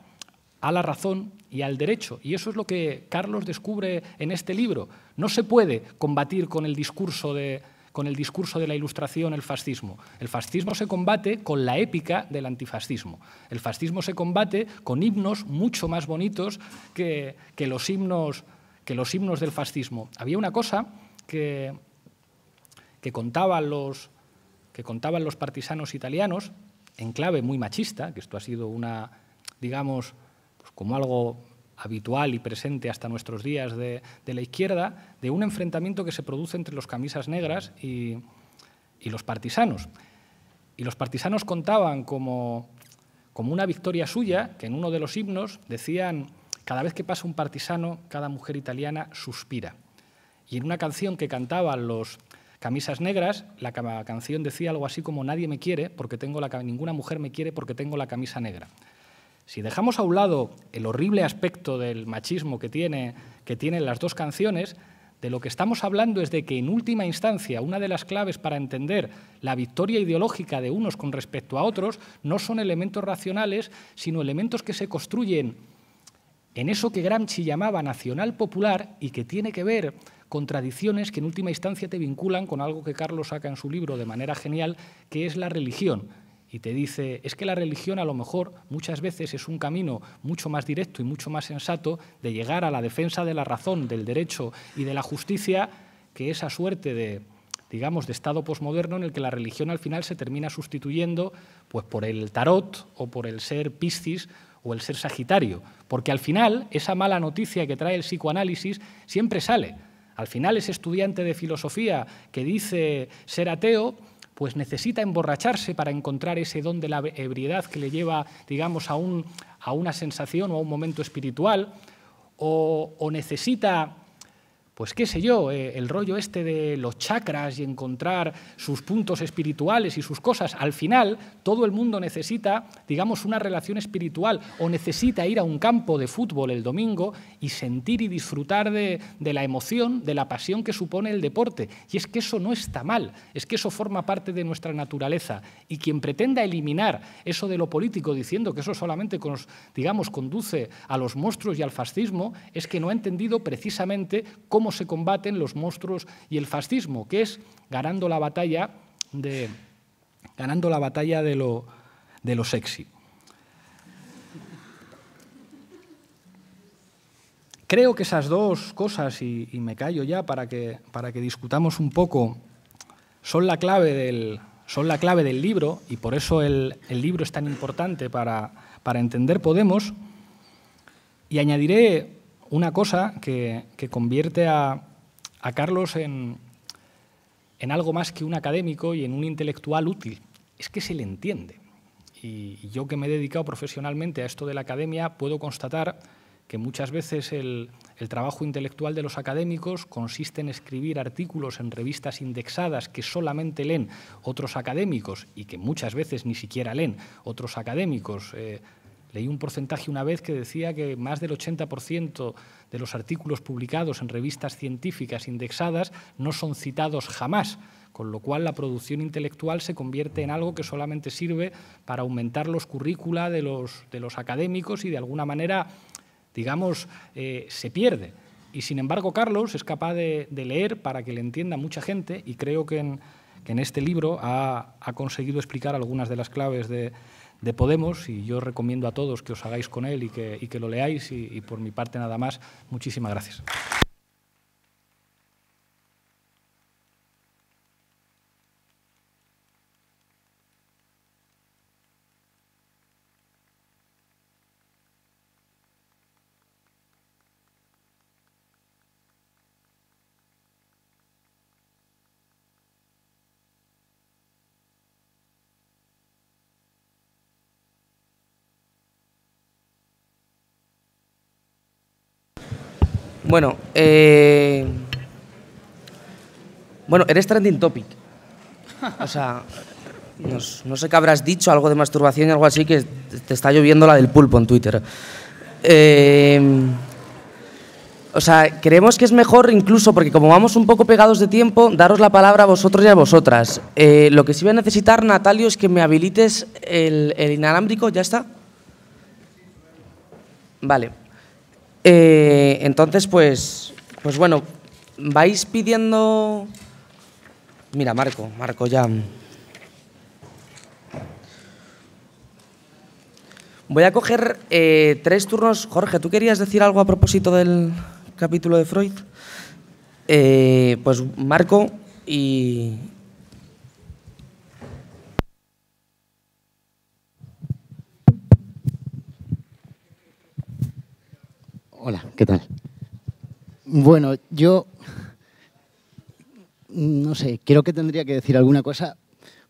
a la razón y al derecho. Y eso es lo que Carlos descubre en este libro. No se puede combatir con el discurso de, con el discurso de la ilustración el fascismo. El fascismo se combate con la épica del antifascismo. El fascismo se combate con himnos mucho más bonitos que, los, himnos, que los del fascismo. Había una cosa que, que, contaban los, que contaban los partisanos italianos, en clave muy machista, que esto ha sido una, digamos, como algo habitual y presente hasta nuestros días de, la izquierda, de un enfrentamiento que se produce entre los camisas negras y, los partisanos. Y los partisanos contaban como, una victoria suya, que en uno de los himnos decían, cada vez que pasa un partisano, cada mujer italiana suspira. Y en una canción que cantaban los camisas negras, la canción decía algo así como, nadie me quiere porque tengo ninguna mujer me quiere porque tengo la camisa negra. Si dejamos a un lado el horrible aspecto del machismo que, tiene, tienen las dos canciones, de lo que estamos hablando es de que, en última instancia, una de las claves para entender la victoria ideológica de unos con respecto a otros no son elementos racionales, sino elementos que se construyen en eso que Gramsci llamaba nacional popular y que tiene que ver con tradiciones que en última instancia te vinculan con algo que Carlos saca en su libro de manera genial, que es la religión y te dice, es que la religión a lo mejor muchas veces es un camino mucho más directo y mucho más sensato de llegar a la defensa de la razón, del derecho y de la justicia, que esa suerte de, digamos, de estado posmoderno en el que la religión al final se termina sustituyendo pues, por el tarot o por el ser piscis o el ser sagitario. Porque al final esa mala noticia que trae el psicoanálisis siempre sale. Al final ese estudiante de filosofía que dice ser ateo pues necesita emborracharse para encontrar ese don de la ebriedad que le lleva, digamos, a, un, a una sensación o a un momento espiritual, o, o necesita pues qué sé yo, eh, el rollo este de los chakras y encontrar sus puntos espirituales y sus cosas, al final todo el mundo necesita, digamos, una relación espiritual o necesita ir a un campo de fútbol el domingo y sentir y disfrutar de, la emoción, de la pasión que supone el deporte. Y es que eso no está mal, es que eso forma parte de nuestra naturaleza. Y quien pretenda eliminar eso de lo político diciendo que eso solamente, digamos, conduce a los monstruos y al fascismo, es que no ha entendido precisamente cómo se combaten los monstruos y el fascismo, que es ganando la batalla de, ganando la batalla de, lo, sexy. Creo que esas dos cosas, y, me callo ya para que, para que discutamos un poco, son la clave del, son la clave del libro y por eso el, libro es tan importante para, para entender Podemos. Y añadiré una cosa que, convierte a, Carlos en, algo más que un académico y en un intelectual útil. Es que se le entiende. Y yo que me he dedicado profesionalmente a esto de la academia, puedo constatar que muchas veces el, trabajo intelectual de los académicos consiste en escribir artículos en revistas indexadas que solamente leen otros académicos y que muchas veces ni siquiera leen otros académicos. Eh, Leí un porcentaje una vez que decía que más del 80% de los artículos publicados en revistas científicas indexadas no son citados jamás, con lo cual la producción intelectual se convierte en algo que solamente sirve para aumentar los currícula de los, de los académicos y de alguna manera, digamos, eh, se pierde. Y sin embargo, Carlos es capaz de, leer para que le entienda mucha gente y creo que en, este libro ha conseguido explicar algunas de las claves de, de Podemos y yo recomiendo a todos que os hagáis con él y que, lo leáis y por mi parte nada más. Muchísimas gracias. Bueno, eh, bueno, eres trending topic. O sea, no sé qué habrás dicho, algo de masturbación y algo así, que te está lloviendo la del pulpo en Twitter. Em, o sea, creemos que es mejor incluso, porque como vamos un poco pegados de tiempo, daros la palabra a vosotros y a vosotras. Eh, lo que sí voy a necesitar, Natalio, es que me habilites el, el inalámbrico, ¿ya está? Vale. Eh, entonces, pues, pues bueno, vais pidiendo... Mira, Marco, Marco ya. Voy a coger eh, tres turnos. Jorge, ¿tú querías decir algo a propósito del capítulo de Freud? Eh, pues Marco y, Hola, ¿qué tal? Bueno, yo no sé, creo que tendría que decir alguna cosa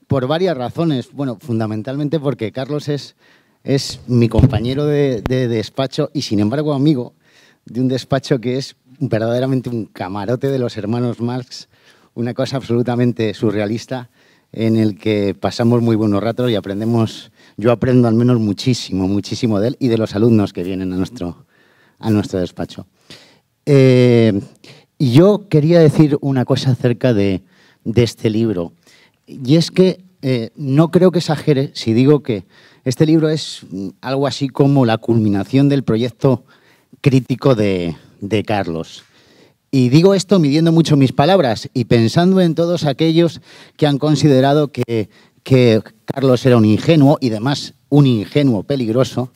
por varias razones. Bueno, fundamentalmente porque Carlos es, es mi compañero de, de, despacho y sin embargo amigo de un despacho que es verdaderamente un camarote de los hermanos Marx, una cosa absolutamente surrealista en el que pasamos muy buenos ratos y aprendemos, yo aprendo al menos muchísimo, muchísimo de él y de los alumnos que vienen a nuestro, a nuestro despacho. Eh, yo quería decir una cosa acerca de, este libro, y es que eh, no creo que exagere si digo que este libro es mm, algo así como la culminación del proyecto crítico de, Carlos. Y digo esto midiendo mucho mis palabras y pensando en todos aquellos que han considerado que, Carlos era un ingenuo y además un ingenuo peligroso,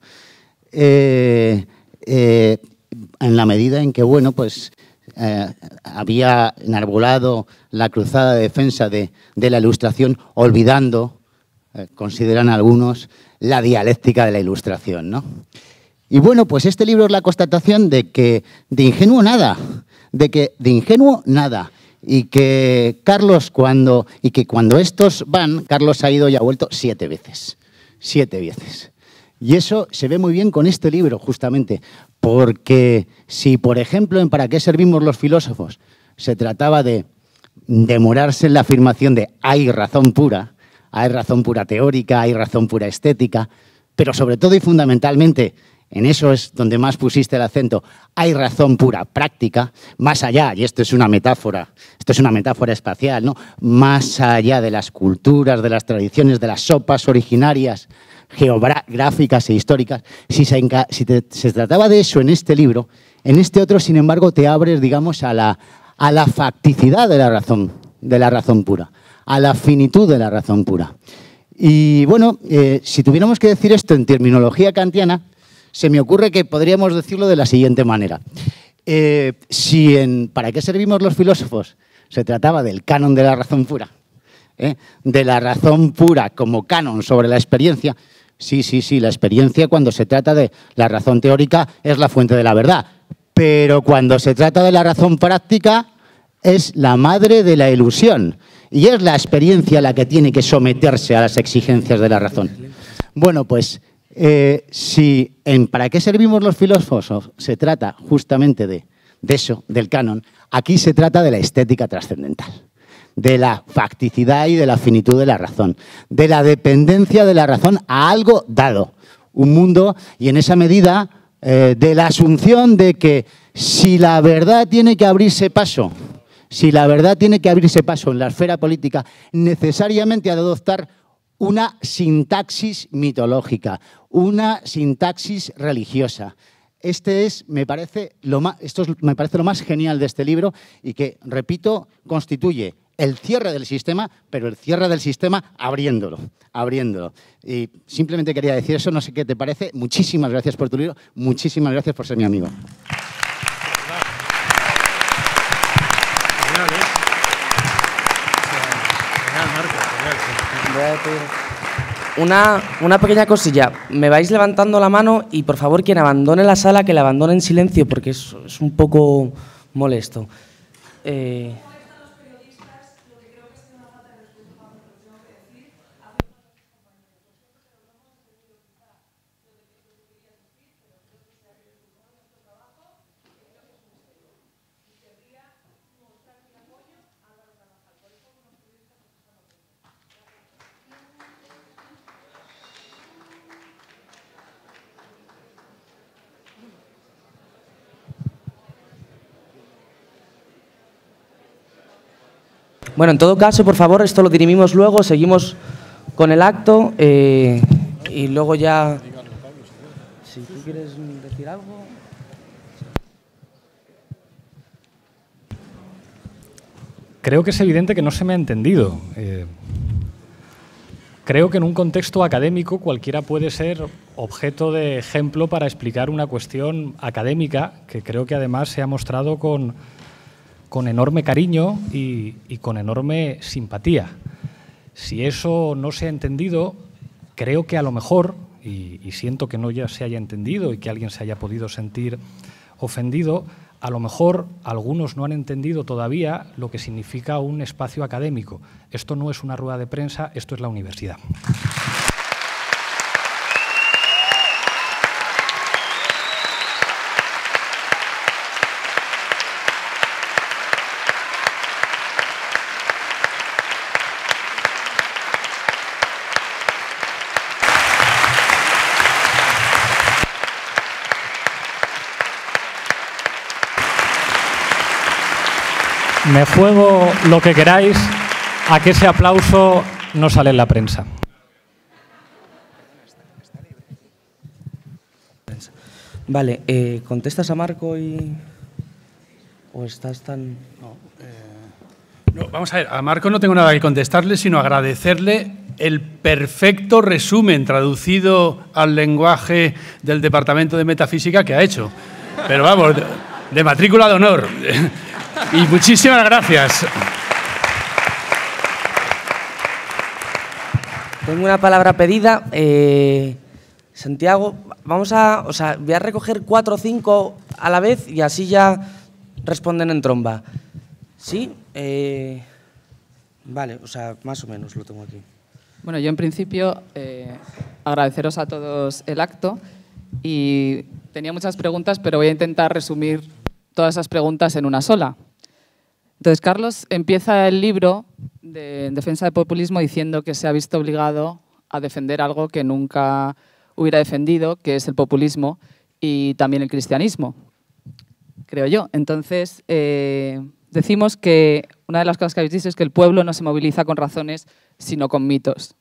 eh, eh, en la medida en que, bueno, pues eh, había enarbolado la cruzada de defensa de, de la Ilustración, olvidando, eh, consideran algunos, la dialéctica de la Ilustración, ¿no? Y bueno, pues este libro es la constatación de que de ingenuo nada, de que de ingenuo nada y que Carlos cuando y que cuando estos van, Carlos ha ido y ha vuelto siete veces, siete veces. Y eso se ve muy bien con este libro, justamente, porque si, por ejemplo, en ¿Para qué servimos los filósofos? se trataba de demorarse en la afirmación de hay razón pura, hay razón pura teórica, hay razón pura estética, pero sobre todo y fundamentalmente, en eso es donde más pusiste el acento, hay razón pura práctica, más allá, y esto es una metáfora, esto es una metáfora espacial, ¿no? Más allá de las culturas, de las tradiciones, de las sopas originarias, geográficas e históricas, si, se, trataba de eso en este libro, en este otro, sin embargo, te abres, digamos, a la, a la facticidad de la razón, de la razón pura, a la finitud de la razón pura. Y bueno, eh, si tuviéramos que decir esto en terminología kantiana, se me ocurre que podríamos decirlo de la siguiente manera. Eh, si en ¿Para qué servimos los filósofos? Se trataba del canon de la razón pura, ¿eh? de la razón pura como canon sobre la experiencia, Sí, sí, sí, la experiencia cuando se trata de la razón teórica es la fuente de la verdad, pero cuando se trata de la razón práctica es la madre de la ilusión y es la experiencia la que tiene que someterse a las exigencias de la razón. Bueno, pues eh, si en ¿Para qué servimos los filósofos? se trata justamente de eso, del canon, aquí se trata de la estética trascendental de la facticidad y de la finitud de la razón, de la dependencia de la razón a algo dado, un mundo, y en esa medida eh, de la asunción de que si la verdad tiene que abrirse paso, si la verdad tiene que abrirse paso en la esfera política, necesariamente ha de adoptar una sintaxis mitológica, una sintaxis religiosa. Este es, me parece, esto me parece lo más genial de este libro y que, repito, constituye el cierre del sistema, pero el cierre del sistema abriéndolo, abriéndolo. Y simplemente quería decir eso, no sé qué te parece. Muchísimas gracias por tu libro, muchísimas gracias por ser mi amigo. ¿eh? Una, una pequeña cosilla. Me vais levantando la mano y por favor quien abandone la sala, que la abandone en silencio porque es, un poco molesto. Eh, Bueno, en todo caso, por favor, esto lo dirimimos luego, seguimos con el acto eh, y luego ya... Si tú quieres decir algo... Creo que es evidente que no se me ha entendido. Eh, creo que en un contexto académico cualquiera puede ser objeto de ejemplo para explicar una cuestión académica que creo que además se ha mostrado con con enorme cariño y, con enorme simpatía. Si eso no se ha entendido, creo que a lo mejor, y, y, siento que no ya se haya entendido y que alguien se haya podido sentir ofendido, a lo mejor algunos no han entendido todavía lo que significa un espacio académico. Esto no es una rueda de prensa, esto es la universidad. Me juego lo que queráis a que ese aplauso no sale en la prensa. Vale, eh, ¿contestas a Marco y... o estás tan... Eh, no, vamos a ver, a Marco no tengo nada que contestarle, sino agradecerle el perfecto resumen traducido al lenguaje del Departamento de Metafísica que ha hecho. Pero vamos, de matrícula de honor. Y muchísimas gracias. Tengo una palabra pedida. Eh, Santiago, vamos a. O sea, voy a recoger cuatro o cinco a la vez y así ya responden en tromba. ¿Sí? Eh, vale, o sea, más o menos lo tengo aquí. Bueno, yo en principio eh, agradeceros a todos el acto y tenía muchas preguntas, pero voy a intentar resumir todas esas preguntas en una sola. Entonces, Carlos empieza el libro de, en defensa del populismo diciendo que se ha visto obligado a defender algo que nunca hubiera defendido, que es el populismo y también el cristianismo, creo yo. Entonces, eh, decimos que una de las cosas que habéis dicho es que el pueblo no se moviliza con razones, sino con mitos.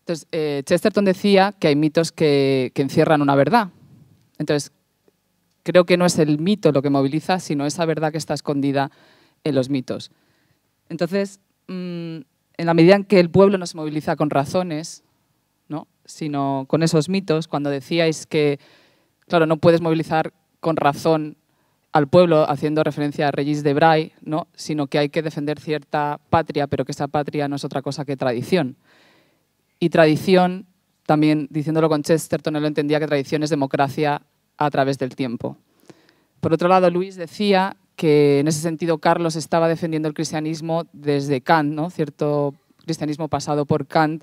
Entonces, eh, Chesterton decía que hay mitos que, que encierran una verdad. Entonces, creo que no es el mito lo que moviliza, sino esa verdad que está escondida en los mitos. Entonces, mm, en la medida en que el pueblo no se moviliza con razones, ¿no? sino con esos mitos, cuando decíais que, claro, no puedes movilizar con razón al pueblo, haciendo referencia a Regis de Bray, ¿no? sino que hay que defender cierta patria, pero que esa patria no es otra cosa que tradición. Y tradición, también diciéndolo con Chesterton, él entendía que tradición es democracia a través del tiempo. Por otro lado, Luis decía que en ese sentido Carlos estaba defendiendo el cristianismo desde Kant, ¿no? cierto cristianismo pasado por Kant,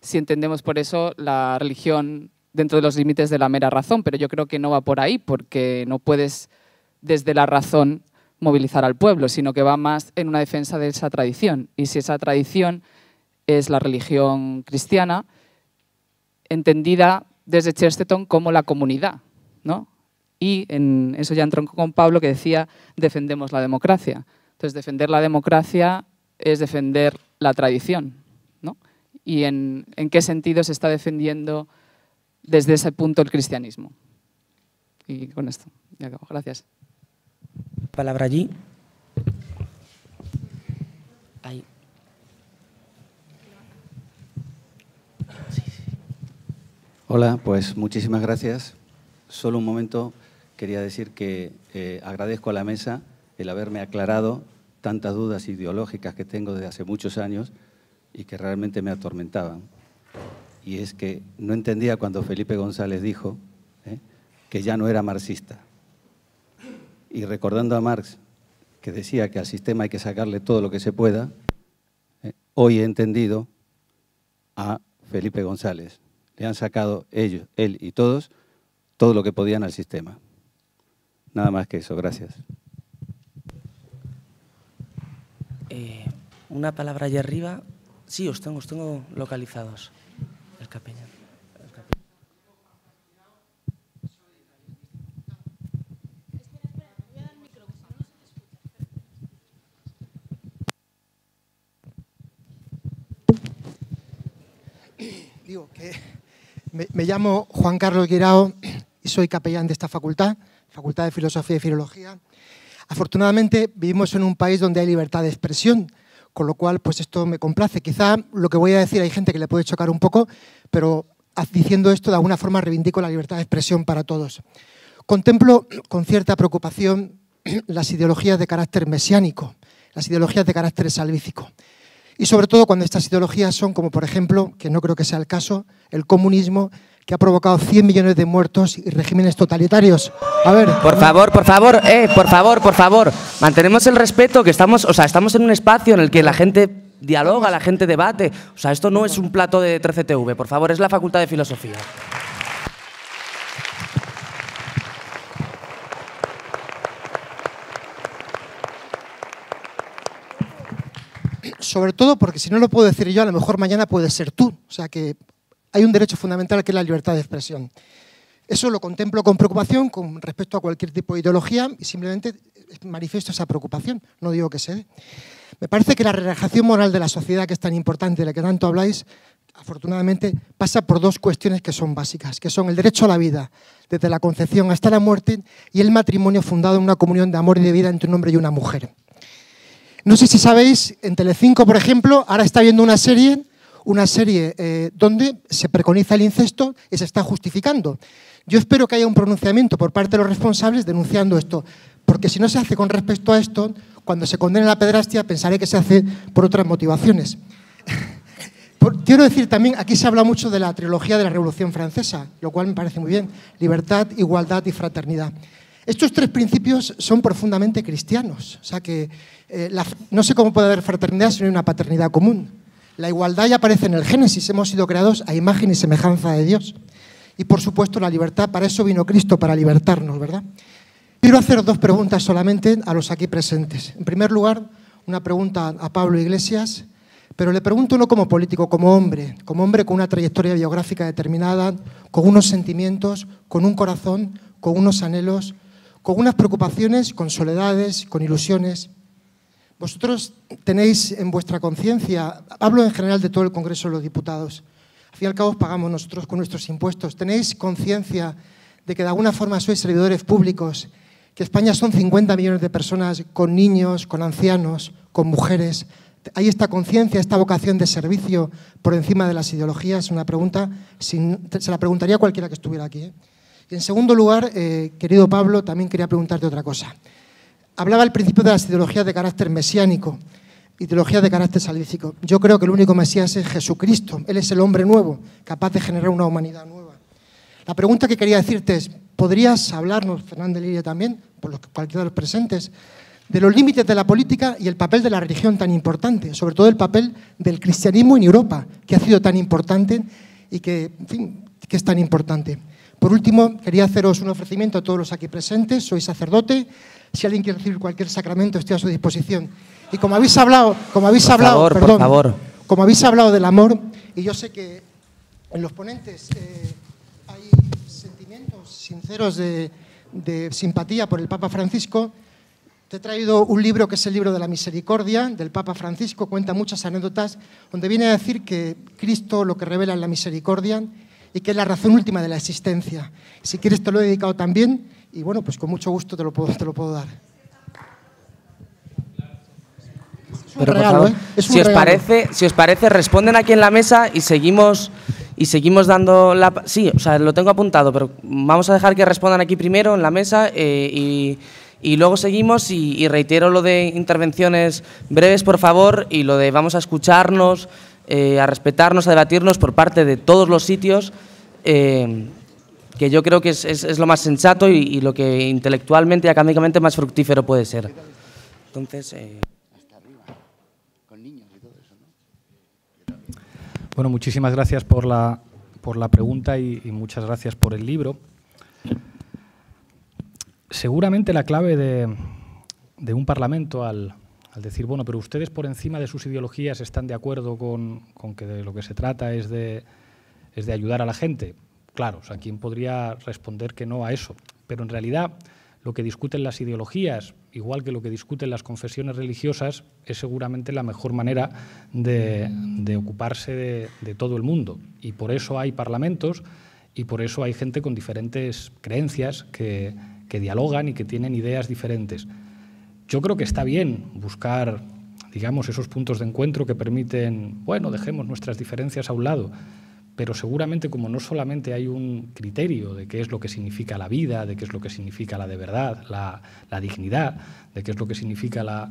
si entendemos por eso la religión dentro de los límites de la mera razón, pero yo creo que no va por ahí, porque no puedes desde la razón movilizar al pueblo, sino que va más en una defensa de esa tradición. Y si esa tradición es la religión cristiana, entendida desde Chesterton como la comunidad, y en eso ya entró con Pablo que decía, defendemos la democracia. Entonces, defender la democracia es defender la tradición, ¿no? Y en, en qué sentido se está defendiendo desde ese punto el cristianismo. Y con esto, ya acabo. Gracias. Palabra allí. Ahí. Hola, pues muchísimas gracias solo un momento quería decir que eh, agradezco a la mesa el haberme aclarado tantas dudas ideológicas que tengo desde hace muchos años y que realmente me atormentaban. Y es que no entendía cuando Felipe González dijo ¿eh? que ya no era marxista. Y recordando a Marx, que decía que al sistema hay que sacarle todo lo que se pueda, ¿eh? hoy he entendido a Felipe González. Le han sacado ellos, él y todos, todo lo que podían al sistema. Nada más que eso, gracias. Eh, una palabra allá arriba. Sí, os tengo, os tengo localizados. El capellán. Digo que me, me llamo Juan Carlos Guirao soy capellán de esta facultad, Facultad de Filosofía y Filología. Afortunadamente vivimos en un país donde hay libertad de expresión, con lo cual pues esto me complace. Quizá lo que voy a decir hay gente que le puede chocar un poco, pero diciendo esto de alguna forma reivindico la libertad de expresión para todos. Contemplo con cierta preocupación las ideologías de carácter mesiánico, las ideologías de carácter salvífico. Y sobre todo cuando estas ideologías son como, por ejemplo, que no creo que sea el caso, el comunismo, que ha provocado 100 millones de muertos y regímenes totalitarios. A ver. Por favor, por favor, eh, por favor, por favor. Mantenemos el respeto, que estamos, o sea, estamos en un espacio en el que la gente dialoga, la gente debate. O sea, esto no es un plato de 13TV, por favor, es la Facultad de Filosofía. Sobre todo porque si no lo puedo decir yo, a lo mejor mañana puedes ser tú. O sea que hay un derecho fundamental que es la libertad de expresión. Eso lo contemplo con preocupación con respecto a cualquier tipo de ideología y simplemente eh, manifiesto esa preocupación, no digo que se dé. Me parece que la relajación moral de la sociedad, que es tan importante, de la que tanto habláis, afortunadamente pasa por dos cuestiones que son básicas, que son el derecho a la vida, desde la concepción hasta la muerte, y el matrimonio fundado en una comunión de amor y de vida entre un hombre y una mujer. No sé si sabéis, en Telecinco, por ejemplo, ahora está viendo una serie una serie eh, donde se preconiza el incesto y se está justificando. Yo espero que haya un pronunciamiento por parte de los responsables denunciando esto, porque si no se hace con respecto a esto, cuando se condene la pedrastia pensaré que se hace por otras motivaciones. Quiero decir también, aquí se habla mucho de la trilogía de la Revolución Francesa, lo cual me parece muy bien, libertad, igualdad y fraternidad. Estos tres principios son profundamente cristianos, o sea que eh, no sé cómo puede haber fraternidad sin una paternidad común. La igualdad ya aparece en el Génesis, hemos sido creados a imagen y semejanza de Dios. Y por supuesto la libertad, para eso vino Cristo, para libertarnos, ¿verdad? Quiero hacer dos preguntas solamente a los aquí presentes. En primer lugar, una pregunta a Pablo Iglesias, pero le pregunto no como político, como hombre, como hombre con una trayectoria biográfica determinada, con unos sentimientos, con un corazón, con unos anhelos, con unas preocupaciones, con soledades, con ilusiones. Vosotros tenéis en vuestra conciencia, hablo en general de todo el Congreso de los Diputados, al fin y al cabo pagamos nosotros con nuestros impuestos, tenéis conciencia de que de alguna forma sois servidores públicos, que España son 50 millones de personas con niños, con ancianos, con mujeres. ¿Hay esta conciencia, esta vocación de servicio por encima de las ideologías? Una pregunta, se la preguntaría cualquiera que estuviera aquí. ¿eh? Y en segundo lugar, eh, querido Pablo, también quería preguntarte otra cosa. Hablaba al principio de las ideologías de carácter mesiánico ideologías de carácter salvífico. Yo creo que el único Mesías es Jesucristo. Él es el hombre nuevo, capaz de generar una humanidad nueva. La pregunta que quería decirte es, ¿podrías hablarnos, Fernández Liria también, por los, cualquiera de los presentes, de los límites de la política y el papel de la religión tan importante, sobre todo el papel del cristianismo en Europa, que ha sido tan importante y que, que es tan importante? Por último, quería haceros un ofrecimiento a todos los aquí presentes. Soy sacerdote, si alguien quiere recibir cualquier sacramento, estoy a su disposición. Y como habéis hablado, como habéis hablado, perdón, como habéis hablado del amor, y yo sé que en los ponentes eh, hay sentimientos sinceros de, de simpatía por el Papa Francisco, te he traído un libro que es el libro de la misericordia del Papa Francisco, cuenta muchas anécdotas, donde viene a decir que Cristo lo que revela es la misericordia y que es la razón última de la existencia. Si quieres te lo he dedicado también y bueno, pues con mucho gusto te lo puedo, te lo puedo dar. ¿eh? si, Os parece, si os parece, responden aquí en la mesa y seguimos y seguimos dando la... Sí, o sea, lo tengo apuntado, pero vamos a dejar que respondan aquí primero en la mesa eh, y, luego seguimos y, reitero lo de intervenciones breves, por favor, y lo de vamos a escucharnos, eh, a respetarnos, a debatirnos por parte de todos los sitios que yo creo que es, lo más sensato y, lo que intelectualmente y académicamente más fructífero puede ser. Entonces... Eh, bueno, muchísimas gracias por la, pregunta y, muchas gracias por el libro. Seguramente la clave de, un parlamento al, al, decir, bueno, pero ustedes por encima de sus ideologías están de acuerdo con, con que de lo que se trata es de, es de ayudar a la gente claro, ¿a ¿quién podría responder que no a eso? Pero en realidad lo que discuten las ideologías, igual que lo que discuten las confesiones religiosas, es seguramente la mejor manera de, ocuparse de, todo el mundo. Y por eso hay parlamentos y por eso hay gente con diferentes creencias que, que, dialogan y que tienen ideas diferentes. Yo creo que está bien buscar, digamos, esos puntos de encuentro que permiten, bueno, dejemos nuestras diferencias a un lado, pero seguramente como no solamente hay un criterio de qué es lo que significa la vida, de qué es lo que significa la de verdad, la, dignidad, de qué es lo que significa la,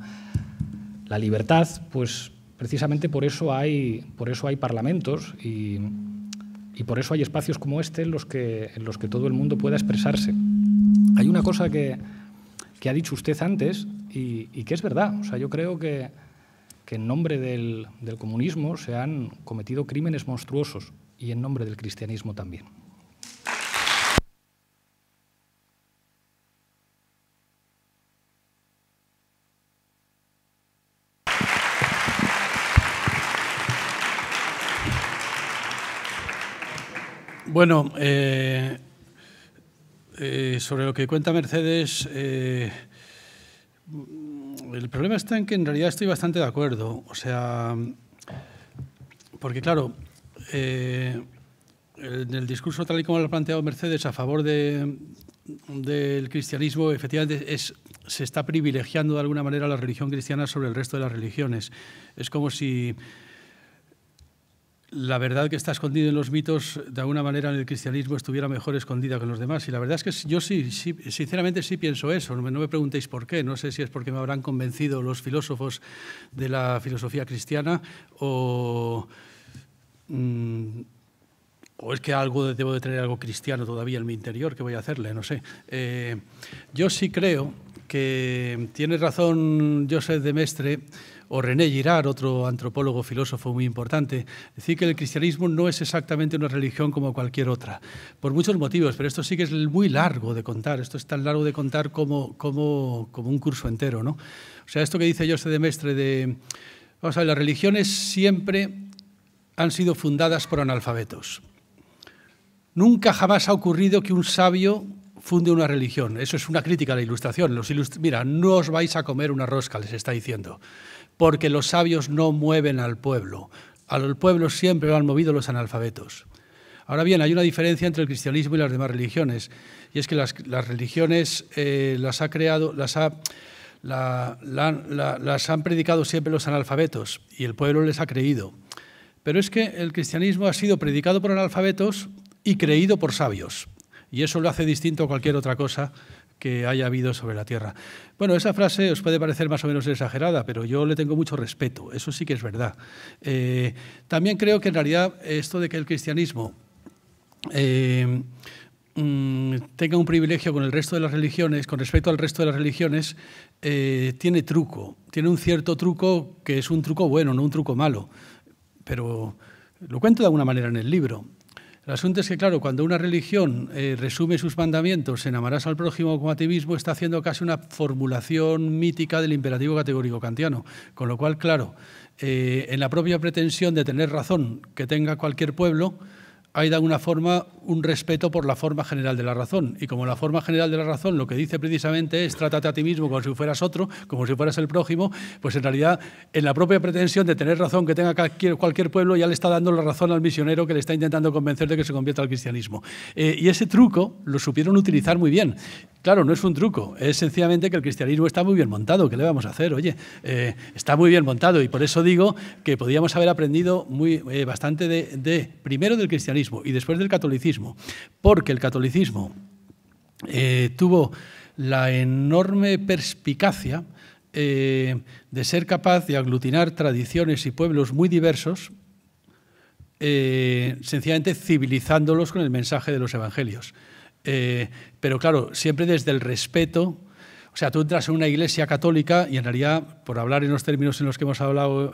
libertad, pues precisamente por eso hay, por eso hay parlamentos y, por eso hay espacios como este en los, que, en los que todo el mundo pueda expresarse. Hay una cosa que, ha dicho usted antes y, que es verdad. O sea, yo creo que, en nombre del comunismo se han cometido crímenes monstruosos y en nombre del cristianismo también. Bueno, eh, eh, sobre lo que cuenta Mercedes, eh, el problema está en que en realidad estoy bastante de acuerdo. O sea, porque claro, eh, en el discurso tal y como lo ha planteado Mercedes a favor de, del cristianismo, efectivamente es, se está privilegiando de alguna manera la religión cristiana sobre el resto de las religiones. Es como si la verdad que está escondida en los mitos, de alguna manera en el cristianismo estuviera mejor escondida que en los demás. Y la verdad es que yo sí, sinceramente sí pienso eso. no me, preguntéis por qué. No sé si es porque me habrán convencido los filósofos de la filosofía cristiana o Mm, o es que algo debo de tener algo cristiano todavía en mi interior, que voy a hacerle? No sé. Eh, yo sí creo que tiene razón Joseph de Mestre o René Girard, otro antropólogo filósofo muy importante, decir que el cristianismo no es exactamente una religión como cualquier otra, por muchos motivos, pero esto sí que es muy largo de contar, esto es tan largo de contar como, como, como un curso entero. ¿no? O sea, esto que dice Joseph de Mestre de, vamos a ver, la religión religiones siempre han sido fundadas por analfabetos. Nunca jamás ha ocurrido que un sabio funde una religión. Eso es una crítica a la ilustración. Los Mira, no os vais a comer una rosca, les está diciendo, porque los sabios no mueven al pueblo. Al pueblo siempre lo han movido los analfabetos. Ahora bien, hay una diferencia entre el cristianismo y las demás religiones, y es que las, religiones eh, las ha creado, las las han predicado siempre los analfabetos, y el pueblo les ha creído. Pero es que el cristianismo ha sido predicado por analfabetos y creído por sabios. Y eso lo hace distinto a cualquier otra cosa que haya habido sobre la tierra. Bueno, esa frase os puede parecer más o menos exagerada, pero yo le tengo mucho respeto, eso sí que es verdad. Eh, también creo que en realidad esto de que el cristianismo eh, mm, tenga un privilegio con el resto de las religiones, con respecto al resto de las religiones, eh, tiene truco, tiene un cierto truco que es un truco bueno, no un truco malo pero lo cuento de alguna manera en el libro. El asunto es que, claro, cuando una religión eh, resume sus mandamientos en amarás al prójimo como a ti mismo, está haciendo casi una formulación mítica del imperativo categórico kantiano. Con lo cual, claro, eh, en la propia pretensión de tener razón que tenga cualquier pueblo, hay de alguna forma un respeto por la forma general de la razón. Y como la forma general de la razón lo que dice precisamente es trátate a ti mismo como si fueras otro, como si fueras el prójimo, pues en realidad en la propia pretensión de tener razón que tenga cualquier, pueblo ya le está dando la razón al misionero que le está intentando convencer de que se convierta al cristianismo. Eh, y ese truco lo supieron utilizar muy bien. Claro, no es un truco, es sencillamente que el cristianismo está muy bien montado, ¿qué le vamos a hacer? Oye, eh, está muy bien montado y por eso digo que podíamos haber aprendido muy, eh, bastante de, primero del cristianismo y después del catolicismo, porque el catolicismo eh, tuvo la enorme perspicacia de ser capaz de aglutinar tradiciones y pueblos muy diversos sencillamente civilizándolos con el mensaje de los evangelios. Eh, pero claro, siempre desde el respeto. O sea, tú entras en una iglesia católica y en realidad, por hablar en los términos en los que hemos hablado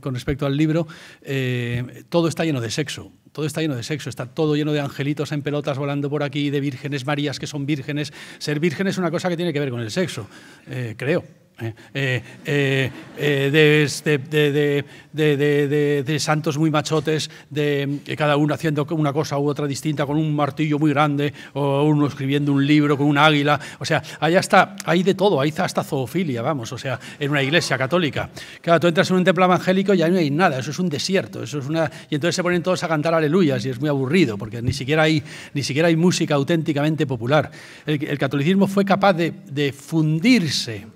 con respecto al libro, eh, todo está lleno de sexo. Todo está lleno de sexo, está todo lleno de angelitos en pelotas volando por aquí, de vírgenes, Marías que son vírgenes. Ser vírgenes es una cosa que tiene que ver con el sexo, eh, creo de, santos muy machotes, de cada uno haciendo una cosa u otra distinta con un martillo muy grande, o uno escribiendo un libro con un águila, o sea, allá está, hay de todo, hay hasta zoofilia, vamos, o sea, en una iglesia católica. Claro, tú entras en un templo evangélico y ahí no hay nada, eso es un desierto, eso es una... Y entonces se ponen todos a cantar aleluyas y es muy aburrido, porque ni siquiera hay, ni siquiera hay música auténticamente popular. el catolicismo fue capaz de fundirse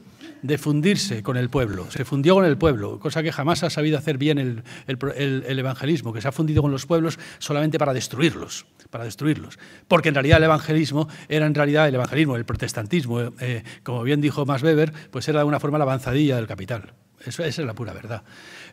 de fundirse con el pueblo. Se fundió con el pueblo, cosa que jamás ha sabido hacer bien el, evangelismo, que se ha fundido con los pueblos solamente para destruirlos, para destruirlos. Porque en realidad el evangelismo era en realidad el evangelismo, el protestantismo, eh, eh, como bien dijo Max Weber, pues era de alguna forma la avanzadilla del capital. Eso, esa es la pura verdad.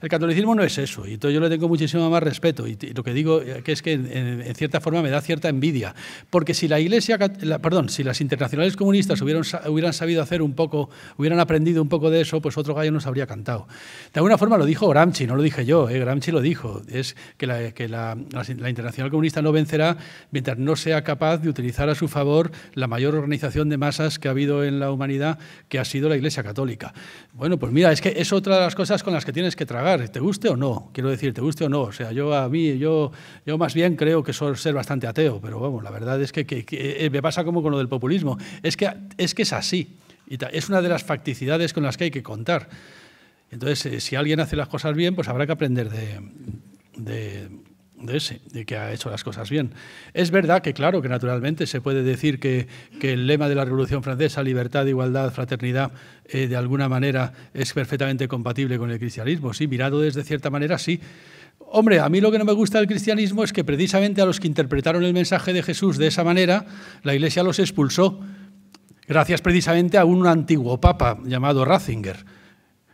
El catolicismo no es eso, y entonces yo le tengo muchísimo más respeto, y, lo que digo eh, que es que en, cierta forma me da cierta envidia, porque si la Iglesia, perdón, si las internacionales comunistas hubieran, sabido hacer un poco, hubieran aprendido un poco de eso, pues otro gallo nos habría cantado. De alguna forma lo dijo Gramsci, no lo dije yo, eh, Gramsci lo dijo, es que, la, la internacional comunista no vencerá mientras no sea capaz de utilizar a su favor la mayor organización de masas que ha habido en la humanidad, que ha sido la Iglesia Católica. Bueno, pues mira, es que es otra de las cosas con las que tienes que tragar te guste o no, quiero decir, te guste o no. O sea, yo a mí, yo, yo más bien creo que soy ser bastante ateo, pero vamos, la verdad es que, eh, me pasa como con lo del populismo. Es que es, que es así. Y es una de las facticidades con las que hay que contar. Entonces, eh, si alguien hace las cosas bien, pues habrá que aprender de de, ese, de que ha hecho las cosas bien. Es verdad que, claro, que naturalmente se puede decir que, el lema de la Revolución Francesa, libertad, igualdad, fraternidad, eh, de alguna manera es perfectamente compatible con el cristianismo. Sí, mirado desde cierta manera, sí. Hombre, a mí lo que no me gusta del cristianismo es que precisamente a los que interpretaron el mensaje de Jesús de esa manera, la Iglesia los expulsó, gracias precisamente a un antiguo papa llamado Ratzinger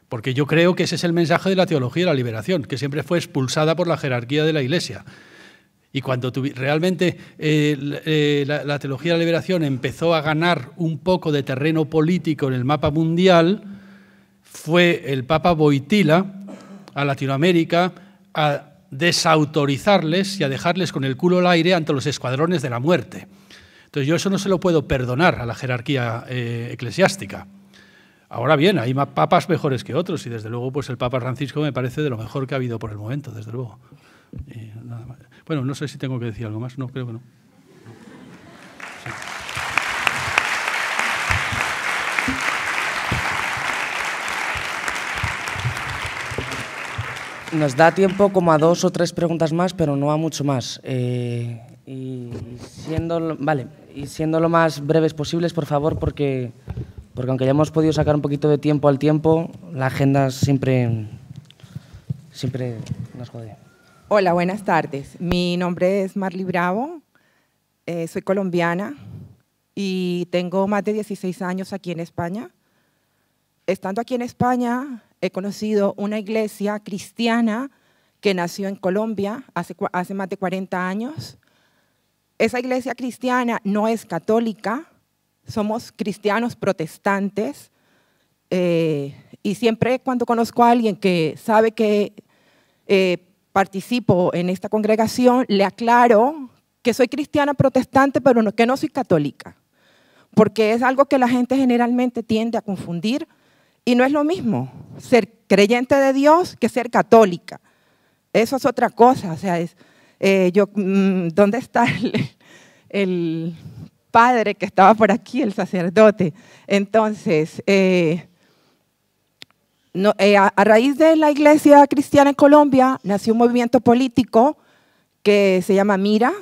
porque yo creo que ese es el mensaje de la teología de la liberación, que siempre fue expulsada por la jerarquía de la Iglesia. Y cuando realmente eh, eh, la, teología de la liberación empezó a ganar un poco de terreno político en el mapa mundial, fue el Papa Boitila a Latinoamérica a desautorizarles y a dejarles con el culo al aire ante los escuadrones de la muerte. Entonces yo eso no se lo puedo perdonar a la jerarquía eh, eclesiástica. Ahora bien, hay más papas mejores que otros y desde luego pues el Papa Francisco me parece de lo mejor que ha habido por el momento, desde luego. Bueno, no sé si tengo que decir algo más, no creo que no. Nos da tiempo como a dos o tres preguntas más, pero no a mucho más. Eh, y, siendo, vale, y siendo lo más breves posibles, por favor, porque porque aunque ya hemos podido sacar un poquito de tiempo al tiempo, la agenda siempre, siempre nos jode. Hola, buenas tardes. Mi nombre es Marli Bravo, eh, soy colombiana y tengo más de 16 años aquí en España. Estando aquí en España, he conocido una iglesia cristiana que nació en Colombia hace, hace más de 40 años. Esa iglesia cristiana no es católica, somos cristianos protestantes eh, y siempre cuando conozco a alguien que sabe que eh, participo en esta congregación, le aclaro que soy cristiana protestante, pero que no soy católica, porque es algo que la gente generalmente tiende a confundir y no es lo mismo ser creyente de Dios que ser católica. Eso es otra cosa, o sea, eh, yo, mm, ¿dónde está el padre que estaba por aquí, el sacerdote. Entonces, eh, eh, a, raíz de la iglesia cristiana en Colombia, nació un movimiento político que se llama Mira,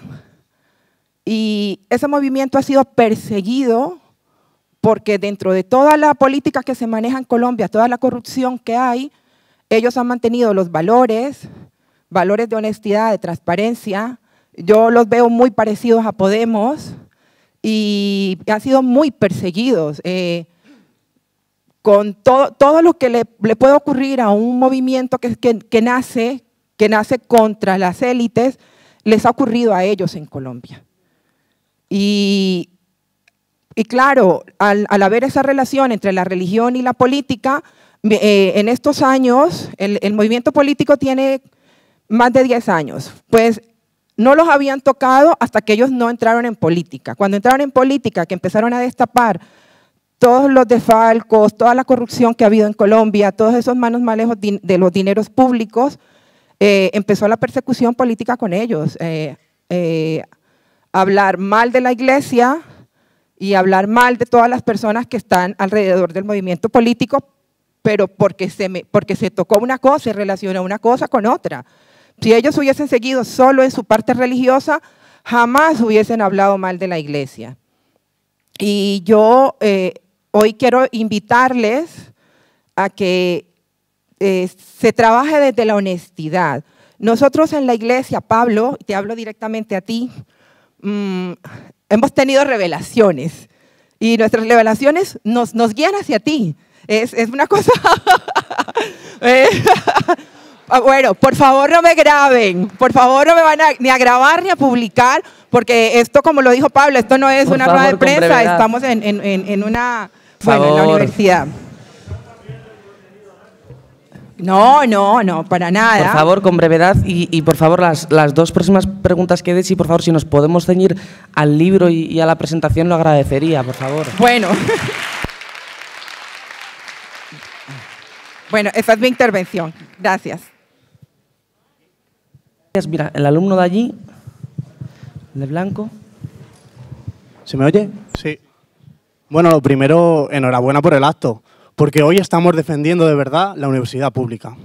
y ese movimiento ha sido perseguido porque dentro de toda la política que se maneja en Colombia, toda la corrupción que hay, ellos han mantenido los valores, valores de honestidad, de transparencia. Yo los veo muy parecidos a Podemos, y han sido muy perseguidos. Eh, con todo, todo lo que le, puede ocurrir a un movimiento que, que, nace, que nace contra las élites, les ha ocurrido a ellos en Colombia. Y, claro, al, haber esa relación entre la religión y la política, eh, en estos años, el, el movimiento político tiene más de 10 años. Pues no los habían tocado hasta que ellos no entraron en política. Cuando entraron en política, que empezaron a destapar todos los desfalcos, toda la corrupción que ha habido en Colombia, todos esos manos malejos de los dineros públicos, eh, empezó la persecución política con ellos. Eh, eh, hablar mal de la iglesia y hablar mal de todas las personas que están alrededor del movimiento político, pero porque se, porque se tocó una cosa, se relacionó una cosa con otra. Si ellos hubiesen seguido solo en su parte religiosa, jamás hubiesen hablado mal de la iglesia. Y yo eh, hoy quiero invitarles a que eh, se trabaje desde la honestidad. Nosotros en la iglesia, Pablo, te hablo directamente a ti, mm, hemos tenido revelaciones y nuestras revelaciones nos, nos guían hacia ti. es una cosa... Eh, Ah, bueno, por favor no me graben, por favor no me van ni a grabar ni a publicar, porque esto, como lo dijo Pablo, esto no es una rueda de prensa, estamos en, una, universidad. No, no, no, para nada. Por favor, con brevedad y, por favor, las, las, dos próximas preguntas que des y por favor, si nos podemos ceñir al libro y, y a la presentación, lo agradecería, por favor. Bueno. bueno, esa es mi intervención. Gracias. Mira, el alumno de allí, el de blanco. ¿Se me oye? Sí. Bueno, lo primero, enhorabuena por el acto, porque hoy estamos defendiendo de verdad la universidad pública.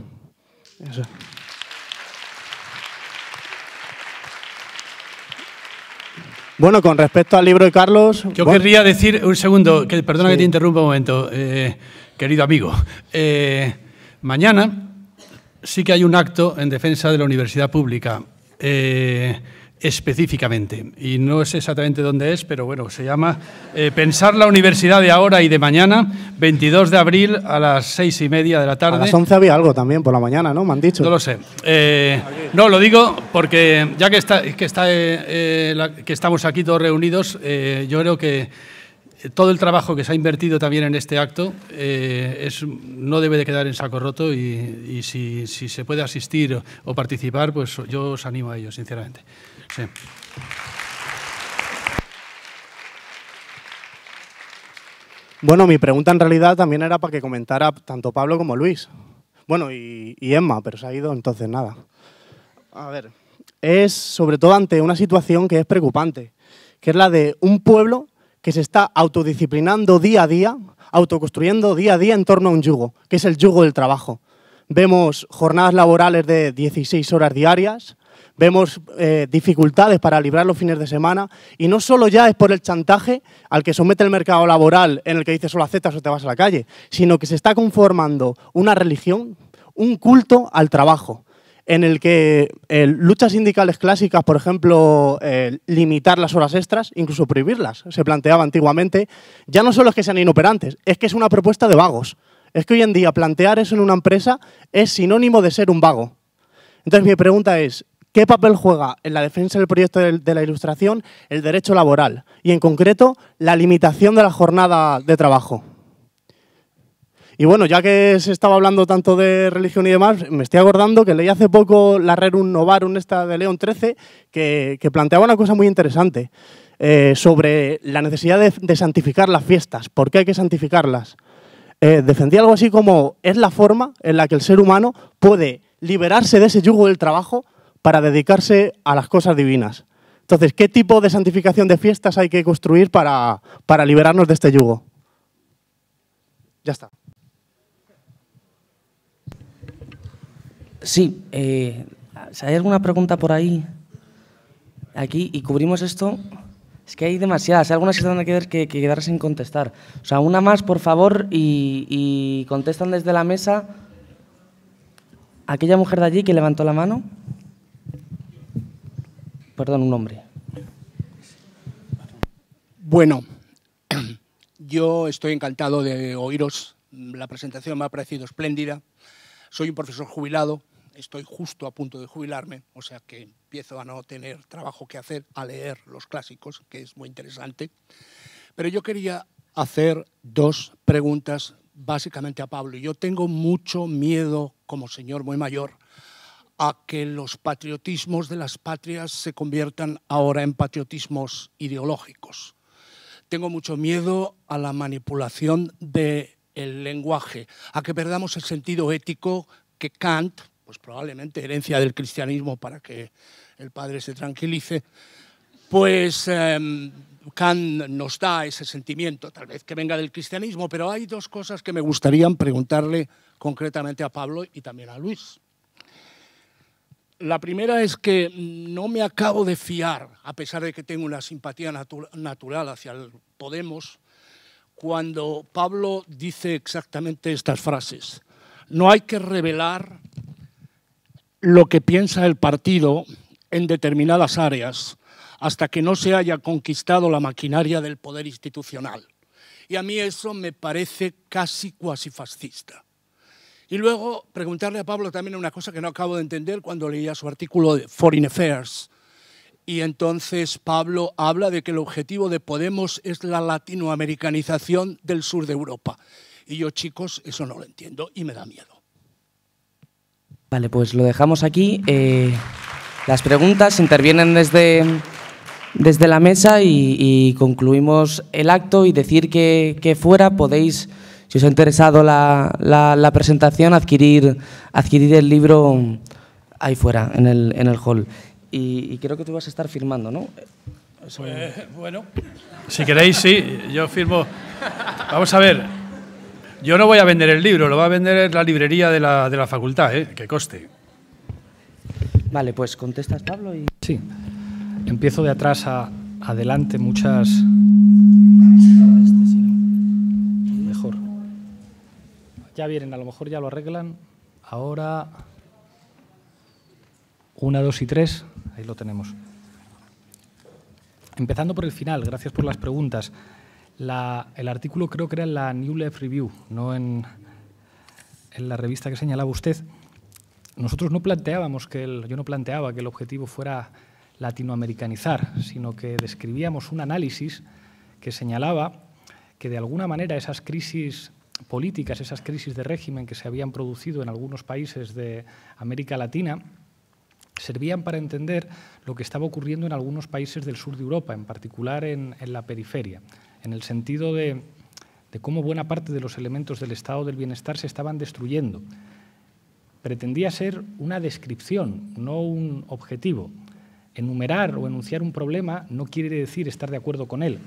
Bueno, con respecto al libro de Carlos. Yo querría decir un segundo, que, perdona que te interrumpa un momento, eh, querido amigo. Eh, mañana sí que hay un acto en defensa de la universidad pública, eh, específicamente, y no sé exactamente dónde es, pero bueno, se llama eh, Pensar la Universidad de ahora y de mañana, 22 de abril a las seis y media de la tarde. A las once había algo también por la mañana, ¿no? Me han dicho. No lo sé. Eh, no, lo digo porque ya que, está, que estamos aquí todos reunidos, yo creo que todo el trabajo que se ha invertido también en este acto eh, no debe de quedar en saco roto y, si, se puede asistir o, participar, pues yo os animo a ello, sinceramente. Bueno, mi pregunta en realidad también era para que comentara tanto Pablo como Luis. Bueno, y, y Emma, pero se ha ido entonces nada. A ver, es sobre todo ante una situación que es preocupante, que es la de un pueblo que se está autodisciplinando día a día, autoconstruyendo día a día en torno a un yugo, que es el yugo del trabajo. Vemos jornadas laborales de 16 horas diarias, vemos eh, dificultades para librar los fines de semana y no solo ya es por el chantaje al que somete el mercado laboral en el que dices solo aceptas o te vas a la calle, sino que se está conformando una religión, un culto al trabajo, en el que eh, luchas sindicales clásicas, por ejemplo, eh, limitar las horas extras, incluso prohibirlas, se planteaba antiguamente, ya no solo es que sean inoperantes, es que es una propuesta de vagos. Es que hoy en día plantear eso en una empresa es sinónimo de ser un vago. Entonces mi pregunta es, ¿qué papel juega en la defensa del proyecto de la ilustración el derecho laboral y en concreto la limitación de la jornada de trabajo? Y bueno, ya que se estaba hablando tanto de religión y demás, me estoy acordando que leí hace poco la Rerum Novarum esta de León XIII, que, planteaba una cosa muy interesante eh, sobre la necesidad de, santificar las fiestas, por qué hay que santificarlas. Eh, defendía algo así como es la forma en la que el ser humano puede liberarse de ese yugo del trabajo para dedicarse a las cosas divinas. Entonces, ¿qué tipo de santificación de fiestas hay que construir para, para liberarnos de este yugo? Ya está. Sí, eh, si ¿hay alguna pregunta por ahí? Aquí, y cubrimos esto. Es que hay demasiadas, hay algunas que tendrán que, que quedar sin contestar. O sea, una más, por favor, y, y contestan desde la mesa. Aquella mujer de allí que levantó la mano. Perdón, un hombre. Bueno, yo estoy encantado de oíros. La presentación me ha parecido espléndida. Soy un profesor jubilado estoy justo a punto de jubilarme, o sea que empiezo a no tener trabajo que hacer, a leer los clásicos, que es muy interesante. Pero yo quería hacer dos preguntas básicamente a Pablo. Yo tengo mucho miedo, como señor muy mayor, a que los patriotismos de las patrias se conviertan ahora en patriotismos ideológicos. Tengo mucho miedo a la manipulación del el lenguaje, a que perdamos el sentido ético que Kant pues probablemente herencia del cristianismo para que el padre se tranquilice, pues Can em, Kant nos da ese sentimiento, tal vez que venga del cristianismo, pero hay dos cosas que me gustaría preguntarle concretamente a Pablo y también a Luis. La primera es que no me acabo de fiar, a pesar de que tengo una simpatía natural hacia el Podemos, cuando Pablo dice exactamente estas frases. No hay que revelar lo que piensa el partido en determinadas áreas hasta que no se haya conquistado la maquinaria del poder institucional. Y a mí eso me parece casi cuasi fascista. Y luego preguntarle a Pablo también una cosa que no acabo de entender cuando leía su artículo de Foreign Affairs. Y entonces Pablo habla de que el objetivo de Podemos es la latinoamericanización del sur de Europa. Y yo, chicos, eso no lo entiendo y me da miedo. Vale, pues lo dejamos aquí. Eh, las preguntas intervienen desde, la mesa y, concluimos el acto y decir que, que, fuera podéis, si os ha interesado la, la, presentación, adquirir, adquirir el libro ahí fuera, en el, en el hall. Y, creo que tú vas a estar firmando, ¿no? Pues, bueno, si queréis, sí, yo firmo. Vamos a ver. Yo no voy a vender el libro, lo va a vender la librería de la, facultad, ¿eh? que coste. Vale, pues contestas, Pablo. Y... Sí. Empiezo de atrás a adelante, muchas. Mejor. Ya vienen, a lo mejor ya lo arreglan. Ahora. Una, dos y tres. Ahí lo tenemos. Empezando por el final, gracias por las preguntas el artículo creo que era en la New Left Review, no en, la revista que señalaba usted. Nosotros no planteábamos que yo no planteaba que el objetivo fuera latinoamericanizar, sino que describíamos un análisis que señalaba que de alguna manera esas crisis políticas, esas crisis de régimen que se habían producido en algunos países de América Latina, servían para entender lo que estaba ocurriendo en algunos países del sur de Europa, en particular en, la periferia, en el sentido de cómo buena parte de los elementos del estado del bienestar se estaban destruyendo. Pretendía ser una descripción, no un objetivo. Enumerar o enunciar un problema no quiere decir estar de acuerdo con él.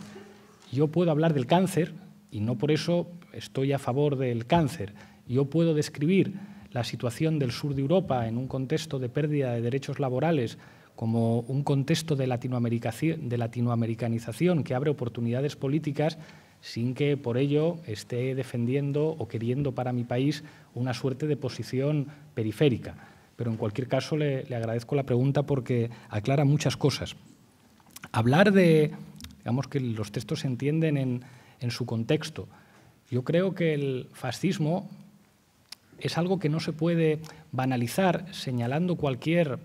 Yo puedo hablar del cáncer y no por eso estoy a favor del cáncer. Yo puedo describir la situación del sur de Europa en un contexto de pérdida de derechos laborales como un contexto de, latinoamericanización que abre oportunidades políticas sin que por ello esté defendiendo o queriendo para mi país una suerte de posición periférica. Pero en cualquier caso le, agradezco la pregunta porque aclara muchas cosas. Hablar de, digamos que los textos se entienden en, en su contexto. Yo creo que el fascismo es algo que no se puede banalizar señalando cualquier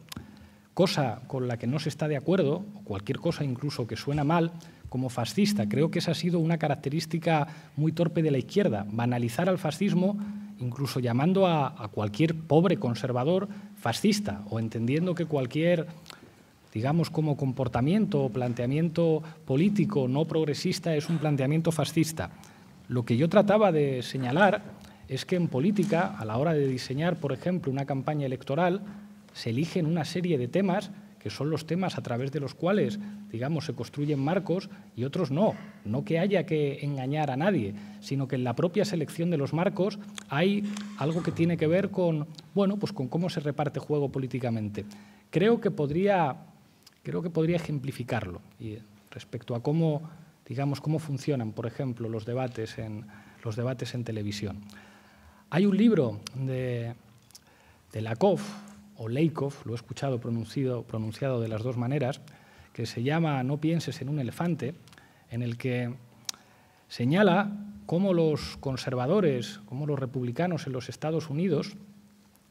cosa con la que no se está de acuerdo, o cualquier cosa incluso que suena mal, como fascista. Creo que esa ha sido una característica muy torpe de la izquierda, banalizar al fascismo incluso llamando a, cualquier pobre conservador fascista o entendiendo que cualquier digamos, como comportamiento o planteamiento político no progresista es un planteamiento fascista. Lo que yo trataba de señalar es que en política, a la hora de diseñar, por ejemplo, una campaña electoral, se eligen una serie de temas que son los temas a través de los cuales, digamos, se construyen marcos y otros no. No que haya que engañar a nadie, sino que en la propia selección de los marcos hay algo que tiene que ver con, bueno, pues con cómo se reparte juego políticamente. Creo que podría, creo que podría ejemplificarlo y respecto a cómo, digamos, cómo funcionan, por ejemplo, los debates en, los debates en televisión. Hay un libro de, Lakoff, o Leikov, lo he escuchado pronunciado, pronunciado de las dos maneras, que se llama No pienses en un elefante, en el que señala cómo los conservadores, cómo los republicanos en los Estados Unidos,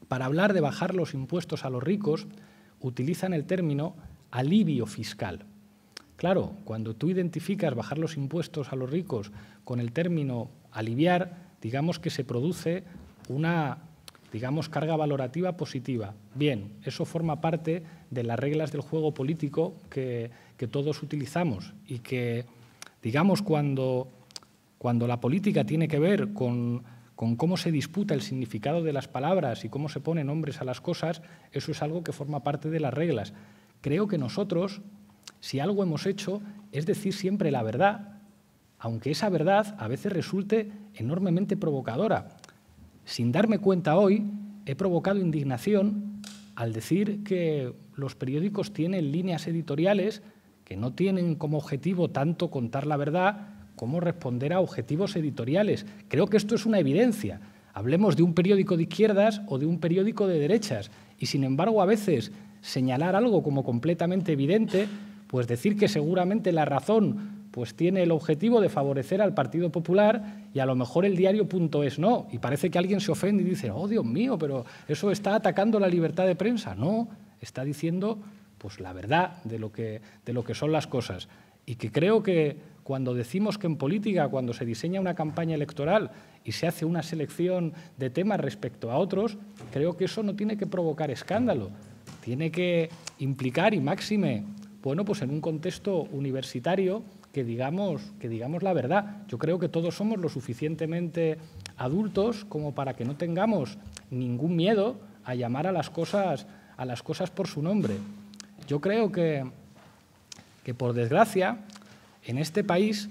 para hablar de bajar los impuestos a los ricos, utilizan el término alivio fiscal. Claro, cuando tú identificas bajar los impuestos a los ricos con el término aliviar, digamos que se produce una digamos, carga valorativa positiva. Bien, eso forma parte de las reglas del juego político que, todos utilizamos y que, digamos, cuando, la política tiene que ver con, con cómo se disputa el significado de las palabras y cómo se ponen nombres a las cosas, eso es algo que forma parte de las reglas. Creo que nosotros, si algo hemos hecho, es decir siempre la verdad aunque esa verdad a veces resulte enormemente provocadora. Sin darme cuenta hoy, he provocado indignación al decir que los periódicos tienen líneas editoriales que no tienen como objetivo tanto contar la verdad como responder a objetivos editoriales. Creo que esto es una evidencia. Hablemos de un periódico de izquierdas o de un periódico de derechas. Y sin embargo, a veces señalar algo como completamente evidente, pues decir que seguramente la razón pues tiene el objetivo de favorecer al Partido Popular y a lo mejor el diario.es no. Y parece que alguien se ofende y dice, oh Dios mío, pero eso está atacando la libertad de prensa. No, está diciendo pues la verdad de lo que, de lo que son las cosas. Y que creo que cuando decimos que en política, cuando se diseña una campaña electoral y se hace una selección de temas respecto a otros, creo que eso no tiene que provocar escándalo. Tiene que implicar y máxime, bueno, pues en un contexto universitario, que digamos, que digamos la verdad. Yo creo que todos somos lo suficientemente adultos como para que no tengamos ningún miedo a llamar a las cosas, a las cosas por su nombre. Yo creo que, que por desgracia, en este país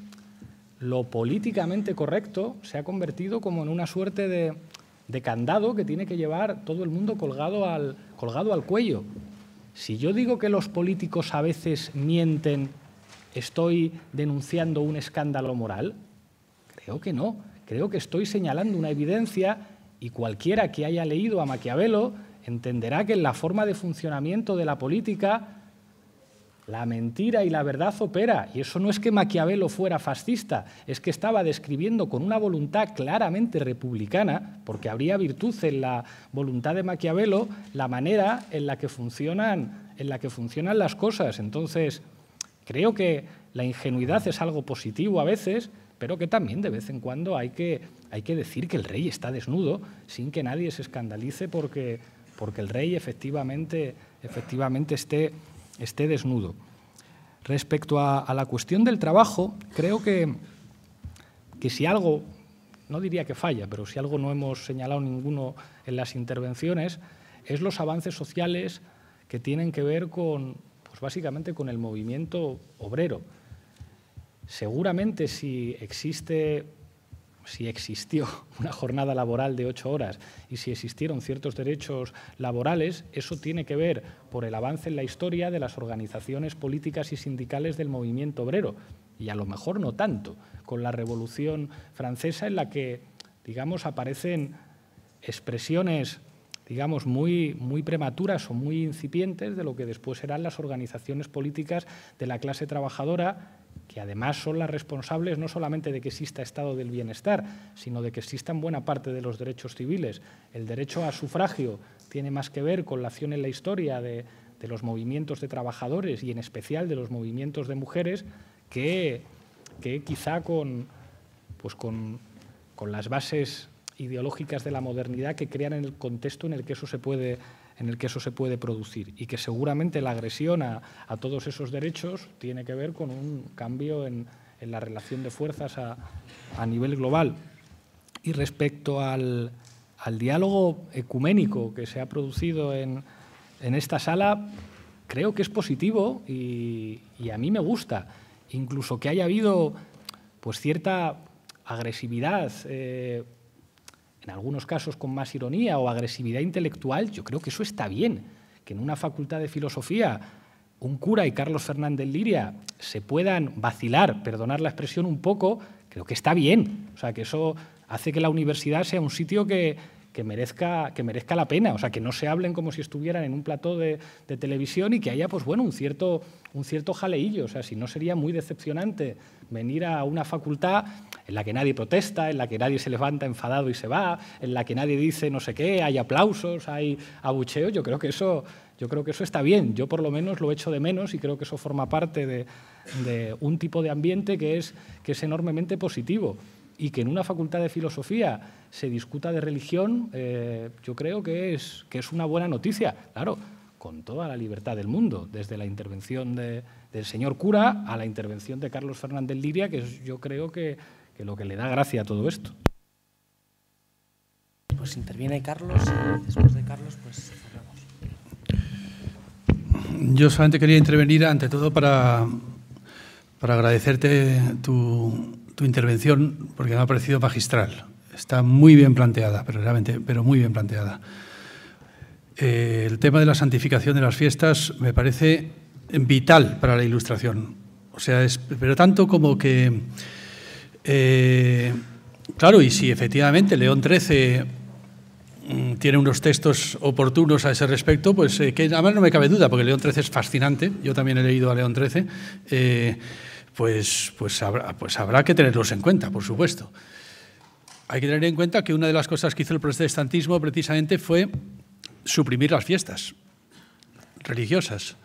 lo políticamente correcto se ha convertido como en una suerte de, candado que tiene que llevar todo el mundo colgado al, colgado al cuello. Si yo digo que los políticos a veces mienten ¿Estoy denunciando un escándalo moral? Creo que no. Creo que estoy señalando una evidencia y cualquiera que haya leído a Maquiavelo entenderá que en la forma de funcionamiento de la política la mentira y la verdad opera. Y eso no es que Maquiavelo fuera fascista, es que estaba describiendo con una voluntad claramente republicana, porque habría virtud en la voluntad de Maquiavelo, la manera en la que funcionan, en la que funcionan las cosas. Entonces, Creo que la ingenuidad es algo positivo a veces, pero que también de vez en cuando hay que, hay que decir que el rey está desnudo sin que nadie se escandalice porque, porque el rey efectivamente, efectivamente esté, esté desnudo. Respecto a, la cuestión del trabajo, creo que, que si algo, no diría que falla, pero si algo no hemos señalado ninguno en las intervenciones, es los avances sociales que tienen que ver con, pues básicamente con el movimiento obrero. Seguramente si existe, si existió una jornada laboral de ocho horas y si existieron ciertos derechos laborales, eso tiene que ver por el avance en la historia de las organizaciones políticas y sindicales del movimiento obrero. Y a lo mejor no tanto, con la Revolución Francesa en la que, digamos, aparecen expresiones digamos, muy, muy prematuras o muy incipientes de lo que después serán las organizaciones políticas de la clase trabajadora que además son las responsables no solamente de que exista estado del bienestar, sino de que existan buena parte de los derechos civiles. El derecho a sufragio tiene más que ver con la acción en la historia de, los movimientos de trabajadores y en especial de los movimientos de mujeres que, quizá con, pues con, con las bases ideológicas de la modernidad que crean el contexto en el que eso se puede, en el que eso se puede producir y que seguramente la agresión a, todos esos derechos tiene que ver con un cambio en, la relación de fuerzas a, nivel global. Y respecto al, diálogo ecuménico que se ha producido en, esta sala, creo que es positivo y, a mí me gusta. Incluso que haya habido pues, cierta agresividad eh, en algunos casos con más ironía o agresividad intelectual, yo creo que eso está bien, que en una facultad de filosofía un cura y Carlos Fernández Liria se puedan vacilar, perdonar la expresión un poco, creo que está bien. O sea, que eso hace que la universidad sea un sitio que, que merezca, que merezca la pena, o sea, que no se hablen como si estuvieran en un plató de, televisión y que haya, pues bueno, un cierto, un cierto jaleillo, o sea, si no sería muy decepcionante venir a una facultad en la que nadie protesta, en la que nadie se levanta enfadado y se va, en la que nadie dice no sé qué, hay aplausos, hay abucheos, yo creo que eso, yo creo que eso está bien, yo por lo menos lo echo de menos y creo que eso forma parte de, un tipo de ambiente que es, que es enormemente positivo y que en una facultad de filosofía se discuta de religión, eh, yo creo que es, que es una buena noticia, claro, con toda la libertad del mundo, desde la intervención del señor cura a la intervención de Carlos Fernández Liria, que yo creo que, que lo que le da gracia a todo esto. Pues interviene Carlos después de Carlos pues cerramos. Yo solamente quería intervenir ante todo para, para agradecerte tu, tu intervención porque me ha parecido magistral. Está muy bien planteada, pero realmente, pero muy bien planteada. Eh, el tema de la santificación de las fiestas me parece vital para la ilustración. O sea, es, pero tanto como que, eh, claro, y si efectivamente León XIII mm, tiene unos textos oportunos a ese respecto, pues eh, que además no me cabe duda, porque León XIII es fascinante, yo también he leído a León XIII, pues, pues, habrá, pues habrá que tenerlos en cuenta, por supuesto. Hay que tener en cuenta que una de las cosas que hizo el protestantismo precisamente fue suprimir las fiestas religiosas.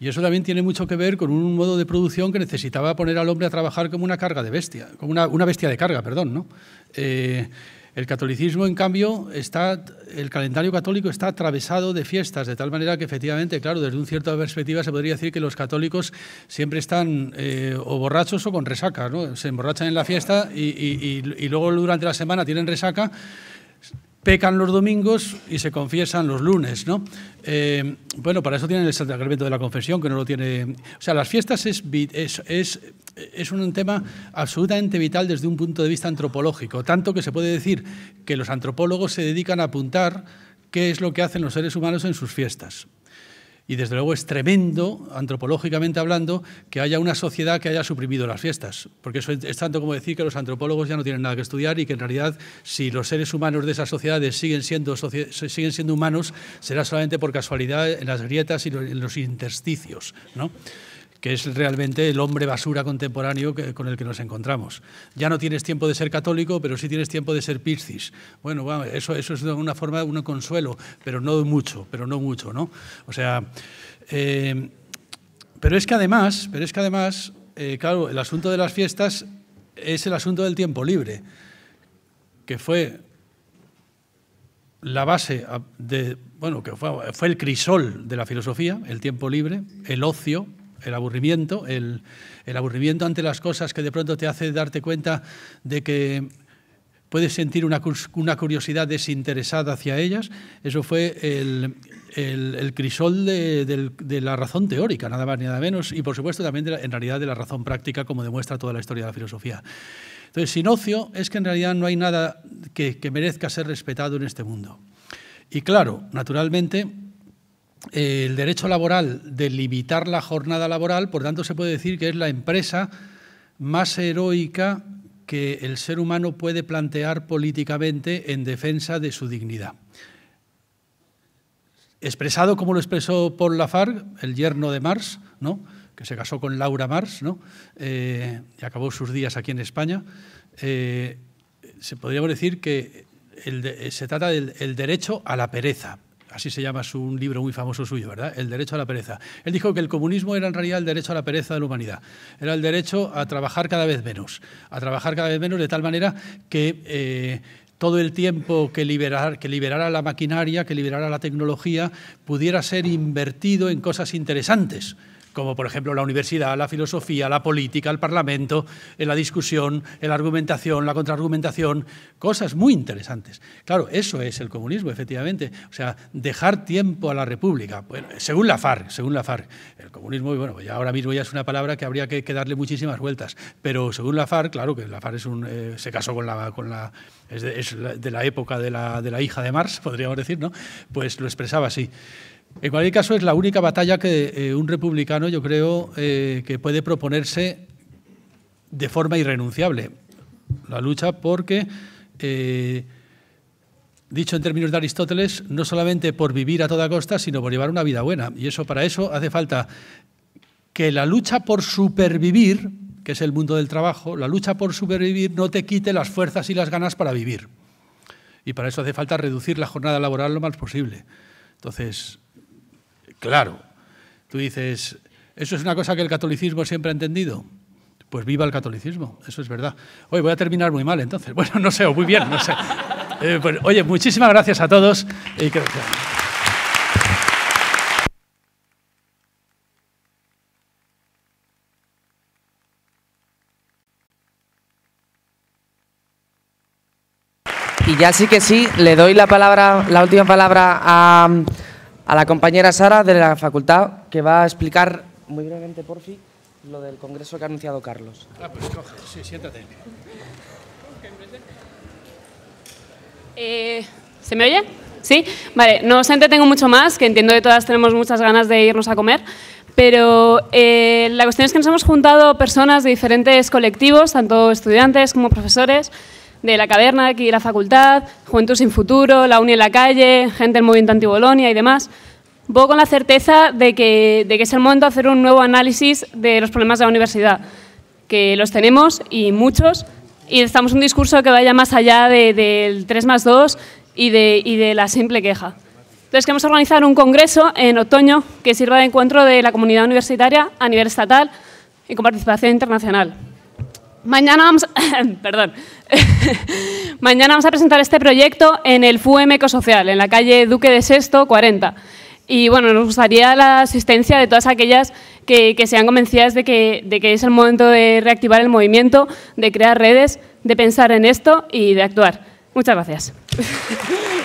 Y eso también tiene mucho que ver con un modo de producción que necesitaba poner al hombre a trabajar como una carga de bestia, como una, bestia de carga, perdón, ¿no? Eh, el catolicismo, en cambio, está, el calendario católico está atravesado de fiestas, de tal manera que efectivamente, claro, desde una cierta perspectiva se podría decir que los católicos siempre están eh, o borrachos o con resaca, ¿no? Se emborrachan en la fiesta y luego durante la semana tienen resaca pecan los domingos y se confiesan los lunes, ¿no? Eh, bueno, para eso tienen el sacramento de la confesión, que no lo tiene... O sea, las fiestas es un tema absolutamente vital desde un punto de vista antropológico, tanto que se puede decir que los antropólogos se dedican a apuntar qué es lo que hacen los seres humanos en sus fiestas. Y desde luego es tremendo, antropológicamente hablando, que haya una sociedad que haya suprimido las fiestas, porque eso es tanto como decir que los antropólogos ya no tienen nada que estudiar y que en realidad si los seres humanos de esas sociedades siguen siendo, siendo humanos será solamente por casualidad en las grietas y en los intersticios. ¿no? que es realmente el hombre basura contemporáneo con el que nos encontramos. Ya no tienes tiempo de ser católico, pero sí tienes tiempo de ser piscis. Bueno, eso, es de alguna forma un consuelo, pero no mucho, pero no mucho, ¿no? O sea, eh, pero es que además, pero es que además, eh, claro, el asunto de las fiestas es el asunto del tiempo libre, que fue la base de, bueno, que fue, fue el crisol de la filosofía, el tiempo libre, el ocio, el aburrimiento, el, aburrimiento ante las cosas que de pronto te hace darte cuenta de que puedes sentir una, curiosidad desinteresada hacia ellas. Eso fue el, crisol de, la razón teórica, nada más ni nada menos, y por supuesto también en realidad de la razón práctica, como demuestra toda la historia de la filosofía. Entonces, sin ocio es que en realidad no hay nada que, que merezca ser respetado en este mundo. Y claro, naturalmente, el derecho laboral de limitar la jornada laboral, por tanto se puede decir que es la empresa más heroica que el ser humano puede plantear políticamente en defensa de su dignidad. Expresado como lo expresó Paul Lafargue, el yerno de Mars, ¿no? que se casó con Laura Marx eh, y acabó sus días aquí en España, eh, se podría decir que se trata del derecho a la pereza, así se llama su, un libro muy famoso suyo, ¿verdad? El derecho a la pereza. Él dijo que el comunismo era en realidad el derecho a la pereza de la humanidad. Era el derecho a trabajar cada vez menos, a trabajar cada vez menos de tal manera que eh, todo el tiempo que, que liberara la maquinaria, que liberara la tecnología, pudiera ser invertido en cosas interesantes como por ejemplo la universidad, la filosofía, la política, el parlamento, eh, la discusión, eh, la argumentación, la contraargumentación, cosas muy interesantes. Claro, eso es el comunismo, efectivamente. O sea, dejar tiempo a la República, según la FARC, según la El comunismo, bueno, ya ahora mismo ya es una palabra que habría que, darle muchísimas vueltas, pero según la FARC, claro que la FARC eh, se casó con la... Con la es de, la época de la, de la hija de mars podríamos decir, ¿no? Pues lo expresaba así. En cualquier caso, es la única batalla que eh, un republicano, yo creo, eh, que puede proponerse de forma irrenunciable. La lucha porque, eh, dicho en términos de Aristóteles, no solamente por vivir a toda costa, sino por llevar una vida buena. Y eso para eso hace falta que la lucha por supervivir, que es el mundo del trabajo, la lucha por supervivir no te quite las fuerzas y las ganas para vivir. Y para eso hace falta reducir la jornada laboral lo más posible. Entonces, Claro. Tú dices, ¿eso es una cosa que el catolicismo siempre ha entendido? Pues viva el catolicismo, eso es verdad. Hoy voy a terminar muy mal entonces. Bueno, no sé, o muy bien, no sé. Eh, pues, oye, muchísimas gracias a todos y gracias. Y ya sí que sí, le doy la palabra, la última palabra a a la compañera Sara de la facultad que va a explicar muy brevemente, por fin, lo del congreso que ha anunciado Carlos. Ah, pues sí, siéntate. Eh, ¿Se me oye? Sí, vale, no os entretengo mucho más, que entiendo que todas tenemos muchas ganas de irnos a comer, pero eh, la cuestión es que nos hemos juntado personas de diferentes colectivos, tanto estudiantes como profesores, de la caverna, aquí de la facultad, Juventud sin Futuro, la Uni en la calle, gente del movimiento antibolonia y demás. voy con la certeza de que, es el momento de hacer un nuevo análisis de los problemas de la universidad, que los tenemos y muchos, y necesitamos un discurso que vaya más allá del de, 3 más 2 y de, y de la simple queja. Entonces queremos organizar un congreso en otoño que sirva de encuentro de la comunidad universitaria a nivel estatal y con participación internacional. Mañana vamos, a, perdón. Mañana vamos a presentar este proyecto en el FUM Ecosocial, en la calle Duque de Sexto 40. Y bueno, nos gustaría la asistencia de todas aquellas que, que sean convencidas de que, de que es el momento de reactivar el movimiento, de crear redes, de pensar en esto y de actuar. Muchas gracias.